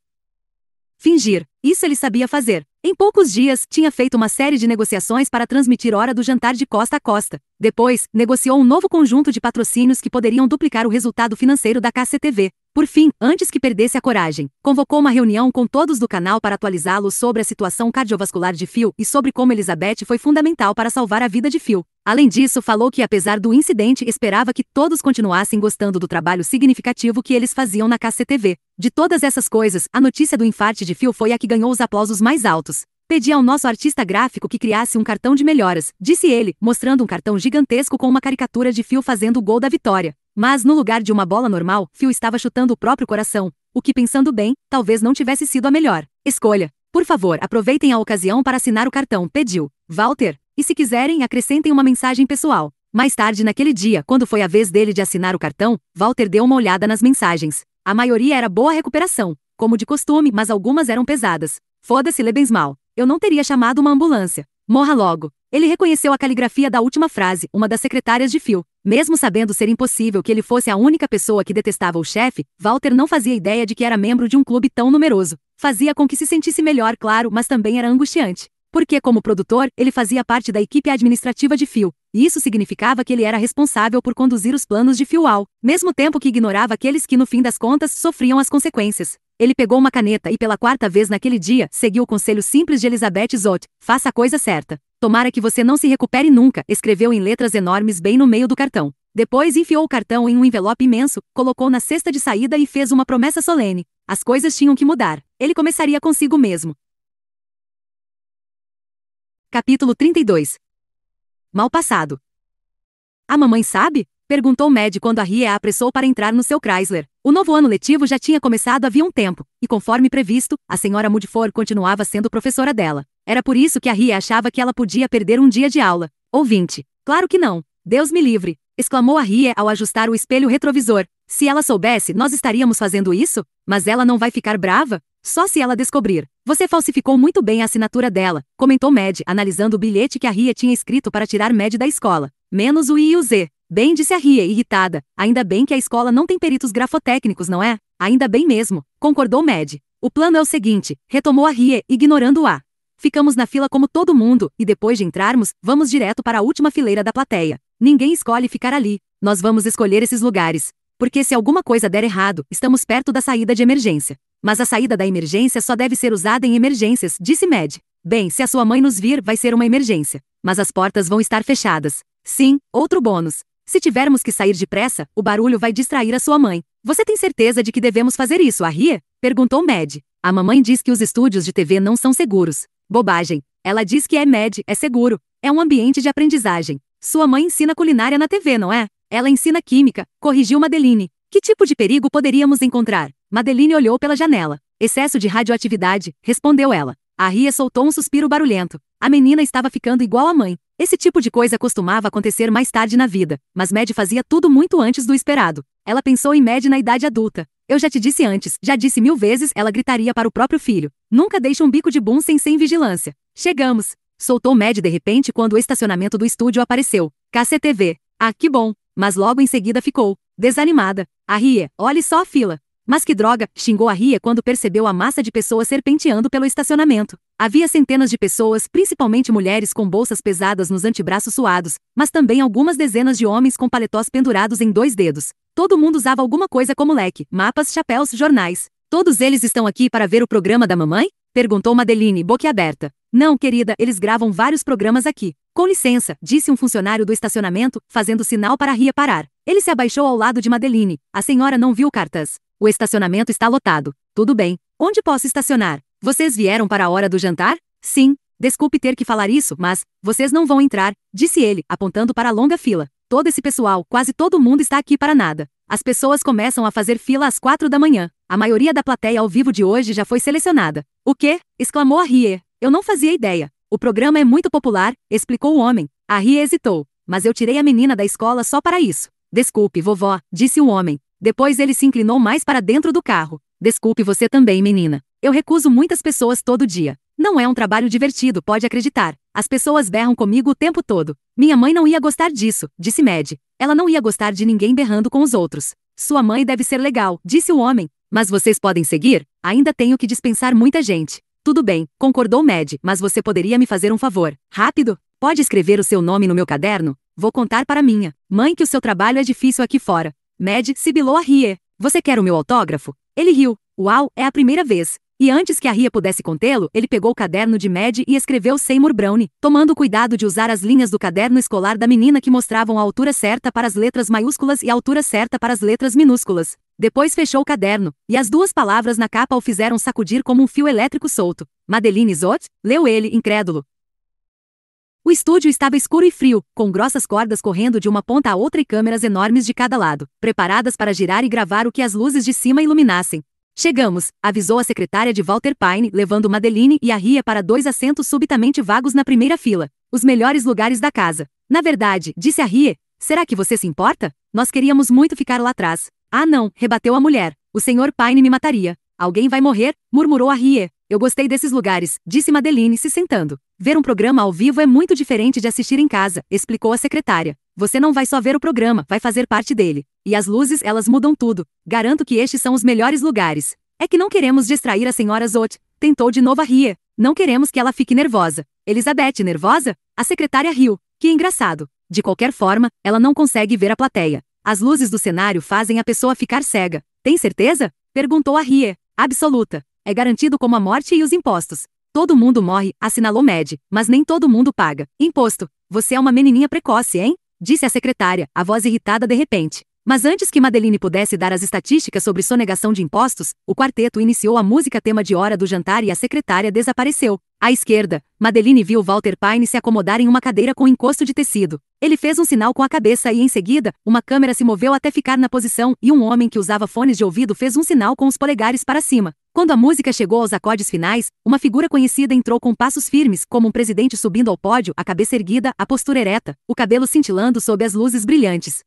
Fingir, isso ele sabia fazer. Em poucos dias, tinha feito uma série de negociações para transmitir hora do jantar de costa a costa. Depois, negociou um novo conjunto de patrocínios que poderiam duplicar o resultado financeiro da KCTV. Por fim, antes que perdesse a coragem, convocou uma reunião com todos do canal para atualizá-los sobre a situação cardiovascular de Phil e sobre como Elizabeth foi fundamental para salvar a vida de Phil. Além disso, falou que apesar do incidente, esperava que todos continuassem gostando do trabalho significativo que eles faziam na KCTV. De todas essas coisas, a notícia do infarte de Phil foi a que ganhou os aplausos mais altos. Pedi ao nosso artista gráfico que criasse um cartão de melhoras, disse ele, mostrando um cartão gigantesco com uma caricatura de Phil fazendo o gol da vitória. Mas no lugar de uma bola normal, Phil estava chutando o próprio coração, o que pensando bem, talvez não tivesse sido a melhor escolha. Por favor, aproveitem a ocasião para assinar o cartão, pediu Walter, e se quiserem, acrescentem uma mensagem pessoal. Mais tarde naquele dia, quando foi a vez dele de assinar o cartão, Walter deu uma olhada nas mensagens. A maioria era boa recuperação, como de costume, mas algumas eram pesadas. Foda-se Lebensmal. Eu não teria chamado uma ambulância. Morra logo. Ele reconheceu a caligrafia da última frase, uma das secretárias de Phil. Mesmo sabendo ser impossível que ele fosse a única pessoa que detestava o chefe, Walter não fazia ideia de que era membro de um clube tão numeroso. Fazia com que se sentisse melhor, claro, mas também era angustiante. Porque, como produtor, ele fazia parte da equipe administrativa de Phil, e isso significava que ele era responsável por conduzir os planos de Phil ao mesmo tempo que ignorava aqueles que, no fim das contas, sofriam as consequências. Ele pegou uma caneta e pela quarta vez naquele dia, seguiu o conselho simples de Elizabeth Zott, faça a coisa certa. Tomara que você não se recupere nunca, escreveu em letras enormes bem no meio do cartão. Depois enfiou o cartão em um envelope imenso, colocou na cesta de saída e fez uma promessa solene. As coisas tinham que mudar. Ele começaria consigo mesmo. Capítulo 32 Mal passado. A mamãe sabe? Perguntou Mad quando a Ria apressou para entrar no seu Chrysler. O novo ano letivo já tinha começado havia um tempo, e conforme previsto, a senhora Mudford continuava sendo professora dela. Era por isso que a Ria achava que ela podia perder um dia de aula. Ouvinte. Claro que não. Deus me livre, exclamou a Ria ao ajustar o espelho retrovisor. Se ela soubesse, nós estaríamos fazendo isso? Mas ela não vai ficar brava? Só se ela descobrir. Você falsificou muito bem a assinatura dela, comentou Mad, analisando o bilhete que a Ria tinha escrito para tirar Mad da escola. Menos o I e o Z. Bem disse a Ria, irritada. Ainda bem que a escola não tem peritos grafotécnicos, não é? Ainda bem mesmo, concordou Mad. O plano é o seguinte, retomou a Rie, ignorando-a. Ficamos na fila como todo mundo, e depois de entrarmos, vamos direto para a última fileira da plateia. Ninguém escolhe ficar ali. Nós vamos escolher esses lugares. Porque se alguma coisa der errado, estamos perto da saída de emergência. Mas a saída da emergência só deve ser usada em emergências, disse Mad. Bem, se a sua mãe nos vir, vai ser uma emergência. Mas as portas vão estar fechadas. Sim, outro bônus. Se tivermos que sair depressa, o barulho vai distrair a sua mãe. Você tem certeza de que devemos fazer isso, Ria? Perguntou Mad. A mamãe diz que os estúdios de TV não são seguros. Bobagem. Ela diz que é Mad, é seguro. É um ambiente de aprendizagem. Sua mãe ensina culinária na TV, não é? Ela ensina química, corrigiu Madeline. Que tipo de perigo poderíamos encontrar? Madeline olhou pela janela. Excesso de radioatividade, respondeu ela. A Ria soltou um suspiro barulhento. A menina estava ficando igual à mãe. Esse tipo de coisa costumava acontecer mais tarde na vida, mas Mad fazia tudo muito antes do esperado. Ela pensou em Mad na idade adulta. Eu já te disse antes, já disse mil vezes, ela gritaria para o próprio filho. Nunca deixe um bico de bum sem vigilância. Chegamos. Soltou Mad de repente quando o estacionamento do estúdio apareceu. KCTV. Ah, que bom. Mas logo em seguida ficou. Desanimada. A Ria, olhe só a fila. Mas que droga, xingou a Ria quando percebeu a massa de pessoas serpenteando pelo estacionamento. Havia centenas de pessoas, principalmente mulheres com bolsas pesadas nos antebraços suados, mas também algumas dezenas de homens com paletós pendurados em dois dedos. Todo mundo usava alguma coisa como leque, mapas, chapéus, jornais. Todos eles estão aqui para ver o programa da mamãe? Perguntou Madeline, boquiaberta. Não, querida, eles gravam vários programas aqui. Com licença, disse um funcionário do estacionamento, fazendo sinal para Ria parar. Ele se abaixou ao lado de Madeline. A senhora não viu cartas. O estacionamento está lotado. Tudo bem. Onde posso estacionar? Vocês vieram para a hora do jantar? Sim. Desculpe ter que falar isso, mas vocês não vão entrar, disse ele, apontando para a longa fila. Todo esse pessoal, quase todo mundo está aqui para nada. As pessoas começam a fazer fila às quatro da manhã. A maioria da plateia ao vivo de hoje já foi selecionada. O quê? exclamou a Rie. Eu não fazia ideia. O programa é muito popular, explicou o homem. A Rie hesitou. Mas eu tirei a menina da escola só para isso. Desculpe, vovó, disse o homem. Depois ele se inclinou mais para dentro do carro. Desculpe você também, menina. Eu recuso muitas pessoas todo dia. Não é um trabalho divertido, pode acreditar. As pessoas berram comigo o tempo todo. Minha mãe não ia gostar disso, disse Mad. Ela não ia gostar de ninguém berrando com os outros. Sua mãe deve ser legal, disse o homem. Mas vocês podem seguir? Ainda tenho que dispensar muita gente. Tudo bem, concordou Mad, mas você poderia me fazer um favor. Rápido? Pode escrever o seu nome no meu caderno? Vou contar para minha mãe que o seu trabalho é difícil aqui fora. Mad sibilou a Ria. Você quer o meu autógrafo? Ele riu. Uau, é a primeira vez. E antes que a Ria pudesse contê-lo, ele pegou o caderno de Mad e escreveu Seymour Browne, tomando cuidado de usar as linhas do caderno escolar da menina que mostravam a altura certa para as letras maiúsculas e a altura certa para as letras minúsculas. Depois fechou o caderno, e as duas palavras na capa o fizeram sacudir como um fio elétrico solto. Madeline Zot? Leu ele, incrédulo. O estúdio estava escuro e frio, com grossas cordas correndo de uma ponta a outra e câmeras enormes de cada lado, preparadas para girar e gravar o que as luzes de cima iluminassem. Chegamos, avisou a secretária de Walter Pine, levando Madeline e a Ria para dois assentos subitamente vagos na primeira fila, os melhores lugares da casa. Na verdade, disse a Ria, será que você se importa? Nós queríamos muito ficar lá atrás. Ah não, rebateu a mulher. O senhor Pine me mataria. Alguém vai morrer, murmurou a Rie. Eu gostei desses lugares, disse Madeline se sentando. Ver um programa ao vivo é muito diferente de assistir em casa, explicou a secretária. Você não vai só ver o programa, vai fazer parte dele. E as luzes, elas mudam tudo. Garanto que estes são os melhores lugares. É que não queremos distrair a senhora Zot, tentou de novo a Ria. Não queremos que ela fique nervosa. Elizabeth, nervosa? A secretária riu. Que engraçado. De qualquer forma, ela não consegue ver a plateia. As luzes do cenário fazem a pessoa ficar cega. Tem certeza? Perguntou a Ria. Absoluta é garantido como a morte e os impostos. Todo mundo morre, assinalou Mede, mas nem todo mundo paga. Imposto. Você é uma menininha precoce, hein? Disse a secretária, a voz irritada de repente. Mas antes que Madeline pudesse dar as estatísticas sobre sonegação de impostos, o quarteto iniciou a música tema de hora do jantar e a secretária desapareceu. À esquerda, Madeline viu Walter Pine se acomodar em uma cadeira com encosto de tecido. Ele fez um sinal com a cabeça e, em seguida, uma câmera se moveu até ficar na posição e um homem que usava fones de ouvido fez um sinal com os polegares para cima. Quando a música chegou aos acordes finais, uma figura conhecida entrou com passos firmes, como um presidente subindo ao pódio, a cabeça erguida, a postura ereta, o cabelo cintilando sob as luzes brilhantes.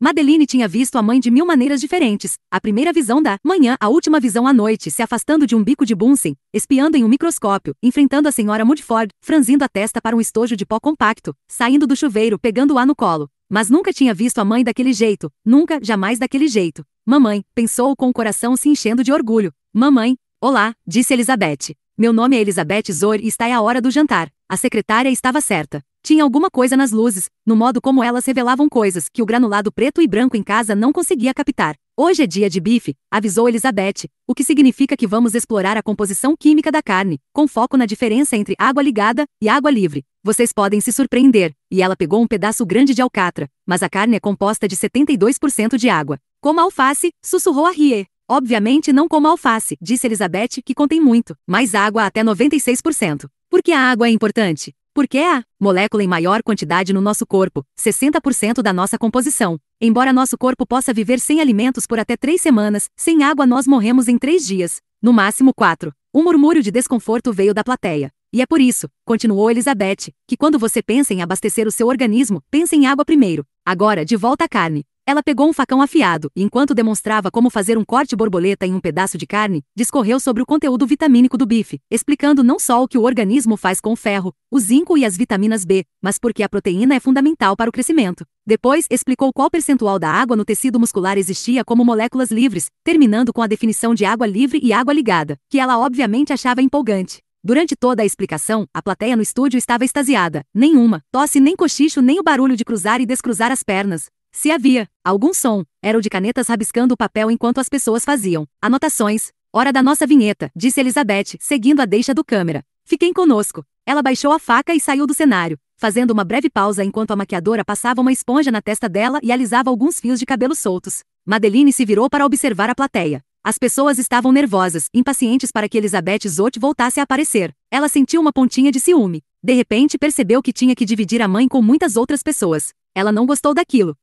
Madeline tinha visto a mãe de mil maneiras diferentes. A primeira visão da manhã, a última visão à noite, se afastando de um bico de Bunsen, espiando em um microscópio, enfrentando a senhora Mudford, franzindo a testa para um estojo de pó compacto, saindo do chuveiro, pegando-a no colo. Mas nunca tinha visto a mãe daquele jeito, nunca, jamais daquele jeito. Mamãe, pensou com o coração se enchendo de orgulho. Mamãe, olá, disse Elizabeth. Meu nome é Elizabeth Zor e está é a hora do jantar. A secretária estava certa. Tinha alguma coisa nas luzes, no modo como elas revelavam coisas que o granulado preto e branco em casa não conseguia captar. Hoje é dia de bife, avisou Elizabeth, o que significa que vamos explorar a composição química da carne, com foco na diferença entre água ligada e água livre. Vocês podem se surpreender. E ela pegou um pedaço grande de alcatra, mas a carne é composta de 72% de água. Como alface, sussurrou a Rie. Obviamente não como alface, disse Elizabeth, que contém muito, mais água até 96%. Por que a água é importante? Porque é a molécula em maior quantidade no nosso corpo, 60% da nossa composição. Embora nosso corpo possa viver sem alimentos por até três semanas, sem água nós morremos em três dias, no máximo quatro. Um murmúrio de desconforto veio da plateia. E é por isso, continuou Elizabeth, que quando você pensa em abastecer o seu organismo, pense em água primeiro. Agora, de volta à carne. Ela pegou um facão afiado e, enquanto demonstrava como fazer um corte borboleta em um pedaço de carne, discorreu sobre o conteúdo vitamínico do bife, explicando não só o que o organismo faz com o ferro, o zinco e as vitaminas B, mas porque a proteína é fundamental para o crescimento. Depois, explicou qual percentual da água no tecido muscular existia como moléculas livres, terminando com a definição de água livre e água ligada, que ela obviamente achava empolgante. Durante toda a explicação, a plateia no estúdio estava extasiada. Nenhuma tosse, nem cochicho, nem o barulho de cruzar e descruzar as pernas. Se havia algum som, era o de canetas rabiscando o papel enquanto as pessoas faziam anotações. Hora da nossa vinheta, disse Elizabeth, seguindo a deixa do câmera. Fiquem conosco. Ela baixou a faca e saiu do cenário, fazendo uma breve pausa enquanto a maquiadora passava uma esponja na testa dela e alisava alguns fios de cabelo soltos. Madeline se virou para observar a plateia. As pessoas estavam nervosas, impacientes para que Elizabeth Zote voltasse a aparecer. Ela sentiu uma pontinha de ciúme. De repente percebeu que tinha que dividir a mãe com muitas outras pessoas. Ela não gostou daquilo,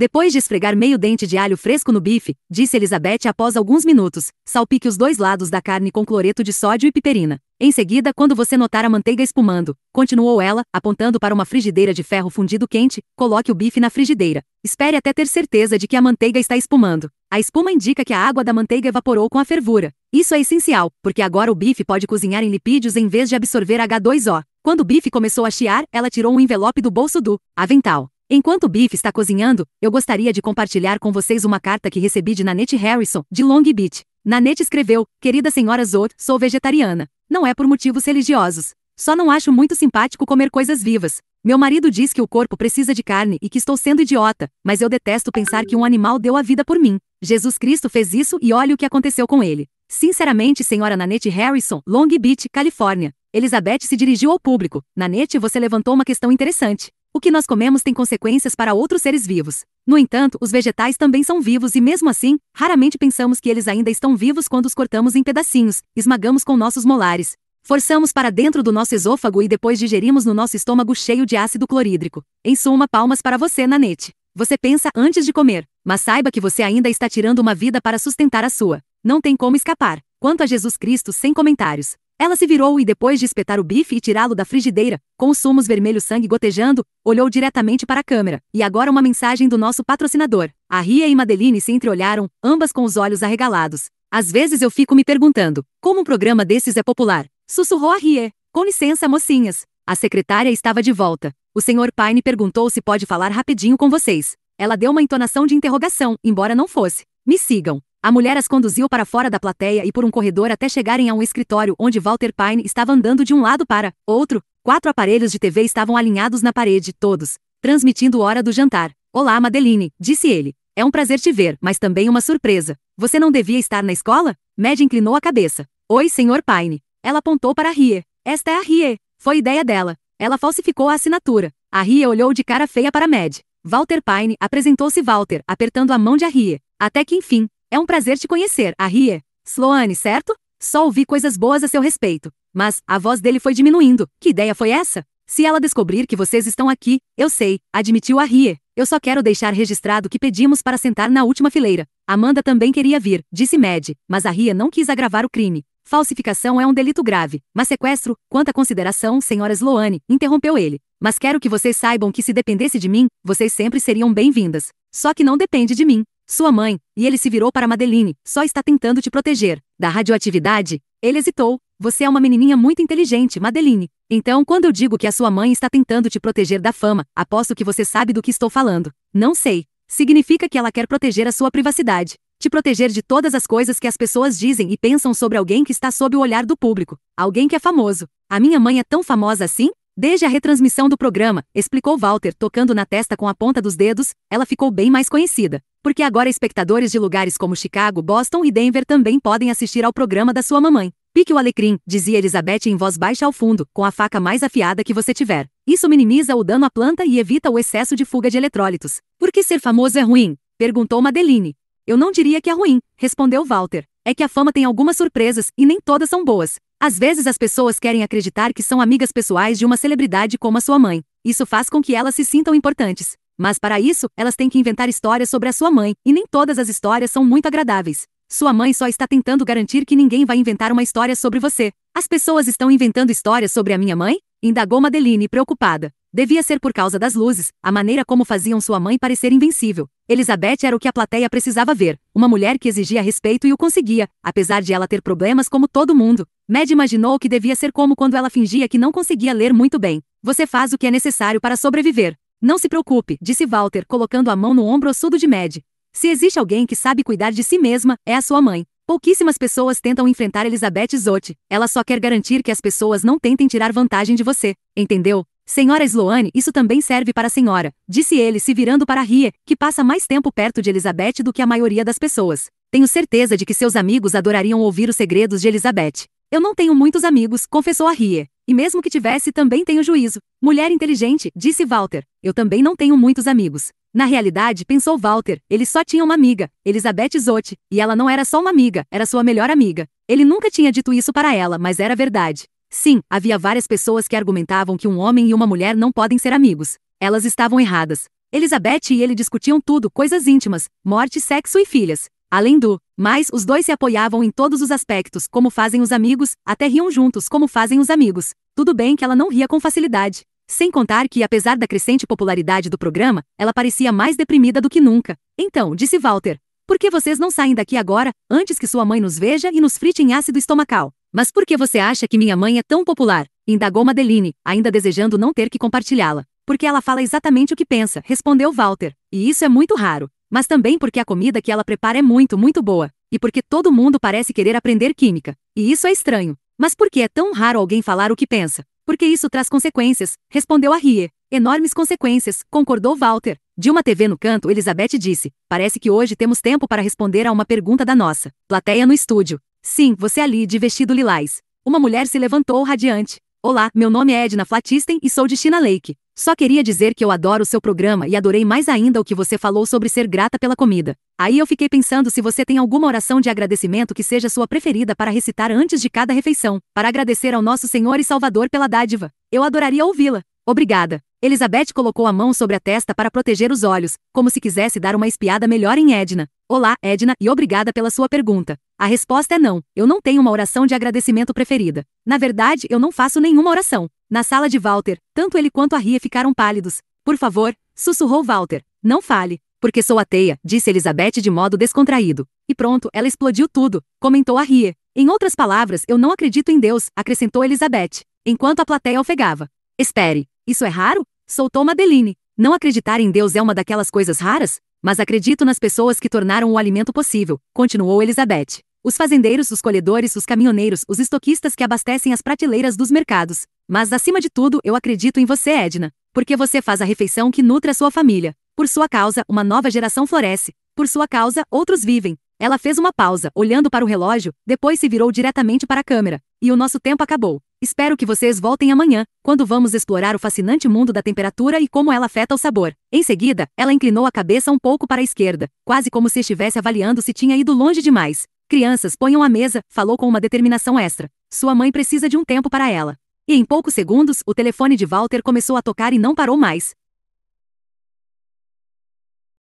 depois de esfregar meio dente de alho fresco no bife, disse Elizabeth após alguns minutos, salpique os dois lados da carne com cloreto de sódio e piperina. Em seguida, quando você notar a manteiga espumando, continuou ela, apontando para uma frigideira de ferro fundido quente, coloque o bife na frigideira. Espere até ter certeza de que a manteiga está espumando. A espuma indica que a água da manteiga evaporou com a fervura. Isso é essencial, porque agora o bife pode cozinhar em lipídios em vez de absorver H2O. Quando o bife começou a chiar, ela tirou um envelope do bolso do avental. Enquanto Biff está cozinhando, eu gostaria de compartilhar com vocês uma carta que recebi de Nanette Harrison, de Long Beach. Nanette escreveu: Querida senhora Zot, sou vegetariana. Não é por motivos religiosos. Só não acho muito simpático comer coisas vivas. Meu marido diz que o corpo precisa de carne e que estou sendo idiota, mas eu detesto pensar que um animal deu a vida por mim. Jesus Cristo fez isso e olhe o que aconteceu com ele. Sinceramente, senhora Nanette Harrison, Long Beach, Califórnia. Elizabeth se dirigiu ao público. Nanette, você levantou uma questão interessante. O que nós comemos tem consequências para outros seres vivos. No entanto, os vegetais também são vivos e, mesmo assim, raramente pensamos que eles ainda estão vivos quando os cortamos em pedacinhos, esmagamos com nossos molares, forçamos para dentro do nosso esôfago e depois digerimos no nosso estômago cheio de ácido clorídrico. Em suma, palmas para você, Nanete. Você pensa antes de comer, mas saiba que você ainda está tirando uma vida para sustentar a sua. Não tem como escapar. Quanto a Jesus Cristo, sem comentários. Ela se virou e, depois de espetar o bife e tirá-lo da frigideira, com os sumos vermelho sangue gotejando, olhou diretamente para a câmera. E agora uma mensagem do nosso patrocinador. A Ria e Madeline se entreolharam, ambas com os olhos arregalados. Às vezes eu fico me perguntando, como um programa desses é popular? Sussurrou a Rie. Com licença, mocinhas. A secretária estava de volta. O Sr. Payne perguntou se pode falar rapidinho com vocês. Ela deu uma entonação de interrogação, embora não fosse. Me sigam. A mulher as conduziu para fora da plateia e por um corredor até chegarem a um escritório onde Walter Pine estava andando de um lado para outro. Quatro aparelhos de TV estavam alinhados na parede, todos, transmitindo hora do jantar. Olá, Madeline, disse ele. É um prazer te ver, mas também uma surpresa. Você não devia estar na escola? Madge inclinou a cabeça. Oi, Sr. Pine. Ela apontou para a Rie. Esta é a Rie. Foi ideia dela. Ela falsificou a assinatura. A Rie olhou de cara feia para Mad. Walter Pine apresentou-se Walter, apertando a mão de a Rie. Até que enfim, é um prazer te conhecer, Arrie Sloane, certo? Só ouvi coisas boas a seu respeito. Mas a voz dele foi diminuindo. Que ideia foi essa? Se ela descobrir que vocês estão aqui, eu sei, admitiu Arrie. Eu só quero deixar registrado que pedimos para sentar na última fileira. Amanda também queria vir, disse Mad, mas Arrie não quis agravar o crime. Falsificação é um delito grave, mas sequestro, quanta consideração, senhora Sloane, interrompeu ele. Mas quero que vocês saibam que se dependesse de mim, vocês sempre seriam bem-vindas. Só que não depende de mim sua mãe, e ele se virou para Madeline, só está tentando te proteger. Da radioatividade? Ele hesitou. Você é uma menininha muito inteligente, Madeline. Então, quando eu digo que a sua mãe está tentando te proteger da fama, aposto que você sabe do que estou falando. Não sei. Significa que ela quer proteger a sua privacidade. Te proteger de todas as coisas que as pessoas dizem e pensam sobre alguém que está sob o olhar do público. Alguém que é famoso. A minha mãe é tão famosa assim? Desde a retransmissão do programa, explicou Walter, tocando na testa com a ponta dos dedos, ela ficou bem mais conhecida. Porque agora espectadores de lugares como Chicago, Boston e Denver também podem assistir ao programa da sua mamãe. Pique o alecrim, dizia Elizabeth em voz baixa ao fundo, com a faca mais afiada que você tiver. Isso minimiza o dano à planta e evita o excesso de fuga de eletrólitos. Por que ser famoso é ruim? perguntou Madeline. Eu não diria que é ruim, respondeu Walter. É que a fama tem algumas surpresas e nem todas são boas. Às vezes as pessoas querem acreditar que são amigas pessoais de uma celebridade como a sua mãe. Isso faz com que elas se sintam importantes. Mas para isso, elas têm que inventar histórias sobre a sua mãe, e nem todas as histórias são muito agradáveis. Sua mãe só está tentando garantir que ninguém vai inventar uma história sobre você. As pessoas estão inventando histórias sobre a minha mãe? Indagou Madeline, preocupada. Devia ser por causa das luzes, a maneira como faziam sua mãe parecer invencível. Elizabeth era o que a plateia precisava ver, uma mulher que exigia respeito e o conseguia, apesar de ela ter problemas como todo mundo. Mad imaginou o que devia ser como quando ela fingia que não conseguia ler muito bem. Você faz o que é necessário para sobreviver. Não se preocupe, disse Walter, colocando a mão no ombro ossudo de Mad. Se existe alguém que sabe cuidar de si mesma, é a sua mãe. Pouquíssimas pessoas tentam enfrentar Elizabeth Zotti. Ela só quer garantir que as pessoas não tentem tirar vantagem de você. Entendeu? Senhora Sloane, isso também serve para a senhora, disse ele se virando para Ria, que passa mais tempo perto de Elizabeth do que a maioria das pessoas. Tenho certeza de que seus amigos adorariam ouvir os segredos de Elizabeth. Eu não tenho muitos amigos, confessou a Ria. E mesmo que tivesse, também tenho juízo. Mulher inteligente, disse Walter. Eu também não tenho muitos amigos. Na realidade, pensou Walter, ele só tinha uma amiga, Elizabeth Zotti, e ela não era só uma amiga, era sua melhor amiga. Ele nunca tinha dito isso para ela, mas era verdade. Sim, havia várias pessoas que argumentavam que um homem e uma mulher não podem ser amigos. Elas estavam erradas. Elizabeth e ele discutiam tudo, coisas íntimas, morte, sexo e filhas. Além do, mais os dois se apoiavam em todos os aspectos, como fazem os amigos, até riam juntos, como fazem os amigos. Tudo bem que ela não ria com facilidade. Sem contar que, apesar da crescente popularidade do programa, ela parecia mais deprimida do que nunca. Então, disse Walter, por que vocês não saem daqui agora, antes que sua mãe nos veja e nos frite em ácido estomacal? Mas por que você acha que minha mãe é tão popular? Indagou Madeline, ainda desejando não ter que compartilhá-la. Porque ela fala exatamente o que pensa, respondeu Walter. E isso é muito raro mas também porque a comida que ela prepara é muito, muito boa, e porque todo mundo parece querer aprender química. E isso é estranho. Mas por que é tão raro alguém falar o que pensa? Porque isso traz consequências, respondeu a Rie. Enormes consequências, concordou Walter. De uma TV no canto, Elizabeth disse: Parece que hoje temos tempo para responder a uma pergunta da nossa. Plateia no estúdio. Sim, você ali de vestido lilás. Uma mulher se levantou radiante. Olá, meu nome é Edna Flatisten e sou de China Lake. Só queria dizer que eu adoro o seu programa e adorei mais ainda o que você falou sobre ser grata pela comida. Aí eu fiquei pensando se você tem alguma oração de agradecimento que seja sua preferida para recitar antes de cada refeição, para agradecer ao nosso Senhor e Salvador pela dádiva. Eu adoraria ouvi-la. Obrigada. Elizabeth colocou a mão sobre a testa para proteger os olhos, como se quisesse dar uma espiada melhor em Edna. Olá, Edna, e obrigada pela sua pergunta. A resposta é não. Eu não tenho uma oração de agradecimento preferida. Na verdade, eu não faço nenhuma oração. Na sala de Walter, tanto ele quanto a Ria ficaram pálidos. Por favor, sussurrou Walter. Não fale. Porque sou ateia, disse Elizabeth de modo descontraído. E pronto, ela explodiu tudo, comentou a Ria. Em outras palavras, eu não acredito em Deus, acrescentou Elizabeth, enquanto a plateia ofegava. Espere, isso é raro? Soltou Madeline. Não acreditar em Deus é uma daquelas coisas raras? Mas acredito nas pessoas que tornaram o alimento possível, continuou Elizabeth. Os fazendeiros, os colhedores, os caminhoneiros, os estoquistas que abastecem as prateleiras dos mercados. Mas acima de tudo, eu acredito em você, Edna, porque você faz a refeição que nutre a sua família. Por sua causa, uma nova geração floresce. Por sua causa, outros vivem. Ela fez uma pausa, olhando para o relógio, depois se virou diretamente para a câmera. E o nosso tempo acabou. Espero que vocês voltem amanhã, quando vamos explorar o fascinante mundo da temperatura e como ela afeta o sabor. Em seguida, ela inclinou a cabeça um pouco para a esquerda, quase como se estivesse avaliando se tinha ido longe demais. Crianças, ponham a mesa, falou com uma determinação extra. Sua mãe precisa de um tempo para ela. E em poucos segundos, o telefone de Walter começou a tocar e não parou mais.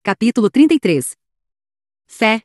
Capítulo 33 Fé,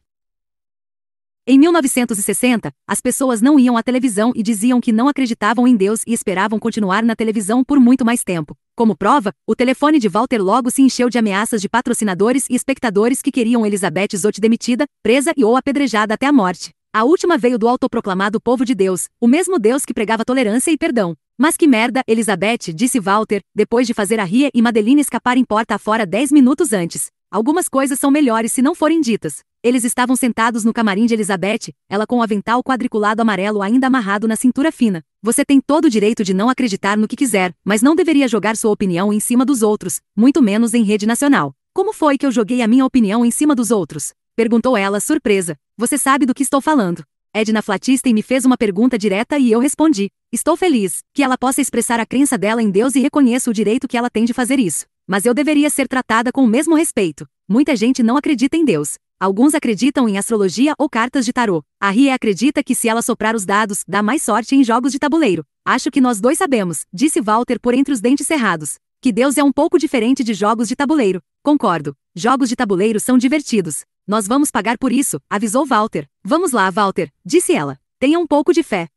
em 1960, as pessoas não iam à televisão e diziam que não acreditavam em Deus e esperavam continuar na televisão por muito mais tempo. Como prova, o telefone de Walter logo se encheu de ameaças de patrocinadores e espectadores que queriam Elizabeth Zott demitida, presa e ou apedrejada até a morte. A última veio do autoproclamado povo de Deus, o mesmo Deus que pregava tolerância e perdão. Mas que merda, Elizabeth, disse Walter, depois de fazer a Ria e Madeline escaparem porta afora dez minutos antes. Algumas coisas são melhores se não forem ditas. Eles estavam sentados no camarim de Elizabeth, ela com o avental quadriculado amarelo ainda amarrado na cintura fina. Você tem todo o direito de não acreditar no que quiser, mas não deveria jogar sua opinião em cima dos outros, muito menos em rede nacional. Como foi que eu joguei a minha opinião em cima dos outros? Perguntou ela, surpresa. Você sabe do que estou falando. Edna Flatista me fez uma pergunta direta e eu respondi. Estou feliz que ela possa expressar a crença dela em Deus e reconheço o direito que ela tem de fazer isso. Mas eu deveria ser tratada com o mesmo respeito. Muita gente não acredita em Deus. Alguns acreditam em astrologia ou cartas de tarô. A Ria acredita que se ela soprar os dados, dá mais sorte em jogos de tabuleiro. Acho que nós dois sabemos, disse Walter por entre os dentes cerrados. Que Deus é um pouco diferente de jogos de tabuleiro. Concordo. Jogos de tabuleiro são divertidos. Nós vamos pagar por isso, avisou Walter. Vamos lá, Walter, disse ela. Tenha um pouco de fé.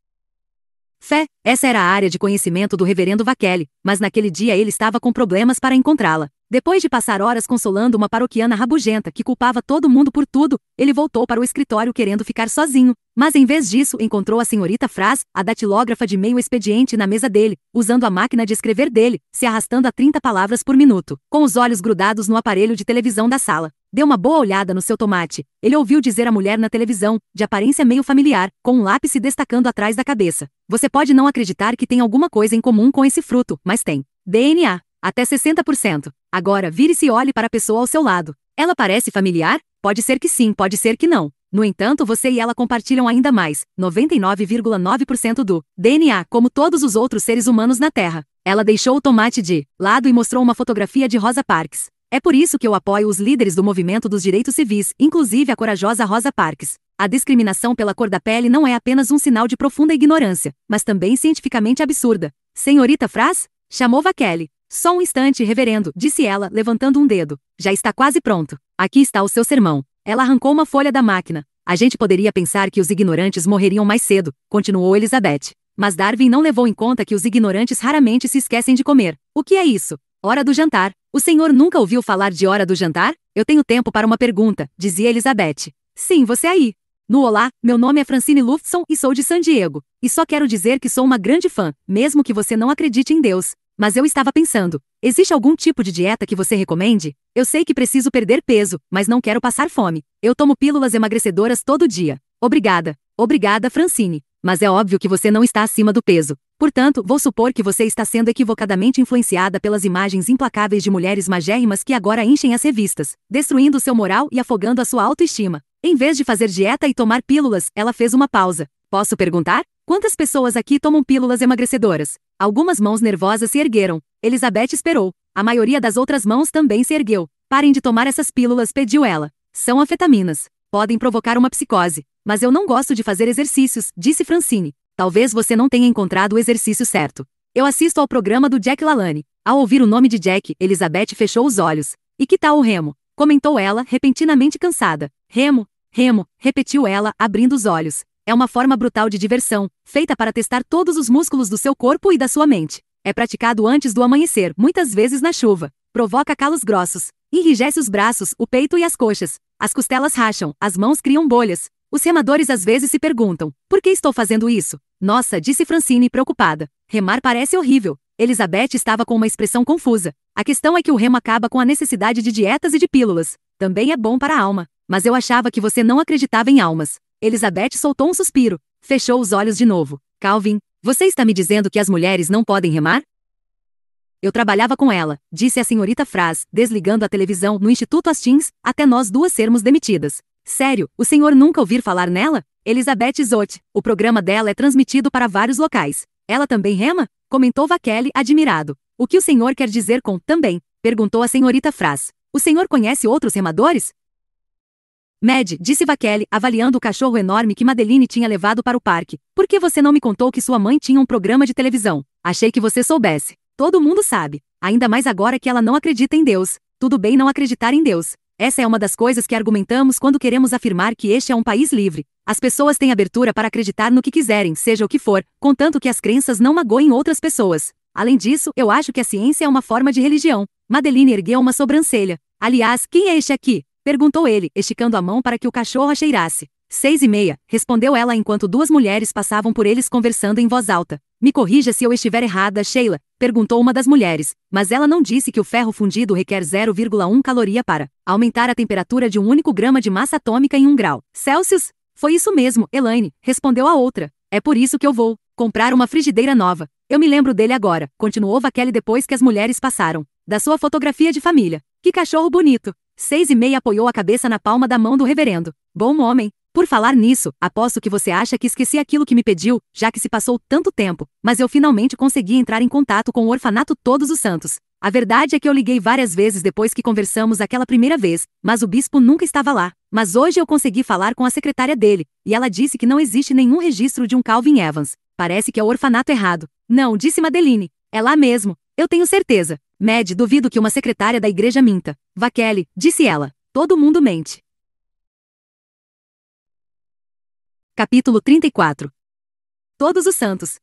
Fé, essa era a área de conhecimento do reverendo Vakeli, mas naquele dia ele estava com problemas para encontrá-la. Depois de passar horas consolando uma paroquiana rabugenta que culpava todo mundo por tudo, ele voltou para o escritório querendo ficar sozinho, mas em vez disso encontrou a senhorita Fraz, a datilógrafa de meio expediente na mesa dele, usando a máquina de escrever dele, se arrastando a 30 palavras por minuto, com os olhos grudados no aparelho de televisão da sala. Deu uma boa olhada no seu tomate. Ele ouviu dizer a mulher na televisão, de aparência meio familiar, com um lápis se destacando atrás da cabeça. Você pode não acreditar que tem alguma coisa em comum com esse fruto, mas tem. DNA. Até 60%. Agora vire-se e olhe para a pessoa ao seu lado. Ela parece familiar? Pode ser que sim, pode ser que não. No entanto, você e ela compartilham ainda mais, 99,9% do DNA, como todos os outros seres humanos na Terra. Ela deixou o tomate de lado e mostrou uma fotografia de Rosa Parks. É por isso que eu apoio os líderes do movimento dos direitos civis, inclusive a corajosa Rosa Parks. A discriminação pela cor da pele não é apenas um sinal de profunda ignorância, mas também cientificamente absurda. Senhorita Fraz? Chamou Kelly. Só um instante, reverendo, disse ela, levantando um dedo. Já está quase pronto. Aqui está o seu sermão. Ela arrancou uma folha da máquina. A gente poderia pensar que os ignorantes morreriam mais cedo, continuou Elizabeth. Mas Darwin não levou em conta que os ignorantes raramente se esquecem de comer. O que é isso? Hora do jantar. O senhor nunca ouviu falar de hora do jantar? Eu tenho tempo para uma pergunta, dizia Elizabeth. Sim, você aí. No Olá, meu nome é Francine Luftson e sou de San Diego. E só quero dizer que sou uma grande fã, mesmo que você não acredite em Deus. Mas eu estava pensando, existe algum tipo de dieta que você recomende? Eu sei que preciso perder peso, mas não quero passar fome. Eu tomo pílulas emagrecedoras todo dia. Obrigada. Obrigada, Francine. Mas é óbvio que você não está acima do peso. Portanto, vou supor que você está sendo equivocadamente influenciada pelas imagens implacáveis de mulheres magérrimas que agora enchem as revistas, destruindo seu moral e afogando a sua autoestima. Em vez de fazer dieta e tomar pílulas, ela fez uma pausa. Posso perguntar? Quantas pessoas aqui tomam pílulas emagrecedoras? Algumas mãos nervosas se ergueram. Elizabeth esperou. A maioria das outras mãos também se ergueu. Parem de tomar essas pílulas, pediu ela. São afetaminas podem provocar uma psicose. Mas eu não gosto de fazer exercícios, disse Francine. Talvez você não tenha encontrado o exercício certo. Eu assisto ao programa do Jack Lalane. Ao ouvir o nome de Jack, Elizabeth fechou os olhos. E que tal o remo? comentou ela, repentinamente cansada. Remo, remo, repetiu ela, abrindo os olhos. É uma forma brutal de diversão, feita para testar todos os músculos do seu corpo e da sua mente. É praticado antes do amanhecer, muitas vezes na chuva. Provoca calos grossos, enrijece os braços, o peito e as coxas, as costelas racham, as mãos criam bolhas. Os remadores às vezes se perguntam: por que estou fazendo isso? Nossa, disse Francine preocupada. Remar parece horrível. Elizabeth estava com uma expressão confusa. A questão é que o remo acaba com a necessidade de dietas e de pílulas. Também é bom para a alma. Mas eu achava que você não acreditava em almas. Elizabeth soltou um suspiro. Fechou os olhos de novo. Calvin, você está me dizendo que as mulheres não podem remar? Eu trabalhava com ela, disse a senhorita Fraz, desligando a televisão no Instituto Astins, até nós duas sermos demitidas. Sério, o senhor nunca ouvir falar nela? Elizabeth Zotti, o programa dela é transmitido para vários locais. Ela também rema? Comentou Vakele, admirado. O que o senhor quer dizer com também? Perguntou a senhorita Fraz. O senhor conhece outros remadores? Med, disse Vakele, avaliando o cachorro enorme que Madeline tinha levado para o parque. Por que você não me contou que sua mãe tinha um programa de televisão? Achei que você soubesse. Todo mundo sabe, ainda mais agora que ela não acredita em Deus. Tudo bem não acreditar em Deus. Essa é uma das coisas que argumentamos quando queremos afirmar que este é um país livre. As pessoas têm abertura para acreditar no que quiserem, seja o que for, contanto que as crenças não magoem outras pessoas. Além disso, eu acho que a ciência é uma forma de religião. Madeline ergueu uma sobrancelha. Aliás, quem é este aqui? Perguntou ele, esticando a mão para que o cachorro a cheirasse. Seis e meia, respondeu ela enquanto duas mulheres passavam por eles conversando em voz alta. Me corrija se eu estiver errada, Sheila, perguntou uma das mulheres, mas ela não disse que o ferro fundido requer 0,1 caloria para aumentar a temperatura de um único grama de massa atômica em um grau. Celsius? Foi isso mesmo, Elaine, respondeu a outra. É por isso que eu vou comprar uma frigideira nova. Eu me lembro dele agora, continuou Vaquele depois que as mulheres passaram. Da sua fotografia de família. Que cachorro bonito! Seis e meia apoiou a cabeça na palma da mão do reverendo. Bom homem, por falar nisso, aposto que você acha que esqueci aquilo que me pediu, já que se passou tanto tempo, mas eu finalmente consegui entrar em contato com o orfanato Todos os Santos. A verdade é que eu liguei várias vezes depois que conversamos aquela primeira vez, mas o bispo nunca estava lá. Mas hoje eu consegui falar com a secretária dele, e ela disse que não existe nenhum registro de um Calvin Evans. Parece que é o orfanato errado. Não, disse Madeline. É lá mesmo. Eu tenho certeza. Mad, duvido que uma secretária da igreja minta. Vakeli, disse ela. Todo mundo mente. Capítulo 34 Todos os Santos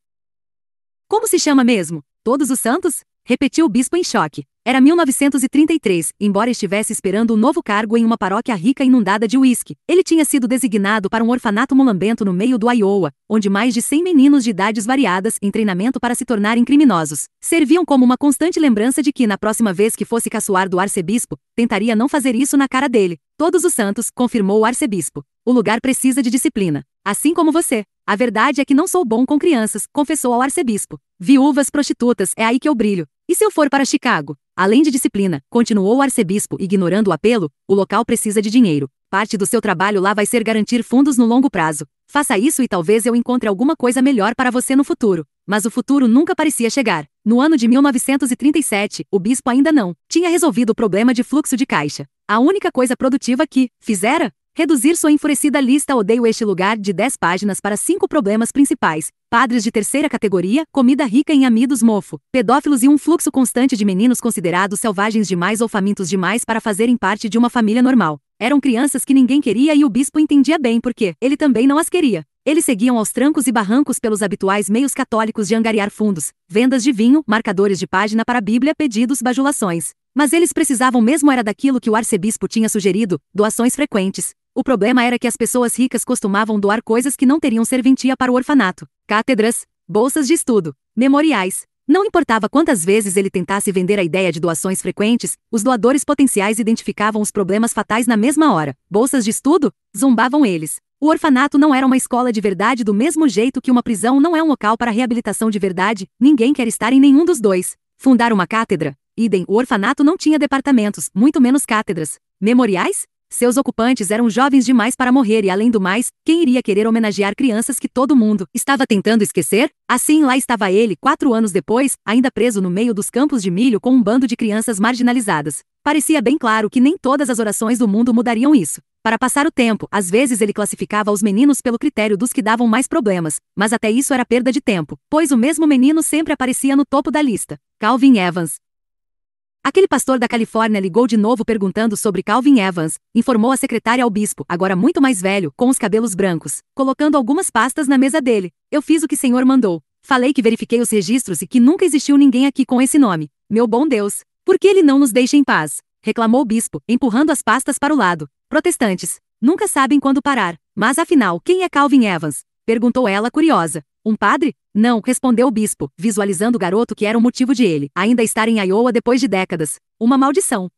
Como se chama mesmo? Todos os Santos? Repetiu o bispo em choque. Era 1933, embora estivesse esperando um novo cargo em uma paróquia rica inundada de uísque. Ele tinha sido designado para um orfanato mulambento no meio do Iowa, onde mais de 100 meninos de idades variadas, em treinamento para se tornarem criminosos, serviam como uma constante lembrança de que, na próxima vez que fosse caçoar do arcebispo, tentaria não fazer isso na cara dele. Todos os santos, confirmou o arcebispo. O lugar precisa de disciplina. Assim como você. A verdade é que não sou bom com crianças, confessou ao arcebispo. Viúvas prostitutas, é aí que eu brilho. E se eu for para Chicago? Além de disciplina, continuou o arcebispo, ignorando o apelo, o local precisa de dinheiro. Parte do seu trabalho lá vai ser garantir fundos no longo prazo. Faça isso e talvez eu encontre alguma coisa melhor para você no futuro. Mas o futuro nunca parecia chegar. No ano de 1937, o bispo ainda não tinha resolvido o problema de fluxo de caixa. A única coisa produtiva que fizera Reduzir sua enfurecida lista Odeio este lugar de 10 páginas para 5 problemas principais. Padres de terceira categoria, comida rica em amidos mofo, pedófilos e um fluxo constante de meninos considerados selvagens demais ou famintos demais para fazerem parte de uma família normal. Eram crianças que ninguém queria e o bispo entendia bem porque ele também não as queria. Eles seguiam aos trancos e barrancos pelos habituais meios católicos de angariar fundos, vendas de vinho, marcadores de página para a Bíblia, pedidos, bajulações. Mas eles precisavam mesmo era daquilo que o arcebispo tinha sugerido, doações frequentes, o problema era que as pessoas ricas costumavam doar coisas que não teriam serventia para o orfanato: cátedras, bolsas de estudo, memoriais. Não importava quantas vezes ele tentasse vender a ideia de doações frequentes, os doadores potenciais identificavam os problemas fatais na mesma hora. Bolsas de estudo? Zombavam eles. O orfanato não era uma escola de verdade do mesmo jeito que uma prisão não é um local para reabilitação de verdade, ninguém quer estar em nenhum dos dois. Fundar uma cátedra? Idem, o orfanato não tinha departamentos, muito menos cátedras. Memoriais? Seus ocupantes eram jovens demais para morrer e, além do mais, quem iria querer homenagear crianças que todo mundo estava tentando esquecer? Assim, lá estava ele, quatro anos depois, ainda preso no meio dos campos de milho com um bando de crianças marginalizadas. Parecia bem claro que nem todas as orações do mundo mudariam isso. Para passar o tempo, às vezes ele classificava os meninos pelo critério dos que davam mais problemas, mas até isso era perda de tempo, pois o mesmo menino sempre aparecia no topo da lista. Calvin Evans, Aquele pastor da Califórnia ligou de novo perguntando sobre Calvin Evans, informou a secretária ao bispo, agora muito mais velho, com os cabelos brancos, colocando algumas pastas na mesa dele. Eu fiz o que o senhor mandou. Falei que verifiquei os registros e que nunca existiu ninguém aqui com esse nome. Meu bom Deus, por que ele não nos deixa em paz? reclamou o bispo, empurrando as pastas para o lado. Protestantes, nunca sabem quando parar. Mas afinal, quem é Calvin Evans? perguntou ela curiosa. Um padre? Não, respondeu o bispo, visualizando o garoto que era o motivo de ele, ainda estar em Iowa depois de décadas. Uma maldição.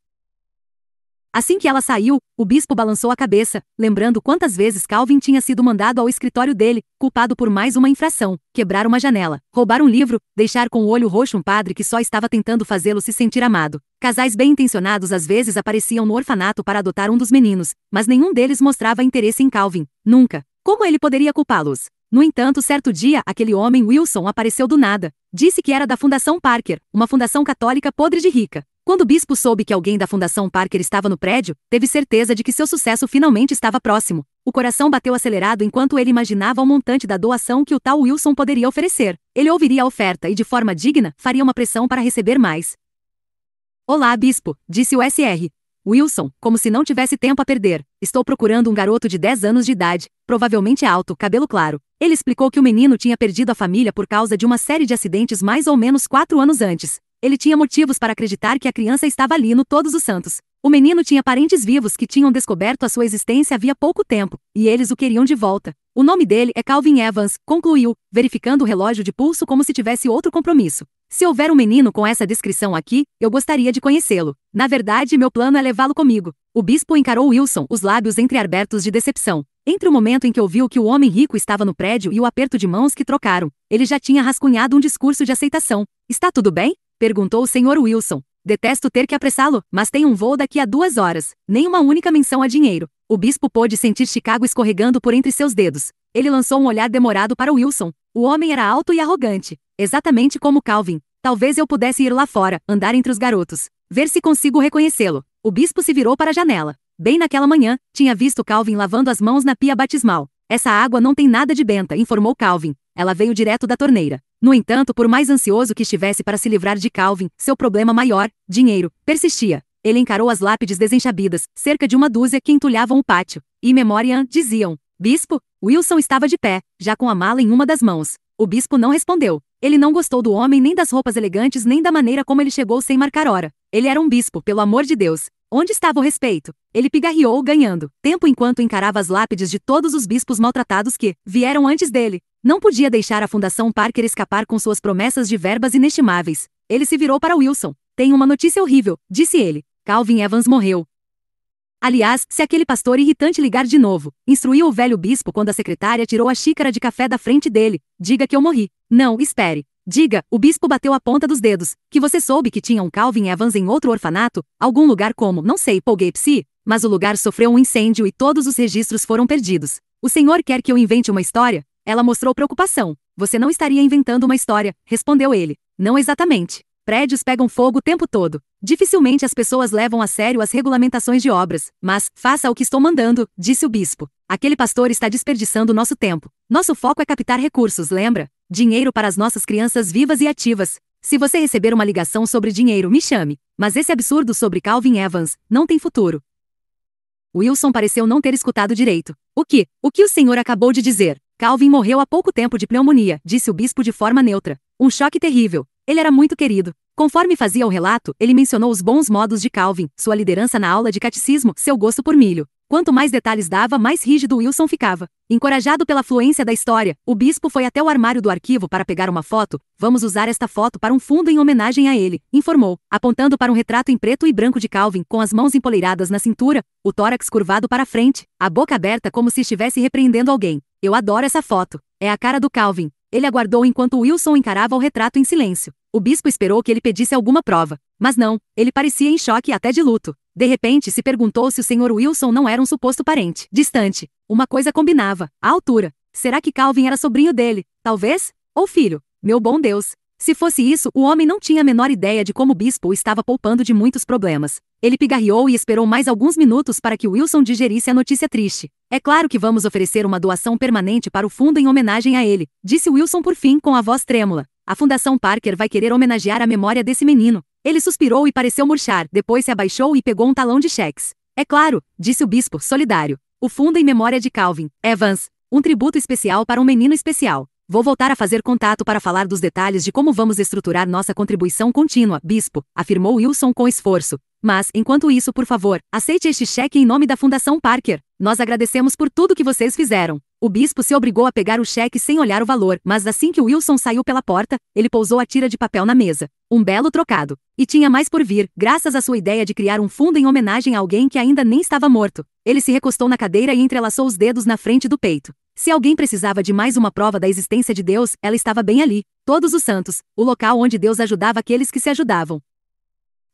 Assim que ela saiu, o bispo balançou a cabeça, lembrando quantas vezes Calvin tinha sido mandado ao escritório dele, culpado por mais uma infração: quebrar uma janela, roubar um livro, deixar com o olho roxo um padre que só estava tentando fazê-lo se sentir amado. Casais bem intencionados às vezes apareciam no orfanato para adotar um dos meninos, mas nenhum deles mostrava interesse em Calvin, nunca. Como ele poderia culpá-los? No entanto, certo dia, aquele homem Wilson apareceu do nada. Disse que era da Fundação Parker, uma fundação católica podre de rica. Quando o bispo soube que alguém da Fundação Parker estava no prédio, teve certeza de que seu sucesso finalmente estava próximo. O coração bateu acelerado enquanto ele imaginava o montante da doação que o tal Wilson poderia oferecer. Ele ouviria a oferta e, de forma digna, faria uma pressão para receber mais. Olá, bispo, disse o SR. Wilson, como se não tivesse tempo a perder. Estou procurando um garoto de 10 anos de idade, provavelmente alto, cabelo claro. Ele explicou que o menino tinha perdido a família por causa de uma série de acidentes mais ou menos 4 anos antes. Ele tinha motivos para acreditar que a criança estava ali no Todos os Santos. O menino tinha parentes vivos que tinham descoberto a sua existência havia pouco tempo, e eles o queriam de volta. O nome dele é Calvin Evans, concluiu, verificando o relógio de pulso como se tivesse outro compromisso. Se houver um menino com essa descrição aqui, eu gostaria de conhecê-lo. Na verdade, meu plano é levá-lo comigo. O bispo encarou Wilson, os lábios entreabertos de decepção. Entre o momento em que ouviu que o homem rico estava no prédio e o aperto de mãos que trocaram, ele já tinha rascunhado um discurso de aceitação. Está tudo bem? perguntou o senhor Wilson. Detesto ter que apressá-lo, mas tem um voo daqui a duas horas. Nenhuma única menção a dinheiro. O bispo pôde sentir Chicago escorregando por entre seus dedos. Ele lançou um olhar demorado para Wilson. O homem era alto e arrogante, exatamente como Calvin. Talvez eu pudesse ir lá fora, andar entre os garotos, ver se consigo reconhecê-lo. O bispo se virou para a janela. Bem naquela manhã, tinha visto Calvin lavando as mãos na pia batismal. Essa água não tem nada de benta, informou Calvin. Ela veio direto da torneira. No entanto, por mais ansioso que estivesse para se livrar de Calvin, seu problema maior, dinheiro, persistia. Ele encarou as lápides desenchabidas, cerca de uma dúzia que entulhavam o pátio. E memoriam, diziam: Bispo, Wilson estava de pé, já com a mala em uma das mãos. O bispo não respondeu. Ele não gostou do homem nem das roupas elegantes nem da maneira como ele chegou sem marcar hora. Ele era um bispo, pelo amor de Deus. Onde estava o respeito? Ele pigarreou ganhando tempo enquanto encarava as lápides de todos os bispos maltratados que vieram antes dele. Não podia deixar a Fundação Parker escapar com suas promessas de verbas inestimáveis. Ele se virou para Wilson. Tenho uma notícia horrível, disse ele. Calvin Evans morreu. Aliás, se aquele pastor irritante ligar de novo, instruiu o velho bispo quando a secretária tirou a xícara de café da frente dele, diga que eu morri. Não, espere. Diga, o bispo bateu a ponta dos dedos, que você soube que tinha um Calvin Evans em outro orfanato, algum lugar como, não sei, Poughkeepsie, mas o lugar sofreu um incêndio e todos os registros foram perdidos. O senhor quer que eu invente uma história? Ela mostrou preocupação. Você não estaria inventando uma história, respondeu ele. Não exatamente. Prédios pegam fogo o tempo todo. Dificilmente as pessoas levam a sério as regulamentações de obras, mas, faça o que estou mandando, disse o bispo. Aquele pastor está desperdiçando nosso tempo. Nosso foco é captar recursos, lembra? Dinheiro para as nossas crianças vivas e ativas. Se você receber uma ligação sobre dinheiro, me chame. Mas esse absurdo sobre Calvin Evans não tem futuro. Wilson pareceu não ter escutado direito. O que? O que o senhor acabou de dizer? Calvin morreu há pouco tempo de pneumonia, disse o bispo de forma neutra. Um choque terrível. Ele era muito querido. Conforme fazia o relato, ele mencionou os bons modos de Calvin, sua liderança na aula de catecismo, seu gosto por milho. Quanto mais detalhes dava, mais rígido Wilson ficava. Encorajado pela fluência da história, o bispo foi até o armário do arquivo para pegar uma foto. Vamos usar esta foto para um fundo em homenagem a ele, informou, apontando para um retrato em preto e branco de Calvin, com as mãos empoleiradas na cintura, o tórax curvado para a frente, a boca aberta como se estivesse repreendendo alguém. Eu adoro essa foto. É a cara do Calvin. Ele aguardou enquanto Wilson encarava o retrato em silêncio. O bispo esperou que ele pedisse alguma prova, mas não, ele parecia em choque e até de luto. De repente se perguntou se o Sr. Wilson não era um suposto parente. Distante. Uma coisa combinava: a altura. Será que Calvin era sobrinho dele? Talvez? Ou filho? Meu bom Deus. Se fosse isso, o homem não tinha a menor ideia de como o bispo o estava poupando de muitos problemas. Ele pigarreou e esperou mais alguns minutos para que Wilson digerisse a notícia triste. É claro que vamos oferecer uma doação permanente para o fundo em homenagem a ele, disse Wilson por fim com a voz trêmula. A Fundação Parker vai querer homenagear a memória desse menino. Ele suspirou e pareceu murchar, depois se abaixou e pegou um talão de cheques. É claro, disse o bispo, solidário. O fundo em memória de Calvin, Evans, um tributo especial para um menino especial. Vou voltar a fazer contato para falar dos detalhes de como vamos estruturar nossa contribuição contínua, bispo, afirmou Wilson com esforço. Mas, enquanto isso, por favor, aceite este cheque em nome da Fundação Parker. Nós agradecemos por tudo que vocês fizeram. O bispo se obrigou a pegar o cheque sem olhar o valor, mas assim que Wilson saiu pela porta, ele pousou a tira de papel na mesa. Um belo trocado. E tinha mais por vir, graças à sua ideia de criar um fundo em homenagem a alguém que ainda nem estava morto. Ele se recostou na cadeira e entrelaçou os dedos na frente do peito. Se alguém precisava de mais uma prova da existência de Deus, ela estava bem ali. Todos os santos, o local onde Deus ajudava aqueles que se ajudavam.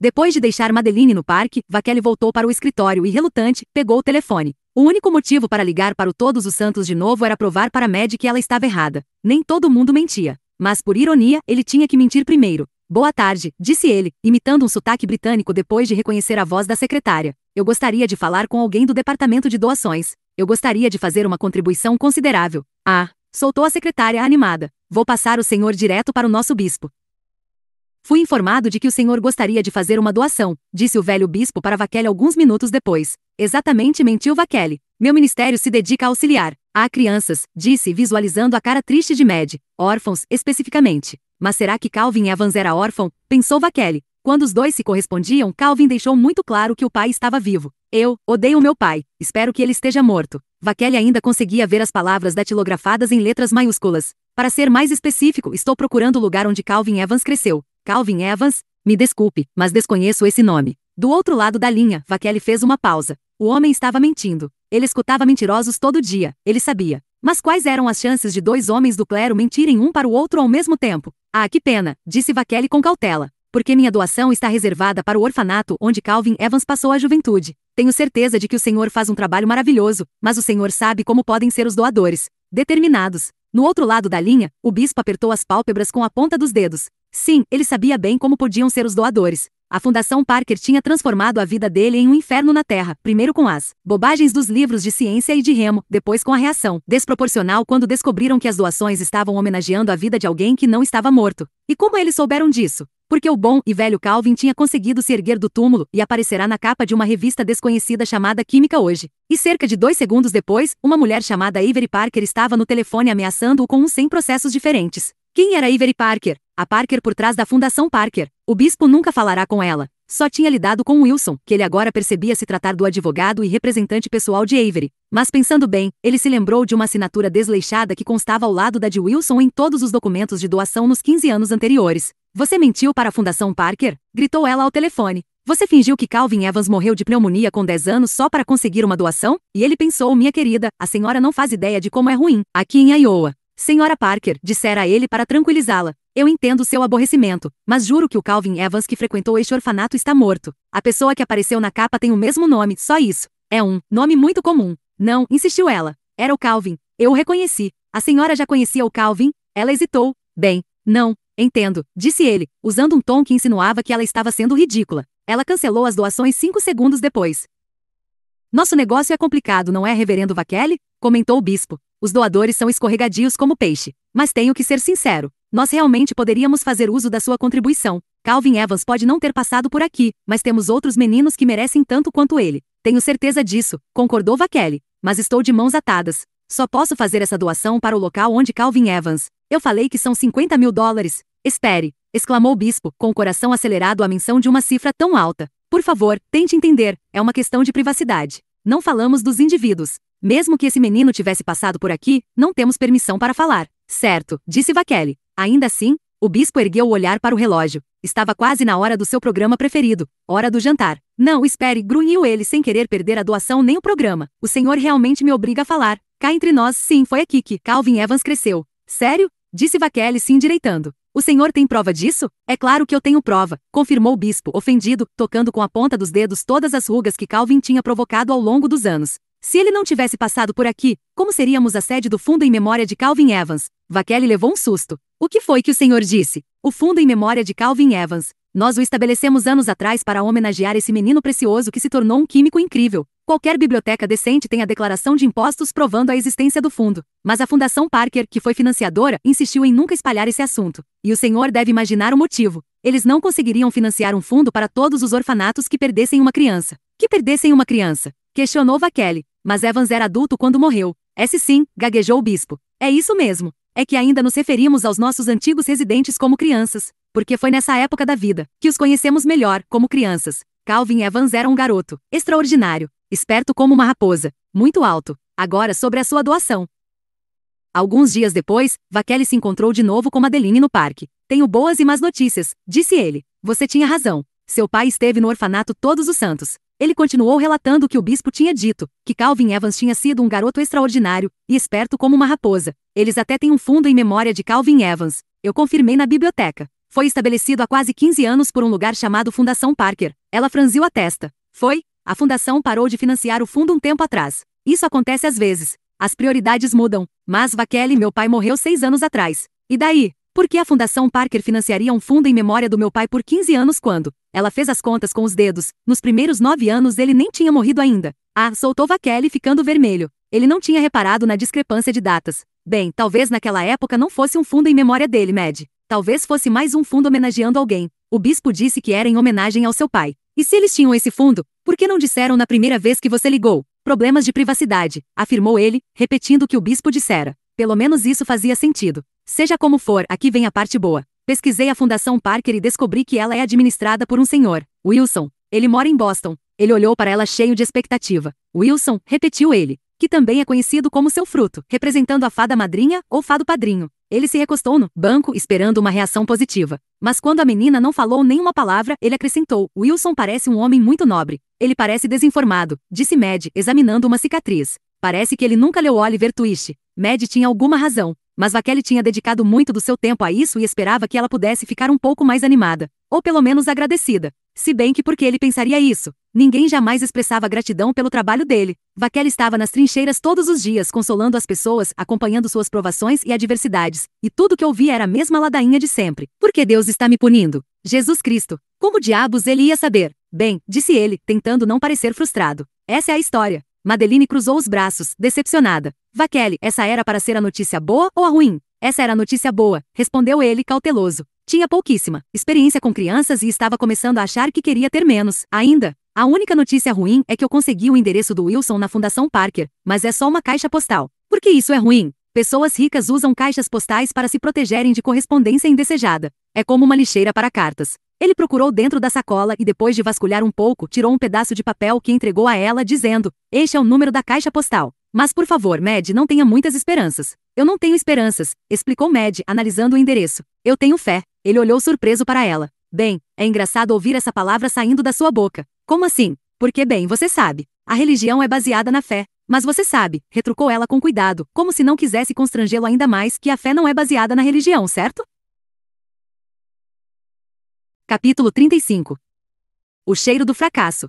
Depois de deixar Madeline no parque, Vaquele voltou para o escritório e, relutante, pegou o telefone. O único motivo para ligar para o Todos os Santos de novo era provar para Maddie que ela estava errada. Nem todo mundo mentia. Mas, por ironia, ele tinha que mentir primeiro. Boa tarde, disse ele, imitando um sotaque britânico depois de reconhecer a voz da secretária. Eu gostaria de falar com alguém do departamento de doações. Eu gostaria de fazer uma contribuição considerável. Ah, soltou a secretária animada. Vou passar o senhor direto para o nosso bispo. Fui informado de que o senhor gostaria de fazer uma doação, disse o velho bispo para Vaquele alguns minutos depois. Exatamente mentiu Vaquele. Meu ministério se dedica a auxiliar. A crianças, disse visualizando a cara triste de Mad, órfãos, especificamente. Mas será que Calvin e Evans era órfão? Pensou Vaquele. Quando os dois se correspondiam, Calvin deixou muito claro que o pai estava vivo. Eu odeio meu pai. Espero que ele esteja morto. Vaquele ainda conseguia ver as palavras datilografadas em letras maiúsculas. Para ser mais específico, estou procurando o lugar onde Calvin Evans cresceu. Calvin Evans, me desculpe, mas desconheço esse nome. Do outro lado da linha, Vaquelli fez uma pausa. O homem estava mentindo. Ele escutava mentirosos todo dia, ele sabia. Mas quais eram as chances de dois homens do clero mentirem um para o outro ao mesmo tempo? Ah, que pena, disse Vaquelli com cautela. Porque minha doação está reservada para o orfanato onde Calvin Evans passou a juventude. Tenho certeza de que o senhor faz um trabalho maravilhoso, mas o senhor sabe como podem ser os doadores. Determinados. No outro lado da linha, o bispo apertou as pálpebras com a ponta dos dedos. Sim, ele sabia bem como podiam ser os doadores. A Fundação Parker tinha transformado a vida dele em um inferno na Terra, primeiro com as bobagens dos livros de ciência e de remo, depois com a reação desproporcional quando descobriram que as doações estavam homenageando a vida de alguém que não estava morto. E como eles souberam disso? Porque o bom e velho Calvin tinha conseguido se erguer do túmulo e aparecerá na capa de uma revista desconhecida chamada Química Hoje. E cerca de dois segundos depois, uma mulher chamada Avery Parker estava no telefone ameaçando-o com uns 100 processos diferentes. Quem era Avery Parker? A Parker por trás da Fundação Parker. O bispo nunca falará com ela. Só tinha lidado com Wilson, que ele agora percebia se tratar do advogado e representante pessoal de Avery. Mas pensando bem, ele se lembrou de uma assinatura desleixada que constava ao lado da de Wilson em todos os documentos de doação nos 15 anos anteriores. Você mentiu para a Fundação Parker? gritou ela ao telefone. Você fingiu que Calvin Evans morreu de pneumonia com 10 anos só para conseguir uma doação? E ele pensou, minha querida, a senhora não faz ideia de como é ruim, aqui em Iowa. Senhora Parker, dissera ele para tranquilizá-la. Eu entendo seu aborrecimento, mas juro que o Calvin Evans que frequentou este orfanato está morto. A pessoa que apareceu na capa tem o mesmo nome, só isso. É um nome muito comum. Não, insistiu ela. Era o Calvin. Eu o reconheci. A senhora já conhecia o Calvin? Ela hesitou. Bem, não, entendo, disse ele, usando um tom que insinuava que ela estava sendo ridícula. Ela cancelou as doações cinco segundos depois. Nosso negócio é complicado, não é, Reverendo Vakeli? comentou o bispo. Os doadores são escorregadios como peixe. Mas tenho que ser sincero. Nós realmente poderíamos fazer uso da sua contribuição. Calvin Evans pode não ter passado por aqui, mas temos outros meninos que merecem tanto quanto ele. Tenho certeza disso, concordou Vaquelli, mas estou de mãos atadas. Só posso fazer essa doação para o local onde Calvin Evans. Eu falei que são 50 mil dólares. Espere, exclamou o bispo, com o coração acelerado à menção de uma cifra tão alta. Por favor, tente entender, é uma questão de privacidade. Não falamos dos indivíduos. Mesmo que esse menino tivesse passado por aqui, não temos permissão para falar. Certo, disse Vaquelli. Ainda assim, o bispo ergueu o olhar para o relógio. Estava quase na hora do seu programa preferido, hora do jantar. Não, espere, grunhiu ele sem querer perder a doação nem o programa. O senhor realmente me obriga a falar. Cá entre nós, sim, foi aqui que Calvin Evans cresceu. Sério? Disse Vakeli se endireitando. O senhor tem prova disso? É claro que eu tenho prova, confirmou o bispo, ofendido, tocando com a ponta dos dedos todas as rugas que Calvin tinha provocado ao longo dos anos. Se ele não tivesse passado por aqui, como seríamos a sede do fundo em memória de Calvin Evans? Vakeli levou um susto. O que foi que o senhor disse? O fundo em memória de Calvin Evans. Nós o estabelecemos anos atrás para homenagear esse menino precioso que se tornou um químico incrível. Qualquer biblioteca decente tem a declaração de impostos provando a existência do fundo. Mas a Fundação Parker, que foi financiadora, insistiu em nunca espalhar esse assunto. E o senhor deve imaginar o motivo. Eles não conseguiriam financiar um fundo para todos os orfanatos que perdessem uma criança. Que perdessem uma criança. Questionou Vakeli, mas Evans era adulto quando morreu. Esse é sim, gaguejou o bispo. É isso mesmo. É que ainda nos referimos aos nossos antigos residentes como crianças, porque foi nessa época da vida que os conhecemos melhor como crianças. Calvin Evans era um garoto, extraordinário, esperto como uma raposa, muito alto. Agora sobre a sua doação. Alguns dias depois, Vakeli se encontrou de novo com Madeline no parque. Tenho boas e más notícias, disse ele. Você tinha razão. Seu pai esteve no orfanato Todos os Santos. Ele continuou relatando o que o bispo tinha dito, que Calvin Evans tinha sido um garoto extraordinário e esperto como uma raposa. Eles até têm um fundo em memória de Calvin Evans. Eu confirmei na biblioteca. Foi estabelecido há quase 15 anos por um lugar chamado Fundação Parker. Ela franziu a testa. Foi? A fundação parou de financiar o fundo um tempo atrás. Isso acontece às vezes. As prioridades mudam. Mas Vaquelli, meu pai, morreu seis anos atrás. E daí? Porque a Fundação Parker financiaria um fundo em memória do meu pai por 15 anos quando ela fez as contas com os dedos. Nos primeiros nove anos ele nem tinha morrido ainda. Ah, soltou Vaquelli ficando vermelho. Ele não tinha reparado na discrepância de datas. Bem, talvez naquela época não fosse um fundo em memória dele, Med. Talvez fosse mais um fundo homenageando alguém. O bispo disse que era em homenagem ao seu pai. E se eles tinham esse fundo, por que não disseram na primeira vez que você ligou? Problemas de privacidade, afirmou ele, repetindo o que o bispo dissera. Pelo menos isso fazia sentido. Seja como for, aqui vem a parte boa. Pesquisei a Fundação Parker e descobri que ela é administrada por um senhor, Wilson. Ele mora em Boston. Ele olhou para ela cheio de expectativa. Wilson, repetiu ele, que também é conhecido como seu fruto, representando a fada madrinha ou fado padrinho. Ele se recostou no banco esperando uma reação positiva. Mas quando a menina não falou nenhuma palavra, ele acrescentou: Wilson parece um homem muito nobre. Ele parece desinformado, disse Mad, examinando uma cicatriz. Parece que ele nunca leu Oliver Twist. Mad tinha alguma razão mas Vakeli tinha dedicado muito do seu tempo a isso e esperava que ela pudesse ficar um pouco mais animada, ou pelo menos agradecida. Se bem que porque ele pensaria isso, ninguém jamais expressava gratidão pelo trabalho dele. Vakeli estava nas trincheiras todos os dias, consolando as pessoas, acompanhando suas provações e adversidades, e tudo que ouvia era a mesma ladainha de sempre. Por que Deus está me punindo? Jesus Cristo! Como diabos ele ia saber? Bem, disse ele, tentando não parecer frustrado. Essa é a história. Madeline cruzou os braços, decepcionada. Vaquele, essa era para ser a notícia boa ou a ruim? Essa era a notícia boa, respondeu ele, cauteloso. Tinha pouquíssima experiência com crianças e estava começando a achar que queria ter menos. Ainda, a única notícia ruim é que eu consegui o endereço do Wilson na Fundação Parker, mas é só uma caixa postal. Por que isso é ruim? Pessoas ricas usam caixas postais para se protegerem de correspondência indesejada. É como uma lixeira para cartas. Ele procurou dentro da sacola e, depois de vasculhar um pouco, tirou um pedaço de papel que entregou a ela, dizendo: Este é o número da caixa postal. Mas por favor, Mad, não tenha muitas esperanças. Eu não tenho esperanças, explicou Mad, analisando o endereço. Eu tenho fé. Ele olhou surpreso para ela. Bem, é engraçado ouvir essa palavra saindo da sua boca. Como assim? Porque, bem, você sabe, a religião é baseada na fé. Mas você sabe, retrucou ela com cuidado, como se não quisesse constrangê-lo ainda mais, que a fé não é baseada na religião, certo? Capítulo 35 O cheiro do fracasso.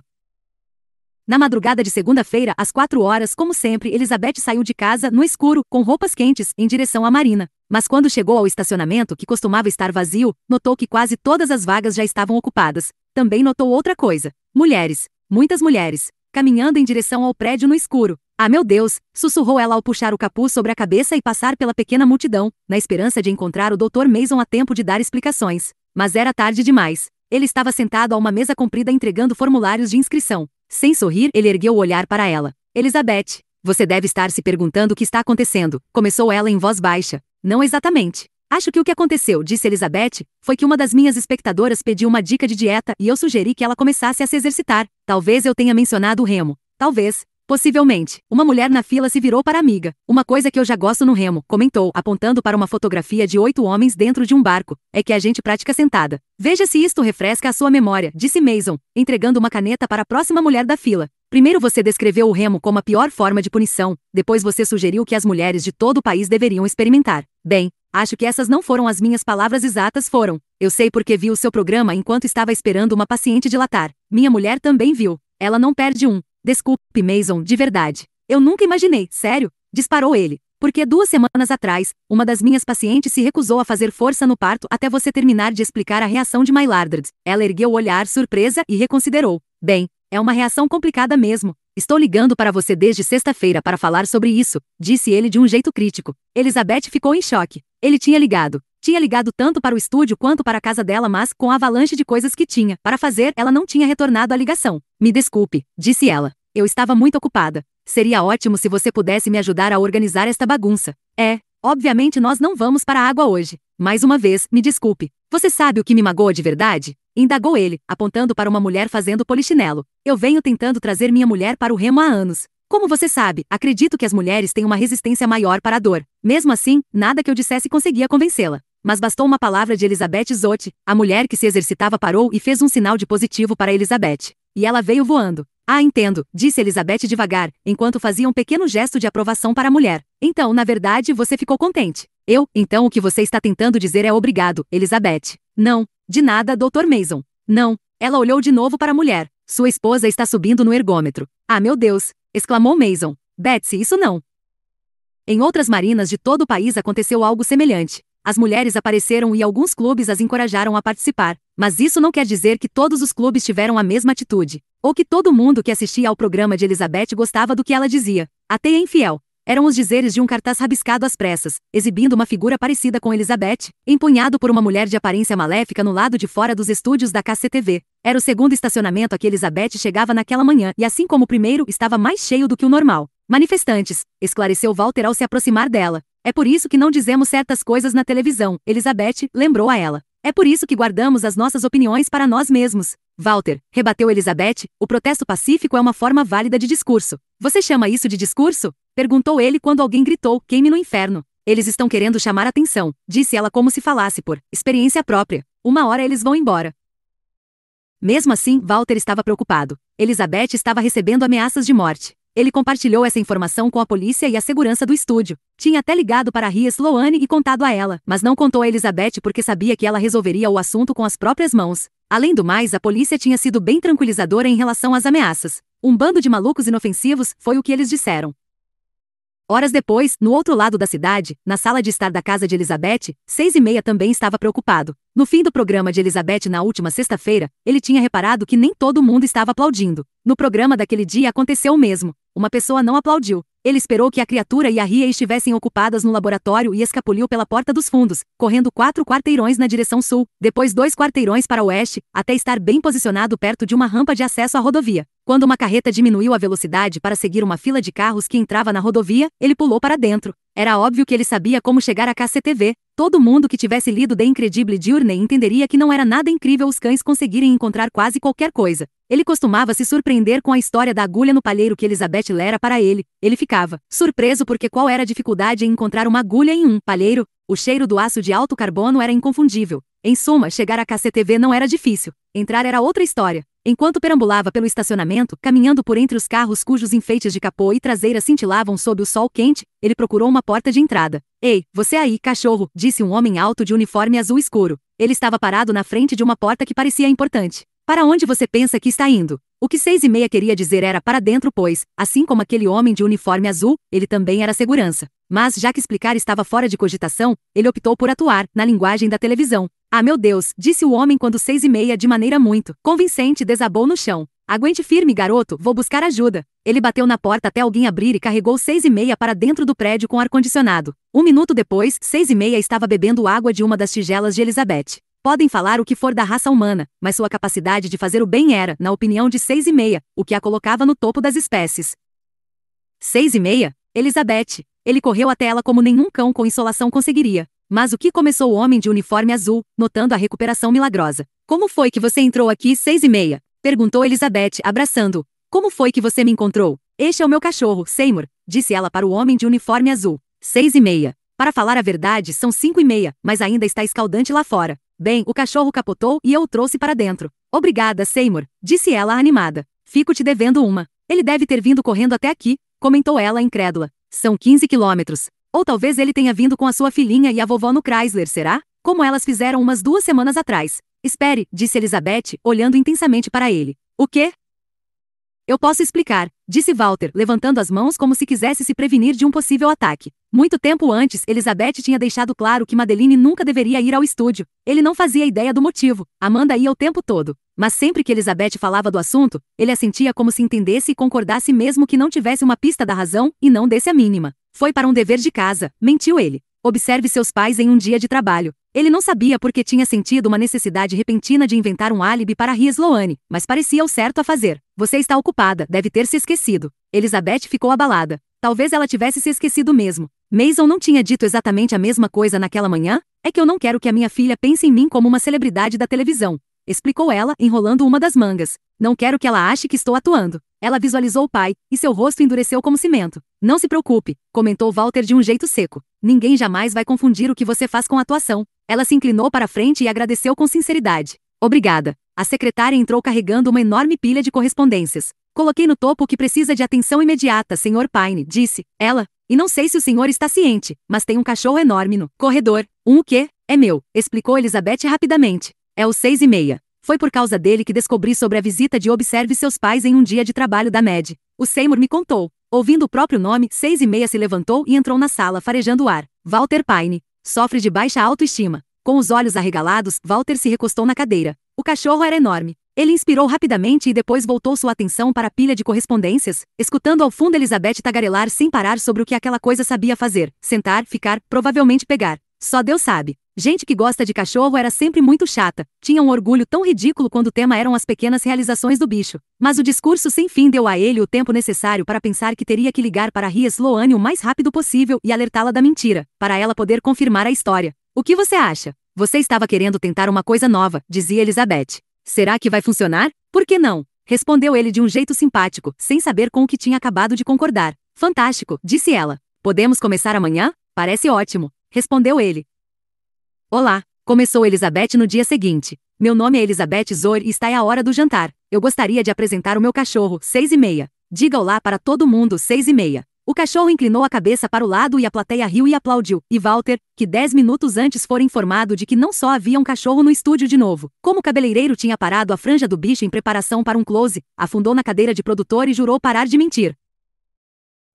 Na madrugada de segunda-feira, às quatro horas, como sempre, Elizabeth saiu de casa, no escuro, com roupas quentes, em direção à marina. Mas quando chegou ao estacionamento, que costumava estar vazio, notou que quase todas as vagas já estavam ocupadas. Também notou outra coisa: mulheres, muitas mulheres, caminhando em direção ao prédio no escuro, ah, meu Deus! sussurrou ela ao puxar o capuz sobre a cabeça e passar pela pequena multidão, na esperança de encontrar o Dr. Mason a tempo de dar explicações. Mas era tarde demais. Ele estava sentado a uma mesa comprida entregando formulários de inscrição. Sem sorrir, ele ergueu o olhar para ela. Elizabeth, você deve estar se perguntando o que está acontecendo, começou ela em voz baixa. Não exatamente. Acho que o que aconteceu, disse Elizabeth, foi que uma das minhas espectadoras pediu uma dica de dieta e eu sugeri que ela começasse a se exercitar. Talvez eu tenha mencionado o remo. Talvez, Possivelmente, uma mulher na fila se virou para a amiga. Uma coisa que eu já gosto no remo, comentou, apontando para uma fotografia de oito homens dentro de um barco, é que a gente pratica sentada. Veja se isto refresca a sua memória, disse Mason, entregando uma caneta para a próxima mulher da fila. Primeiro você descreveu o remo como a pior forma de punição, depois você sugeriu que as mulheres de todo o país deveriam experimentar. Bem, acho que essas não foram as minhas palavras exatas, foram. Eu sei porque vi o seu programa enquanto estava esperando uma paciente dilatar. Minha mulher também viu. Ela não perde um. Desculpe, Mason, de verdade. Eu nunca imaginei, sério, disparou ele. Porque duas semanas atrás, uma das minhas pacientes se recusou a fazer força no parto até você terminar de explicar a reação de Maillardred. Ela ergueu o olhar surpresa e reconsiderou. Bem, é uma reação complicada mesmo. Estou ligando para você desde sexta-feira para falar sobre isso, disse ele de um jeito crítico. Elizabeth ficou em choque. Ele tinha ligado. Tinha ligado tanto para o estúdio quanto para a casa dela, mas com a avalanche de coisas que tinha para fazer, ela não tinha retornado a ligação. Me desculpe, disse ela. Eu estava muito ocupada. Seria ótimo se você pudesse me ajudar a organizar esta bagunça. É, obviamente nós não vamos para a água hoje. Mais uma vez, me desculpe. Você sabe o que me magoa de verdade? Indagou ele, apontando para uma mulher fazendo polichinelo. Eu venho tentando trazer minha mulher para o remo há anos. Como você sabe, acredito que as mulheres têm uma resistência maior para a dor. Mesmo assim, nada que eu dissesse conseguia convencê-la. Mas bastou uma palavra de Elizabeth Zotti, a mulher que se exercitava parou e fez um sinal de positivo para Elizabeth. E ela veio voando. Ah, entendo, disse Elizabeth devagar, enquanto fazia um pequeno gesto de aprovação para a mulher. Então, na verdade, você ficou contente. Eu, então o que você está tentando dizer é obrigado, Elizabeth. Não. De nada, Dr. Mason. Não. Ela olhou de novo para a mulher. Sua esposa está subindo no ergômetro. Ah, meu Deus! exclamou Mason. Betsy, isso não. Em outras marinas de todo o país aconteceu algo semelhante. As mulheres apareceram e alguns clubes as encorajaram a participar, mas isso não quer dizer que todos os clubes tiveram a mesma atitude, ou que todo mundo que assistia ao programa de Elizabeth gostava do que ela dizia. até é infiel, eram os dizeres de um cartaz rabiscado às pressas, exibindo uma figura parecida com Elizabeth, empunhado por uma mulher de aparência maléfica no lado de fora dos estúdios da KCTV. Era o segundo estacionamento a que Elizabeth chegava naquela manhã e, assim como o primeiro, estava mais cheio do que o normal. Manifestantes, esclareceu Walter ao se aproximar dela. É por isso que não dizemos certas coisas na televisão, Elizabeth lembrou a ela. É por isso que guardamos as nossas opiniões para nós mesmos. Walter, rebateu Elizabeth, o protesto pacífico é uma forma válida de discurso. Você chama isso de discurso? Perguntou ele quando alguém gritou, queime no inferno. Eles estão querendo chamar atenção, disse ela como se falasse por experiência própria. Uma hora eles vão embora. Mesmo assim, Walter estava preocupado. Elizabeth estava recebendo ameaças de morte. Ele compartilhou essa informação com a polícia e a segurança do estúdio. Tinha até ligado para a Ria Sloane e contado a ela, mas não contou a Elizabeth porque sabia que ela resolveria o assunto com as próprias mãos. Além do mais, a polícia tinha sido bem tranquilizadora em relação às ameaças. Um bando de malucos inofensivos foi o que eles disseram. Horas depois, no outro lado da cidade, na sala de estar da casa de Elizabeth, seis e meia também estava preocupado. No fim do programa de Elizabeth na última sexta-feira, ele tinha reparado que nem todo mundo estava aplaudindo. No programa daquele dia aconteceu o mesmo. Uma pessoa não aplaudiu. Ele esperou que a criatura e a Ria estivessem ocupadas no laboratório e escapuliu pela porta dos fundos, correndo quatro quarteirões na direção sul, depois dois quarteirões para o oeste, até estar bem posicionado perto de uma rampa de acesso à rodovia. Quando uma carreta diminuiu a velocidade para seguir uma fila de carros que entrava na rodovia, ele pulou para dentro. Era óbvio que ele sabia como chegar à KCTV. Todo mundo que tivesse lido The Incredible Journey entenderia que não era nada incrível os cães conseguirem encontrar quase qualquer coisa. Ele costumava se surpreender com a história da agulha no palheiro que Elizabeth lera para ele. Ele ficava surpreso porque qual era a dificuldade em encontrar uma agulha em um palheiro. O cheiro do aço de alto carbono era inconfundível. Em suma, chegar à KCTV não era difícil. Entrar era outra história enquanto perambulava pelo estacionamento, caminhando por entre os carros cujos enfeites de capô e traseira cintilavam sob o sol quente, ele procurou uma porta de entrada. Ei, você aí, cachorro, disse um homem alto de uniforme azul escuro. Ele estava parado na frente de uma porta que parecia importante. Para onde você pensa que está indo? O que seis e meia queria dizer era para dentro, pois, assim como aquele homem de uniforme azul, ele também era segurança. Mas já que explicar estava fora de cogitação, ele optou por atuar, na linguagem da televisão. Ah, meu Deus, disse o homem quando seis e meia, de maneira muito convincente, desabou no chão. Aguente firme, garoto, vou buscar ajuda. Ele bateu na porta até alguém abrir e carregou seis e meia para dentro do prédio com ar-condicionado. Um minuto depois, seis e meia estava bebendo água de uma das tigelas de Elizabeth. Podem falar o que for da raça humana, mas sua capacidade de fazer o bem era, na opinião de seis e meia, o que a colocava no topo das espécies. Seis e meia? Elizabeth. Ele correu até ela como nenhum cão com insolação conseguiria. Mas o que começou o homem de uniforme azul, notando a recuperação milagrosa? Como foi que você entrou aqui seis e meia? Perguntou Elizabeth, abraçando. Como foi que você me encontrou? Este é o meu cachorro, Seymour, disse ela para o homem de uniforme azul. Seis e meia. Para falar a verdade, são cinco e meia, mas ainda está escaldante lá fora. Bem, o cachorro capotou e eu o trouxe para dentro. Obrigada, Seymour, disse ela animada. Fico te devendo uma. Ele deve ter vindo correndo até aqui, comentou ela incrédula. São 15 quilômetros. Ou talvez ele tenha vindo com a sua filhinha e a vovó no Chrysler, será? Como elas fizeram umas duas semanas atrás. Espere, disse Elizabeth, olhando intensamente para ele. O quê? Eu posso explicar, disse Walter, levantando as mãos como se quisesse se prevenir de um possível ataque. Muito tempo antes, Elizabeth tinha deixado claro que Madeline nunca deveria ir ao estúdio. Ele não fazia ideia do motivo. Amanda ia o tempo todo. Mas sempre que Elizabeth falava do assunto, ele sentia como se entendesse e concordasse mesmo que não tivesse uma pista da razão e não desse a mínima. Foi para um dever de casa, mentiu ele. Observe seus pais em um dia de trabalho. Ele não sabia porque tinha sentido uma necessidade repentina de inventar um álibi para Riesloane, mas parecia o certo a fazer. Você está ocupada, deve ter se esquecido. Elizabeth ficou abalada. Talvez ela tivesse se esquecido mesmo. Mason não tinha dito exatamente a mesma coisa naquela manhã? É que eu não quero que a minha filha pense em mim como uma celebridade da televisão explicou ela, enrolando uma das mangas. Não quero que ela ache que estou atuando. Ela visualizou o pai, e seu rosto endureceu como cimento. Não se preocupe, comentou Walter de um jeito seco. Ninguém jamais vai confundir o que você faz com atuação. Ela se inclinou para frente e agradeceu com sinceridade. Obrigada. A secretária entrou carregando uma enorme pilha de correspondências. Coloquei no topo o que precisa de atenção imediata, Sr. Pine, disse ela. E não sei se o senhor está ciente, mas tem um cachorro enorme no corredor. Um o quê? É meu, explicou Elizabeth rapidamente. É os seis e meia. Foi por causa dele que descobri sobre a visita de Observe seus pais em um dia de trabalho da MED. O Seymour me contou. Ouvindo o próprio nome, seis e meia se levantou e entrou na sala farejando o ar. Walter Pine. Sofre de baixa autoestima. Com os olhos arregalados, Walter se recostou na cadeira. O cachorro era enorme. Ele inspirou rapidamente e depois voltou sua atenção para a pilha de correspondências, escutando ao fundo Elizabeth tagarelar sem parar sobre o que aquela coisa sabia fazer: sentar, ficar, provavelmente pegar. Só Deus sabe. Gente que gosta de cachorro era sempre muito chata, tinha um orgulho tão ridículo quando o tema eram as pequenas realizações do bicho. Mas o discurso sem fim deu a ele o tempo necessário para pensar que teria que ligar para Ria Sloane o mais rápido possível e alertá-la da mentira, para ela poder confirmar a história. O que você acha? Você estava querendo tentar uma coisa nova, dizia Elizabeth. Será que vai funcionar? Por que não? Respondeu ele de um jeito simpático, sem saber com o que tinha acabado de concordar. Fantástico, disse ela. Podemos começar amanhã? Parece ótimo, respondeu ele. Olá, começou Elizabeth no dia seguinte. Meu nome é Elizabeth Zor e está é a hora do jantar. Eu gostaria de apresentar o meu cachorro, seis e meia. Diga olá para todo mundo, seis e meia. O cachorro inclinou a cabeça para o lado e a plateia riu e aplaudiu, e Walter, que dez minutos antes fora informado de que não só havia um cachorro no estúdio de novo, como o cabeleireiro tinha parado a franja do bicho em preparação para um close, afundou na cadeira de produtor e jurou parar de mentir.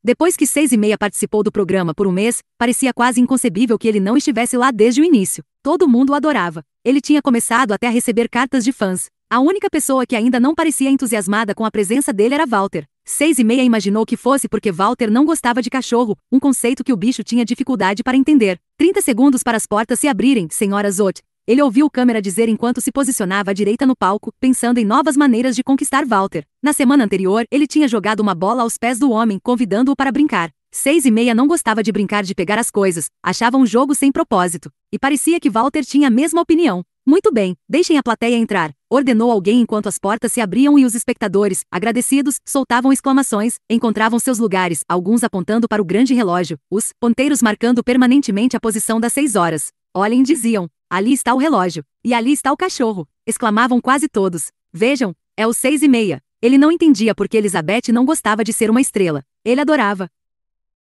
Depois que seis e meia participou do programa por um mês, parecia quase inconcebível que ele não estivesse lá desde o início. Todo mundo o adorava. Ele tinha começado até a receber cartas de fãs. A única pessoa que ainda não parecia entusiasmada com a presença dele era Walter. Seis e meia imaginou que fosse porque Walter não gostava de cachorro, um conceito que o bicho tinha dificuldade para entender. Trinta segundos para as portas se abrirem, senhora Zot. Ele ouviu o câmera dizer enquanto se posicionava à direita no palco, pensando em novas maneiras de conquistar Walter. Na semana anterior, ele tinha jogado uma bola aos pés do homem, convidando-o para brincar. Seis e meia não gostava de brincar de pegar as coisas, achava um jogo sem propósito, e parecia que Walter tinha a mesma opinião. Muito bem, deixem a plateia entrar, ordenou alguém enquanto as portas se abriam e os espectadores, agradecidos, soltavam exclamações, encontravam seus lugares, alguns apontando para o grande relógio, os ponteiros marcando permanentemente a posição das seis horas. Olhem, diziam, ali está o relógio, e ali está o cachorro, exclamavam quase todos. Vejam, é o seis e meia. Ele não entendia por que Elizabeth não gostava de ser uma estrela. Ele adorava.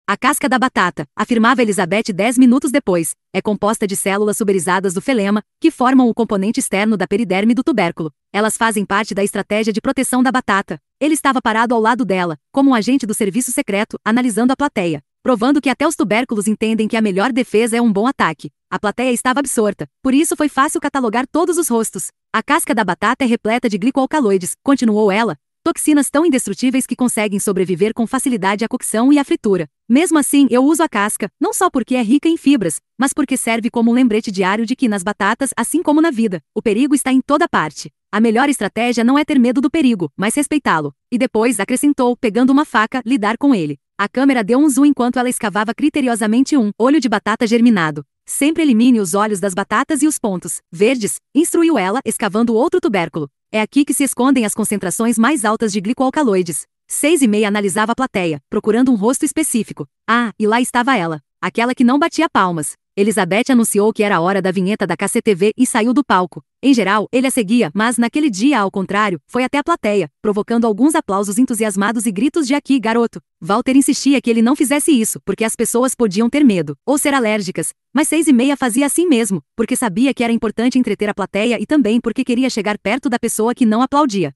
A casca da batata, afirmava Elizabeth dez minutos depois, é composta de células suberizadas do felema, que formam o componente externo da periderme do tubérculo. Elas fazem parte da estratégia de proteção da batata. Ele estava parado ao lado dela, como um agente do serviço secreto, analisando a plateia, provando que até os tubérculos entendem que a melhor defesa é um bom ataque. A plateia estava absorta, por isso foi fácil catalogar todos os rostos. A casca da batata é repleta de glicoalcaloides, continuou ela, toxinas tão indestrutíveis que conseguem sobreviver com facilidade à cocção e à fritura. Mesmo assim, eu uso a casca, não só porque é rica em fibras, mas porque serve como um lembrete diário de que nas batatas, assim como na vida, o perigo está em toda parte. A melhor estratégia não é ter medo do perigo, mas respeitá-lo. E depois acrescentou, pegando uma faca, lidar com ele. A câmera deu um zoom enquanto ela escavava criteriosamente um olho de batata germinado. Sempre elimine os olhos das batatas e os pontos verdes, instruiu ela, escavando outro tubérculo. É aqui que se escondem as concentrações mais altas de glicoalcaloides. Seis e meia analisava a plateia, procurando um rosto específico. Ah, e lá estava ela, aquela que não batia palmas. Elizabeth anunciou que era a hora da vinheta da KCTV e saiu do palco. Em geral, ele a seguia, mas naquele dia, ao contrário, foi até a plateia, provocando alguns aplausos entusiasmados e gritos de aqui, garoto. Walter insistia que ele não fizesse isso, porque as pessoas podiam ter medo, ou ser alérgicas, mas seis e meia fazia assim mesmo, porque sabia que era importante entreter a plateia e também porque queria chegar perto da pessoa que não aplaudia.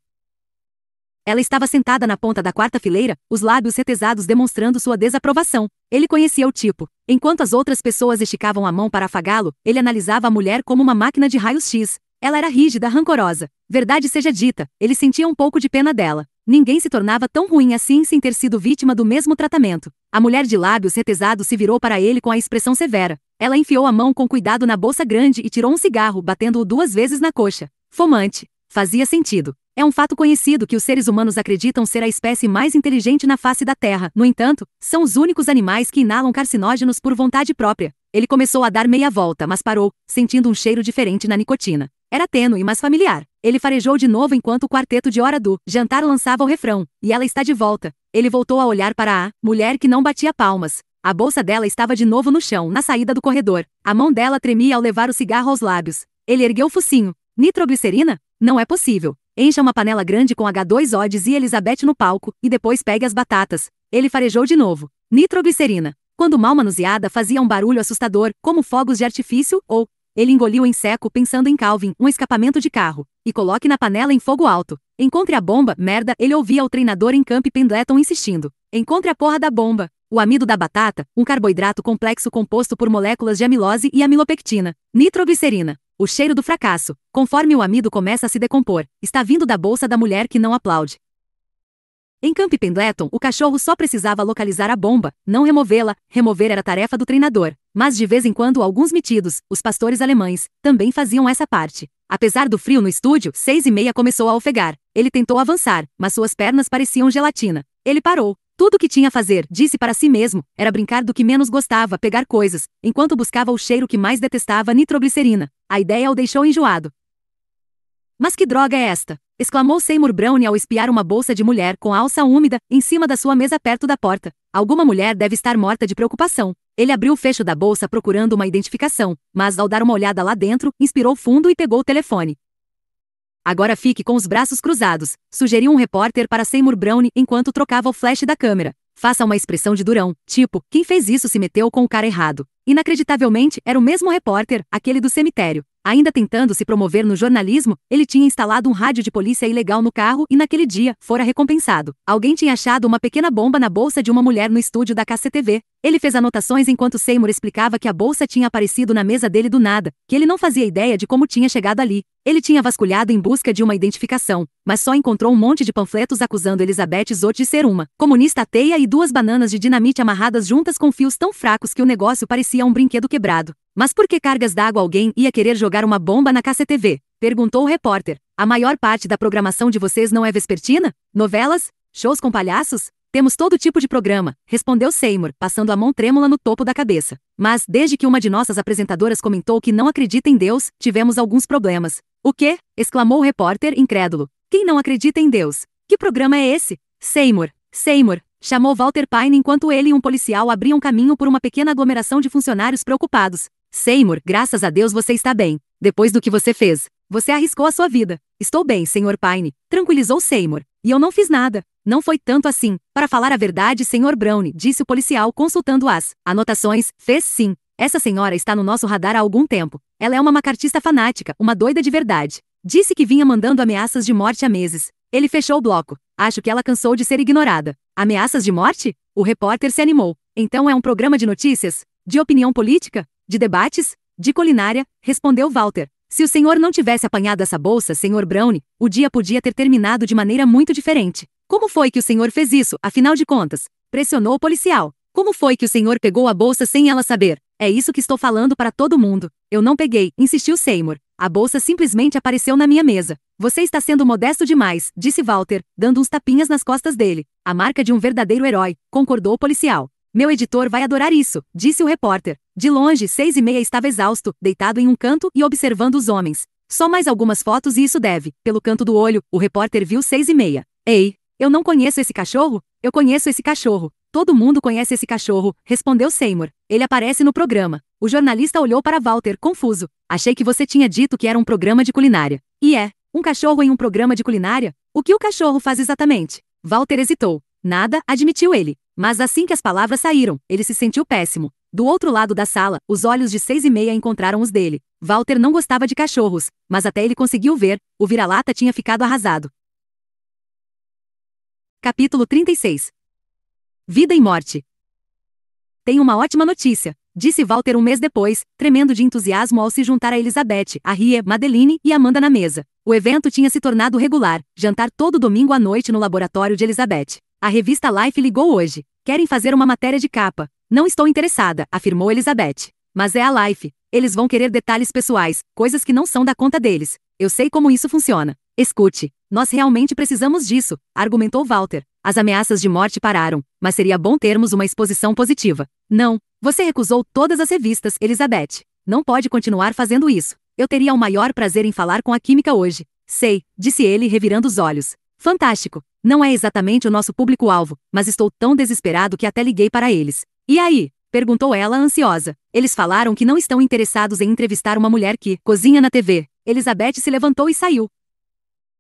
Ela estava sentada na ponta da quarta fileira, os lábios retesados demonstrando sua desaprovação. Ele conhecia o tipo. Enquanto as outras pessoas esticavam a mão para afagá-lo, ele analisava a mulher como uma máquina de raios-x. Ela era rígida, rancorosa. Verdade seja dita, ele sentia um pouco de pena dela. Ninguém se tornava tão ruim assim sem ter sido vítima do mesmo tratamento. A mulher de lábios retesados se virou para ele com a expressão severa. Ela enfiou a mão com cuidado na bolsa grande e tirou um cigarro, batendo-o duas vezes na coxa. Fomante. Fazia sentido. É um fato conhecido que os seres humanos acreditam ser a espécie mais inteligente na face da Terra. No entanto, são os únicos animais que inalam carcinógenos por vontade própria. Ele começou a dar meia volta, mas parou, sentindo um cheiro diferente na nicotina. Era tênue, mas familiar. Ele farejou de novo enquanto o quarteto de hora do jantar lançava o refrão. E ela está de volta. Ele voltou a olhar para a mulher que não batia palmas. A bolsa dela estava de novo no chão, na saída do corredor. A mão dela tremia ao levar o cigarro aos lábios. Ele ergueu o focinho. Nitroglicerina? Não é possível. Encha uma panela grande com H2 odes e Elizabeth no palco, e depois pegue as batatas. Ele farejou de novo. Nitroglicerina. Quando mal manuseada fazia um barulho assustador, como fogos de artifício, ou... Ele engoliu em seco pensando em Calvin, um escapamento de carro. E coloque na panela em fogo alto. Encontre a bomba, merda, ele ouvia o treinador em Camp Pendleton insistindo. Encontre a porra da bomba. O amido da batata, um carboidrato complexo composto por moléculas de amilose e amilopectina, nitroglicerina. O cheiro do fracasso, conforme o amido começa a se decompor, está vindo da bolsa da mulher que não aplaude. Em Camp Pendleton, o cachorro só precisava localizar a bomba, não removê-la, remover era tarefa do treinador. Mas de vez em quando alguns metidos, os pastores alemães, também faziam essa parte. Apesar do frio no estúdio, seis e meia começou a ofegar. Ele tentou avançar, mas suas pernas pareciam gelatina. Ele parou, tudo o que tinha a fazer, disse para si mesmo, era brincar do que menos gostava, pegar coisas, enquanto buscava o cheiro que mais detestava, nitroglicerina. A ideia o deixou enjoado. Mas que droga é esta? exclamou Seymour Brown ao espiar uma bolsa de mulher com alça úmida em cima da sua mesa perto da porta. Alguma mulher deve estar morta de preocupação. Ele abriu o fecho da bolsa procurando uma identificação, mas ao dar uma olhada lá dentro, inspirou fundo e pegou o telefone. Agora fique com os braços cruzados, sugeriu um repórter para Seymour Brown enquanto trocava o flash da câmera. Faça uma expressão de durão, tipo, quem fez isso se meteu com o cara errado. Inacreditavelmente, era o mesmo repórter, aquele do cemitério. Ainda tentando se promover no jornalismo, ele tinha instalado um rádio de polícia ilegal no carro e naquele dia fora recompensado. Alguém tinha achado uma pequena bomba na bolsa de uma mulher no estúdio da KCTV. Ele fez anotações enquanto Seymour explicava que a bolsa tinha aparecido na mesa dele do nada, que ele não fazia ideia de como tinha chegado ali. Ele tinha vasculhado em busca de uma identificação, mas só encontrou um monte de panfletos acusando Elizabeth Zot de ser uma comunista ateia e duas bananas de dinamite amarradas juntas com fios tão fracos que o negócio parecia um brinquedo quebrado. Mas por que cargas d'água alguém ia querer jogar uma bomba na KCTV? Perguntou o repórter. A maior parte da programação de vocês não é vespertina? Novelas? Shows com palhaços? Temos todo tipo de programa, respondeu Seymour, passando a mão trêmula no topo da cabeça. Mas, desde que uma de nossas apresentadoras comentou que não acredita em Deus, tivemos alguns problemas. O quê? exclamou o repórter, incrédulo. Quem não acredita em Deus? Que programa é esse? Seymour, Seymour, chamou Walter Pine enquanto ele e um policial abriam caminho por uma pequena aglomeração de funcionários preocupados. Seymour, graças a Deus você está bem. Depois do que você fez, você arriscou a sua vida. Estou bem, Sr. Pine, tranquilizou Seymour. E eu não fiz nada. Não foi tanto assim. Para falar a verdade, Sr. Brown, disse o policial consultando as anotações, fez sim. Essa senhora está no nosso radar há algum tempo. Ela é uma macartista fanática, uma doida de verdade. Disse que vinha mandando ameaças de morte há meses. Ele fechou o bloco. Acho que ela cansou de ser ignorada. Ameaças de morte? O repórter se animou. Então é um programa de notícias? De opinião política? De debates? De culinária? Respondeu Walter. Se o senhor não tivesse apanhado essa bolsa, senhor Browne, o dia podia ter terminado de maneira muito diferente. Como foi que o senhor fez isso, afinal de contas? Pressionou o policial. Como foi que o senhor pegou a bolsa sem ela saber? É isso que estou falando para todo mundo. Eu não peguei, insistiu Seymour. A bolsa simplesmente apareceu na minha mesa. Você está sendo modesto demais, disse Walter, dando uns tapinhas nas costas dele. A marca de um verdadeiro herói, concordou o policial. Meu editor vai adorar isso, disse o repórter. De longe, seis e meia estava exausto, deitado em um canto e observando os homens. Só mais algumas fotos e isso deve. Pelo canto do olho, o repórter viu seis e meia. Ei, eu não conheço esse cachorro? Eu conheço esse cachorro. Todo mundo conhece esse cachorro, respondeu Seymour. Ele aparece no programa. O jornalista olhou para Walter, confuso. Achei que você tinha dito que era um programa de culinária. E é. Um cachorro em um programa de culinária? O que o cachorro faz exatamente? Walter hesitou. Nada, admitiu ele. Mas assim que as palavras saíram, ele se sentiu péssimo. Do outro lado da sala, os olhos de seis e meia encontraram os dele. Walter não gostava de cachorros, mas até ele conseguiu ver, o vira-lata tinha ficado arrasado. Capítulo 36 Vida e morte. Tenho uma ótima notícia, disse Walter um mês depois, tremendo de entusiasmo ao se juntar a Elizabeth, a Ria, Madeline e Amanda na mesa. O evento tinha se tornado regular, jantar todo domingo à noite no laboratório de Elizabeth. A revista Life ligou hoje. Querem fazer uma matéria de capa. Não estou interessada, afirmou Elizabeth. Mas é a Life. Eles vão querer detalhes pessoais, coisas que não são da conta deles. Eu sei como isso funciona. Escute, nós realmente precisamos disso, argumentou Walter. As ameaças de morte pararam, mas seria bom termos uma exposição positiva. Não, você recusou todas as revistas, Elizabeth. Não pode continuar fazendo isso. Eu teria o maior prazer em falar com a química hoje. Sei, disse ele, revirando os olhos. Fantástico. Não é exatamente o nosso público-alvo, mas estou tão desesperado que até liguei para eles. E aí? perguntou ela, ansiosa. Eles falaram que não estão interessados em entrevistar uma mulher que cozinha na TV. Elizabeth se levantou e saiu,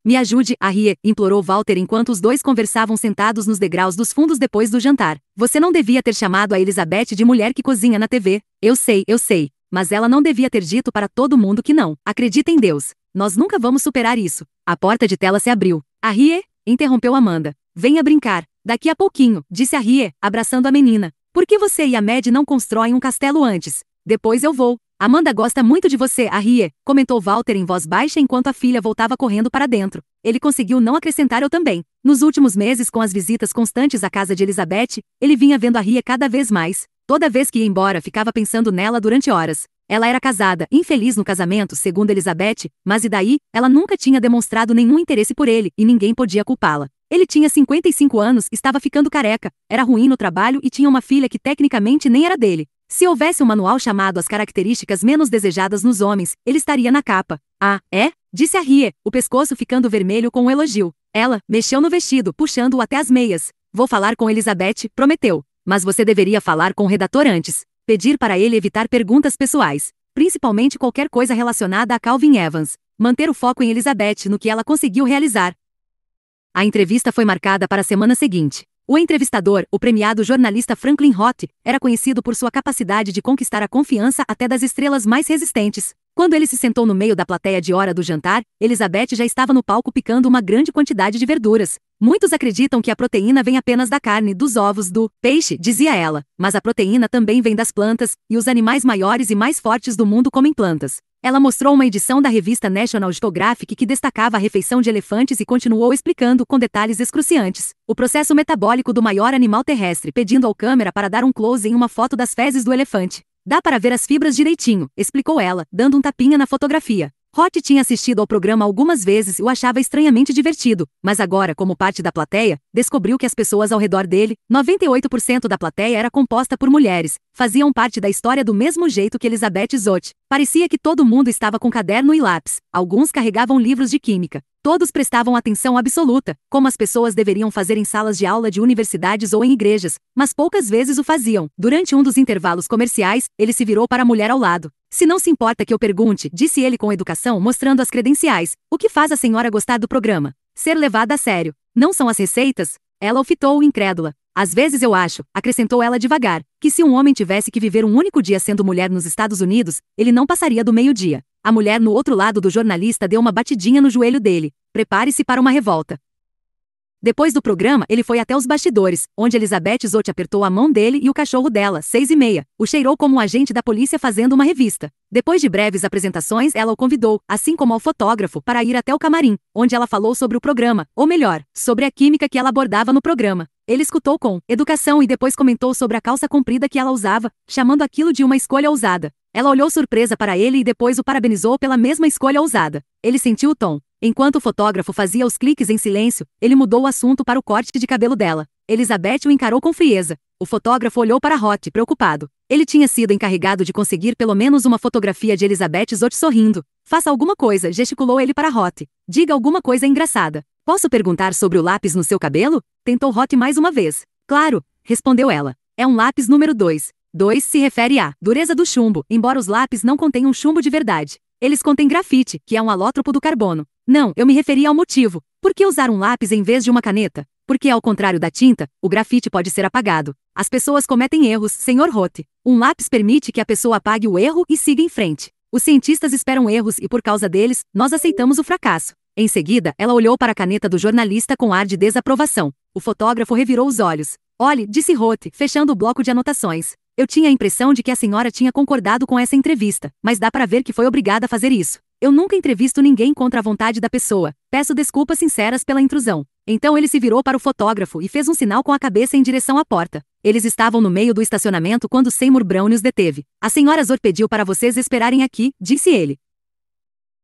me ajude, Arrie, implorou Walter enquanto os dois conversavam sentados nos degraus dos fundos depois do jantar. Você não devia ter chamado a Elizabeth de mulher que cozinha na TV. Eu sei, eu sei. Mas ela não devia ter dito para todo mundo que não. Acredita em Deus. Nós nunca vamos superar isso. A porta de tela se abriu. Arrie, interrompeu Amanda. Venha brincar. Daqui a pouquinho, disse Arrie, abraçando a menina. Por que você e a Mad não constroem um castelo antes? Depois eu vou. Amanda gosta muito de você, Harrier, comentou Walter em voz baixa enquanto a filha voltava correndo para dentro. Ele conseguiu não acrescentar eu também. Nos últimos meses, com as visitas constantes à casa de Elizabeth, ele vinha vendo a Ria cada vez mais. Toda vez que ia embora, ficava pensando nela durante horas. Ela era casada, infeliz no casamento, segundo Elizabeth, mas e daí? Ela nunca tinha demonstrado nenhum interesse por ele e ninguém podia culpá-la. Ele tinha 55 anos, estava ficando careca, era ruim no trabalho e tinha uma filha que tecnicamente nem era dele. Se houvesse um manual chamado As Características Menos Desejadas nos Homens, ele estaria na capa. Ah, é? Disse a Rie, o pescoço ficando vermelho com o um elogio. Ela mexeu no vestido, puxando-o até as meias. Vou falar com Elizabeth, prometeu. Mas você deveria falar com o redator antes. Pedir para ele evitar perguntas pessoais, principalmente qualquer coisa relacionada a Calvin Evans. Manter o foco em Elizabeth no que ela conseguiu realizar. A entrevista foi marcada para a semana seguinte. O entrevistador, o premiado jornalista Franklin Roth, era conhecido por sua capacidade de conquistar a confiança até das estrelas mais resistentes. Quando ele se sentou no meio da plateia de hora do jantar, Elizabeth já estava no palco picando uma grande quantidade de verduras. Muitos acreditam que a proteína vem apenas da carne, dos ovos, do peixe, dizia ela, mas a proteína também vem das plantas, e os animais maiores e mais fortes do mundo comem plantas. Ela mostrou uma edição da revista National Geographic que destacava a refeição de elefantes e continuou explicando, com detalhes excruciantes, o processo metabólico do maior animal terrestre, pedindo ao câmera para dar um close em uma foto das fezes do elefante. Dá para ver as fibras direitinho, explicou ela, dando um tapinha na fotografia. Hot tinha assistido ao programa algumas vezes e o achava estranhamente divertido, mas agora, como parte da plateia, descobriu que as pessoas ao redor dele, 98% da plateia era composta por mulheres, faziam parte da história do mesmo jeito que Elizabeth Zott. Parecia que todo mundo estava com caderno e lápis, alguns carregavam livros de química, todos prestavam atenção absoluta, como as pessoas deveriam fazer em salas de aula de universidades ou em igrejas, mas poucas vezes o faziam. Durante um dos intervalos comerciais, ele se virou para a mulher ao lado. Se não se importa que eu pergunte, disse ele com educação, mostrando as credenciais. O que faz a senhora gostar do programa? Ser levada a sério. Não são as receitas? Ela o fitou incrédula. Às vezes eu acho, acrescentou ela devagar, que se um homem tivesse que viver um único dia sendo mulher nos Estados Unidos, ele não passaria do meio-dia. A mulher no outro lado do jornalista deu uma batidinha no joelho dele. Prepare-se para uma revolta. Depois do programa, ele foi até os bastidores, onde Elizabeth Zotti apertou a mão dele e o cachorro dela, seis e meia, o cheirou como um agente da polícia fazendo uma revista. Depois de breves apresentações, ela o convidou, assim como ao fotógrafo, para ir até o camarim, onde ela falou sobre o programa, ou melhor, sobre a química que ela abordava no programa. Ele escutou com educação e depois comentou sobre a calça comprida que ela usava, chamando aquilo de uma escolha ousada. Ela olhou surpresa para ele e depois o parabenizou pela mesma escolha ousada. Ele sentiu o tom. Enquanto o fotógrafo fazia os cliques em silêncio, ele mudou o assunto para o corte de cabelo dela. Elizabeth o encarou com frieza. O fotógrafo olhou para Hot, preocupado. Ele tinha sido encarregado de conseguir pelo menos uma fotografia de Elizabeth Zott sorrindo. Faça alguma coisa, gesticulou ele para Hot. Diga alguma coisa engraçada. Posso perguntar sobre o lápis no seu cabelo? Tentou Hot mais uma vez. Claro, respondeu ela. É um lápis número 2. 2 se refere à dureza do chumbo, embora os lápis não contenham chumbo de verdade. Eles contêm grafite, que é um alótropo do carbono. Não, eu me referi ao motivo. Por que usar um lápis em vez de uma caneta? Porque, ao contrário da tinta, o grafite pode ser apagado. As pessoas cometem erros, senhor Roth. Um lápis permite que a pessoa apague o erro e siga em frente. Os cientistas esperam erros e, por causa deles, nós aceitamos o fracasso. Em seguida, ela olhou para a caneta do jornalista com ar de desaprovação. O fotógrafo revirou os olhos. Olhe, disse Roth, fechando o bloco de anotações. Eu tinha a impressão de que a senhora tinha concordado com essa entrevista, mas dá para ver que foi obrigada a fazer isso. Eu nunca entrevisto ninguém contra a vontade da pessoa. Peço desculpas sinceras pela intrusão. Então ele se virou para o fotógrafo e fez um sinal com a cabeça em direção à porta. Eles estavam no meio do estacionamento quando Seymour Brown os deteve. A senhora Zor pediu para vocês esperarem aqui, disse ele.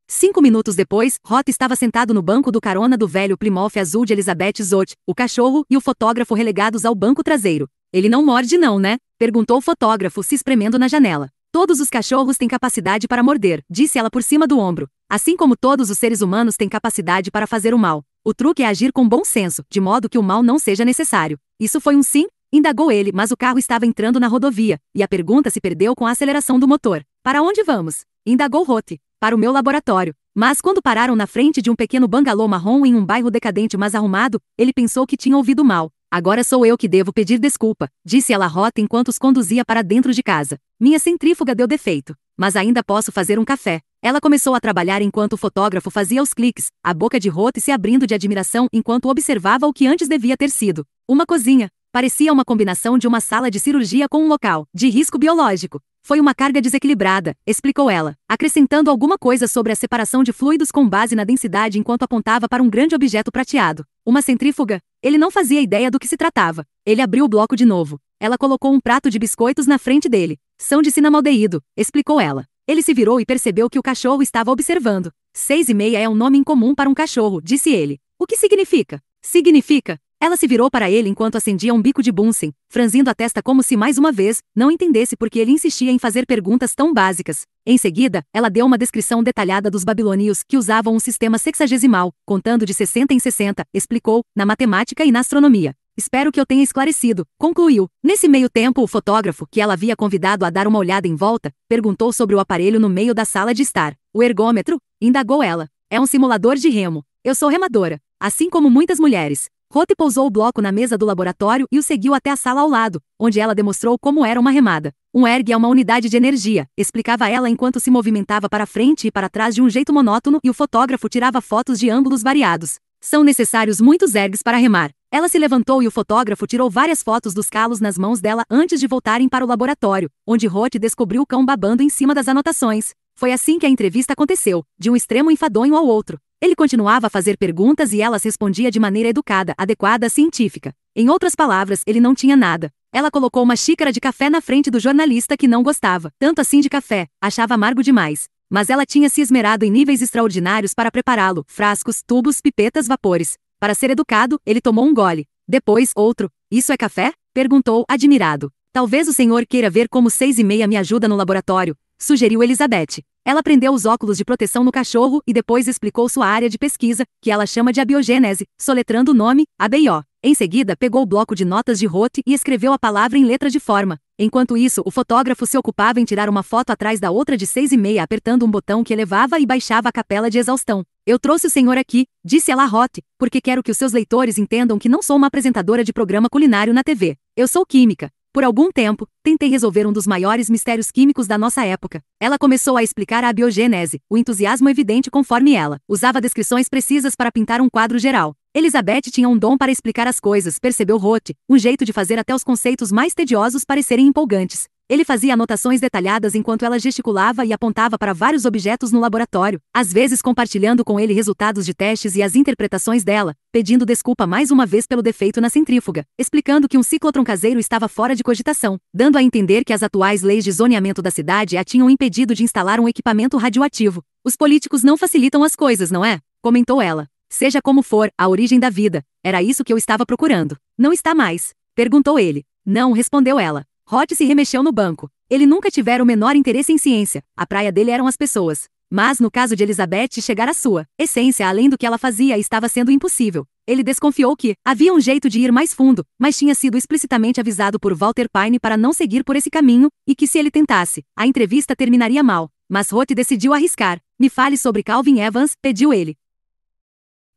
Cinco minutos depois, Roth estava sentado no banco do carona do velho Plymouth azul de Elizabeth Zott, o cachorro e o fotógrafo relegados ao banco traseiro. Ele não morde não, né? Perguntou o fotógrafo, se espremendo na janela. Todos os cachorros têm capacidade para morder, disse ela por cima do ombro. Assim como todos os seres humanos têm capacidade para fazer o mal. O truque é agir com bom senso, de modo que o mal não seja necessário. Isso foi um sim? Indagou ele, mas o carro estava entrando na rodovia, e a pergunta se perdeu com a aceleração do motor. Para onde vamos? Indagou Roth para o meu laboratório. Mas quando pararam na frente de um pequeno bangalô marrom em um bairro decadente mas arrumado, ele pensou que tinha ouvido mal. Agora sou eu que devo pedir desculpa, disse ela rota enquanto os conduzia para dentro de casa. Minha centrífuga deu defeito, mas ainda posso fazer um café. Ela começou a trabalhar enquanto o fotógrafo fazia os cliques, a boca de rota se abrindo de admiração enquanto observava o que antes devia ter sido. Uma cozinha, Parecia uma combinação de uma sala de cirurgia com um local de risco biológico. Foi uma carga desequilibrada, explicou ela, acrescentando alguma coisa sobre a separação de fluidos com base na densidade enquanto apontava para um grande objeto prateado. Uma centrífuga? Ele não fazia ideia do que se tratava. Ele abriu o bloco de novo. Ela colocou um prato de biscoitos na frente dele. São de cinamaldeído, explicou ela. Ele se virou e percebeu que o cachorro estava observando. Seis e meia é um nome incomum para um cachorro, disse ele. O que significa? Significa ela se virou para ele enquanto acendia um bico de Bunsen, franzindo a testa como se mais uma vez não entendesse por que ele insistia em fazer perguntas tão básicas. Em seguida, ela deu uma descrição detalhada dos babilônios que usavam um sistema sexagesimal, contando de 60 em 60, explicou, na matemática e na astronomia. Espero que eu tenha esclarecido, concluiu. Nesse meio tempo, o fotógrafo, que ela havia convidado a dar uma olhada em volta, perguntou sobre o aparelho no meio da sala de estar. O ergômetro? indagou ela. É um simulador de remo. Eu sou remadora, assim como muitas mulheres. Rote pousou o bloco na mesa do laboratório e o seguiu até a sala ao lado, onde ela demonstrou como era uma remada. Um erg é uma unidade de energia, explicava ela enquanto se movimentava para frente e para trás de um jeito monótono e o fotógrafo tirava fotos de ângulos variados. São necessários muitos ergs para remar. Ela se levantou e o fotógrafo tirou várias fotos dos calos nas mãos dela antes de voltarem para o laboratório, onde Rote descobriu o cão babando em cima das anotações. Foi assim que a entrevista aconteceu, de um extremo enfadonho ao outro. Ele continuava a fazer perguntas e elas respondia de maneira educada, adequada, científica. Em outras palavras, ele não tinha nada. Ela colocou uma xícara de café na frente do jornalista que não gostava, tanto assim de café, achava amargo demais. Mas ela tinha se esmerado em níveis extraordinários para prepará-lo: frascos, tubos, pipetas, vapores. Para ser educado, ele tomou um gole. Depois, outro. Isso é café? perguntou, admirado. Talvez o senhor queira ver como seis e meia me ajuda no laboratório. Sugeriu Elizabeth. Ela prendeu os óculos de proteção no cachorro e depois explicou sua área de pesquisa, que ela chama de abiogênese, soletrando o nome, ABIO. Em seguida, pegou o bloco de notas de Roth e escreveu a palavra em letra de forma. Enquanto isso, o fotógrafo se ocupava em tirar uma foto atrás da outra de seis e meia apertando um botão que elevava e baixava a capela de exaustão. Eu trouxe o senhor aqui, disse ela a Roth, porque quero que os seus leitores entendam que não sou uma apresentadora de programa culinário na TV. Eu sou química. Por algum tempo, tentei resolver um dos maiores mistérios químicos da nossa época. Ela começou a explicar a biogênese, o entusiasmo evidente conforme ela usava descrições precisas para pintar um quadro geral. Elizabeth tinha um dom para explicar as coisas, percebeu Roth, um jeito de fazer até os conceitos mais tediosos parecerem empolgantes. Ele fazia anotações detalhadas enquanto ela gesticulava e apontava para vários objetos no laboratório, às vezes compartilhando com ele resultados de testes e as interpretações dela, pedindo desculpa mais uma vez pelo defeito na centrífuga, explicando que um ciclotron caseiro estava fora de cogitação, dando a entender que as atuais leis de zoneamento da cidade a tinham impedido de instalar um equipamento radioativo. Os políticos não facilitam as coisas, não é? comentou ela. Seja como for, a origem da vida, era isso que eu estava procurando. Não está mais? perguntou ele. Não, respondeu ela. Hot se remexeu no banco. Ele nunca tivera o menor interesse em ciência. A praia dele eram as pessoas. Mas no caso de Elizabeth chegar à sua essência além do que ela fazia estava sendo impossível. Ele desconfiou que havia um jeito de ir mais fundo, mas tinha sido explicitamente avisado por Walter Pine para não seguir por esse caminho e que se ele tentasse, a entrevista terminaria mal. Mas Roth decidiu arriscar. Me fale sobre Calvin Evans, pediu ele.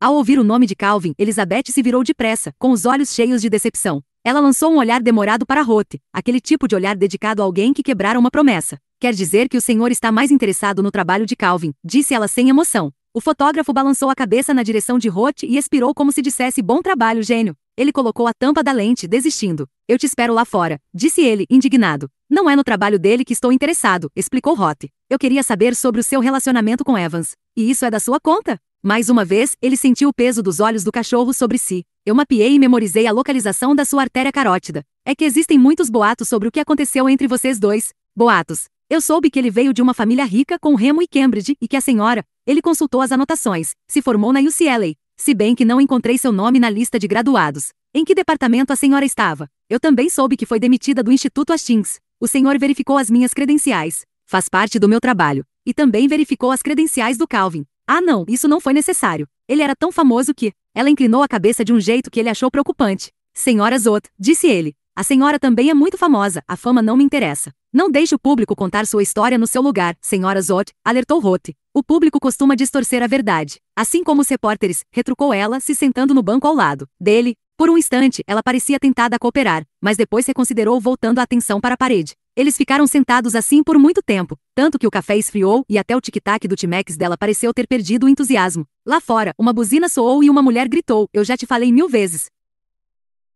Ao ouvir o nome de Calvin, Elizabeth se virou depressa, com os olhos cheios de decepção. Ela lançou um olhar demorado para Rote, aquele tipo de olhar dedicado a alguém que quebrara uma promessa. Quer dizer que o senhor está mais interessado no trabalho de Calvin, disse ela sem emoção. O fotógrafo balançou a cabeça na direção de Rote e expirou como se dissesse bom trabalho, gênio. Ele colocou a tampa da lente, desistindo. Eu te espero lá fora, disse ele, indignado. Não é no trabalho dele que estou interessado, explicou Roth. Eu queria saber sobre o seu relacionamento com Evans. E isso é da sua conta? Mais uma vez, ele sentiu o peso dos olhos do cachorro sobre si. Eu mapeei e memorizei a localização da sua artéria carótida. É que existem muitos boatos sobre o que aconteceu entre vocês dois. Boatos. Eu soube que ele veio de uma família rica com Remo e Cambridge e que a senhora, ele consultou as anotações, se formou na UCLA, se bem que não encontrei seu nome na lista de graduados. Em que departamento a senhora estava? Eu também soube que foi demitida do Instituto Hastings. O senhor verificou as minhas credenciais. Faz parte do meu trabalho. E também verificou as credenciais do Calvin. Ah não, isso não foi necessário. Ele era tão famoso que. Ela inclinou a cabeça de um jeito que ele achou preocupante. Senhora Zot, disse ele. A senhora também é muito famosa, a fama não me interessa. Não deixe o público contar sua história no seu lugar, senhora Zot, alertou Roth. O público costuma distorcer a verdade. Assim como os repórteres, retrucou ela, se sentando no banco ao lado dele, por um instante, ela parecia tentada a cooperar, mas depois reconsiderou voltando a atenção para a parede. Eles ficaram sentados assim por muito tempo, tanto que o café esfriou e até o tic-tac do Timex dela pareceu ter perdido o entusiasmo. Lá fora, uma buzina soou e uma mulher gritou: Eu já te falei mil vezes.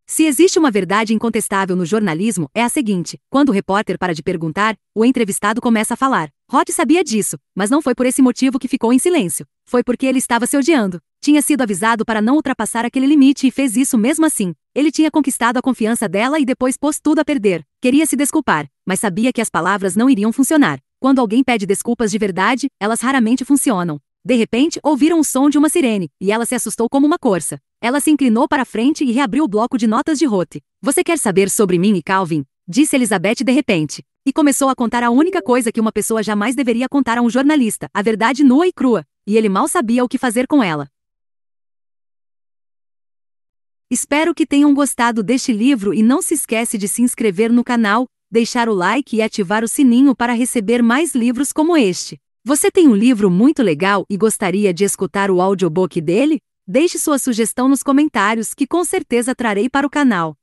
Se existe uma verdade incontestável no jornalismo, é a seguinte: quando o repórter para de perguntar, o entrevistado começa a falar. Rod sabia disso, mas não foi por esse motivo que ficou em silêncio. Foi porque ele estava se odiando tinha sido avisado para não ultrapassar aquele limite e fez isso mesmo assim. Ele tinha conquistado a confiança dela e depois pôs tudo a perder. Queria se desculpar, mas sabia que as palavras não iriam funcionar. Quando alguém pede desculpas de verdade, elas raramente funcionam. De repente, ouviram o som de uma sirene, e ela se assustou como uma corça. Ela se inclinou para a frente e reabriu o bloco de notas de Rote. Você quer saber sobre mim e Calvin? Disse Elizabeth de repente. E começou a contar a única coisa que uma pessoa jamais deveria contar a um jornalista, a verdade nua e crua. E ele mal sabia o que fazer com ela. Espero que tenham gostado deste livro e não se esquece de se inscrever no canal, deixar o like e ativar o sininho para receber mais livros como este. Você tem um livro muito legal e gostaria de escutar o audiobook dele? Deixe sua sugestão nos comentários que com certeza trarei para o canal.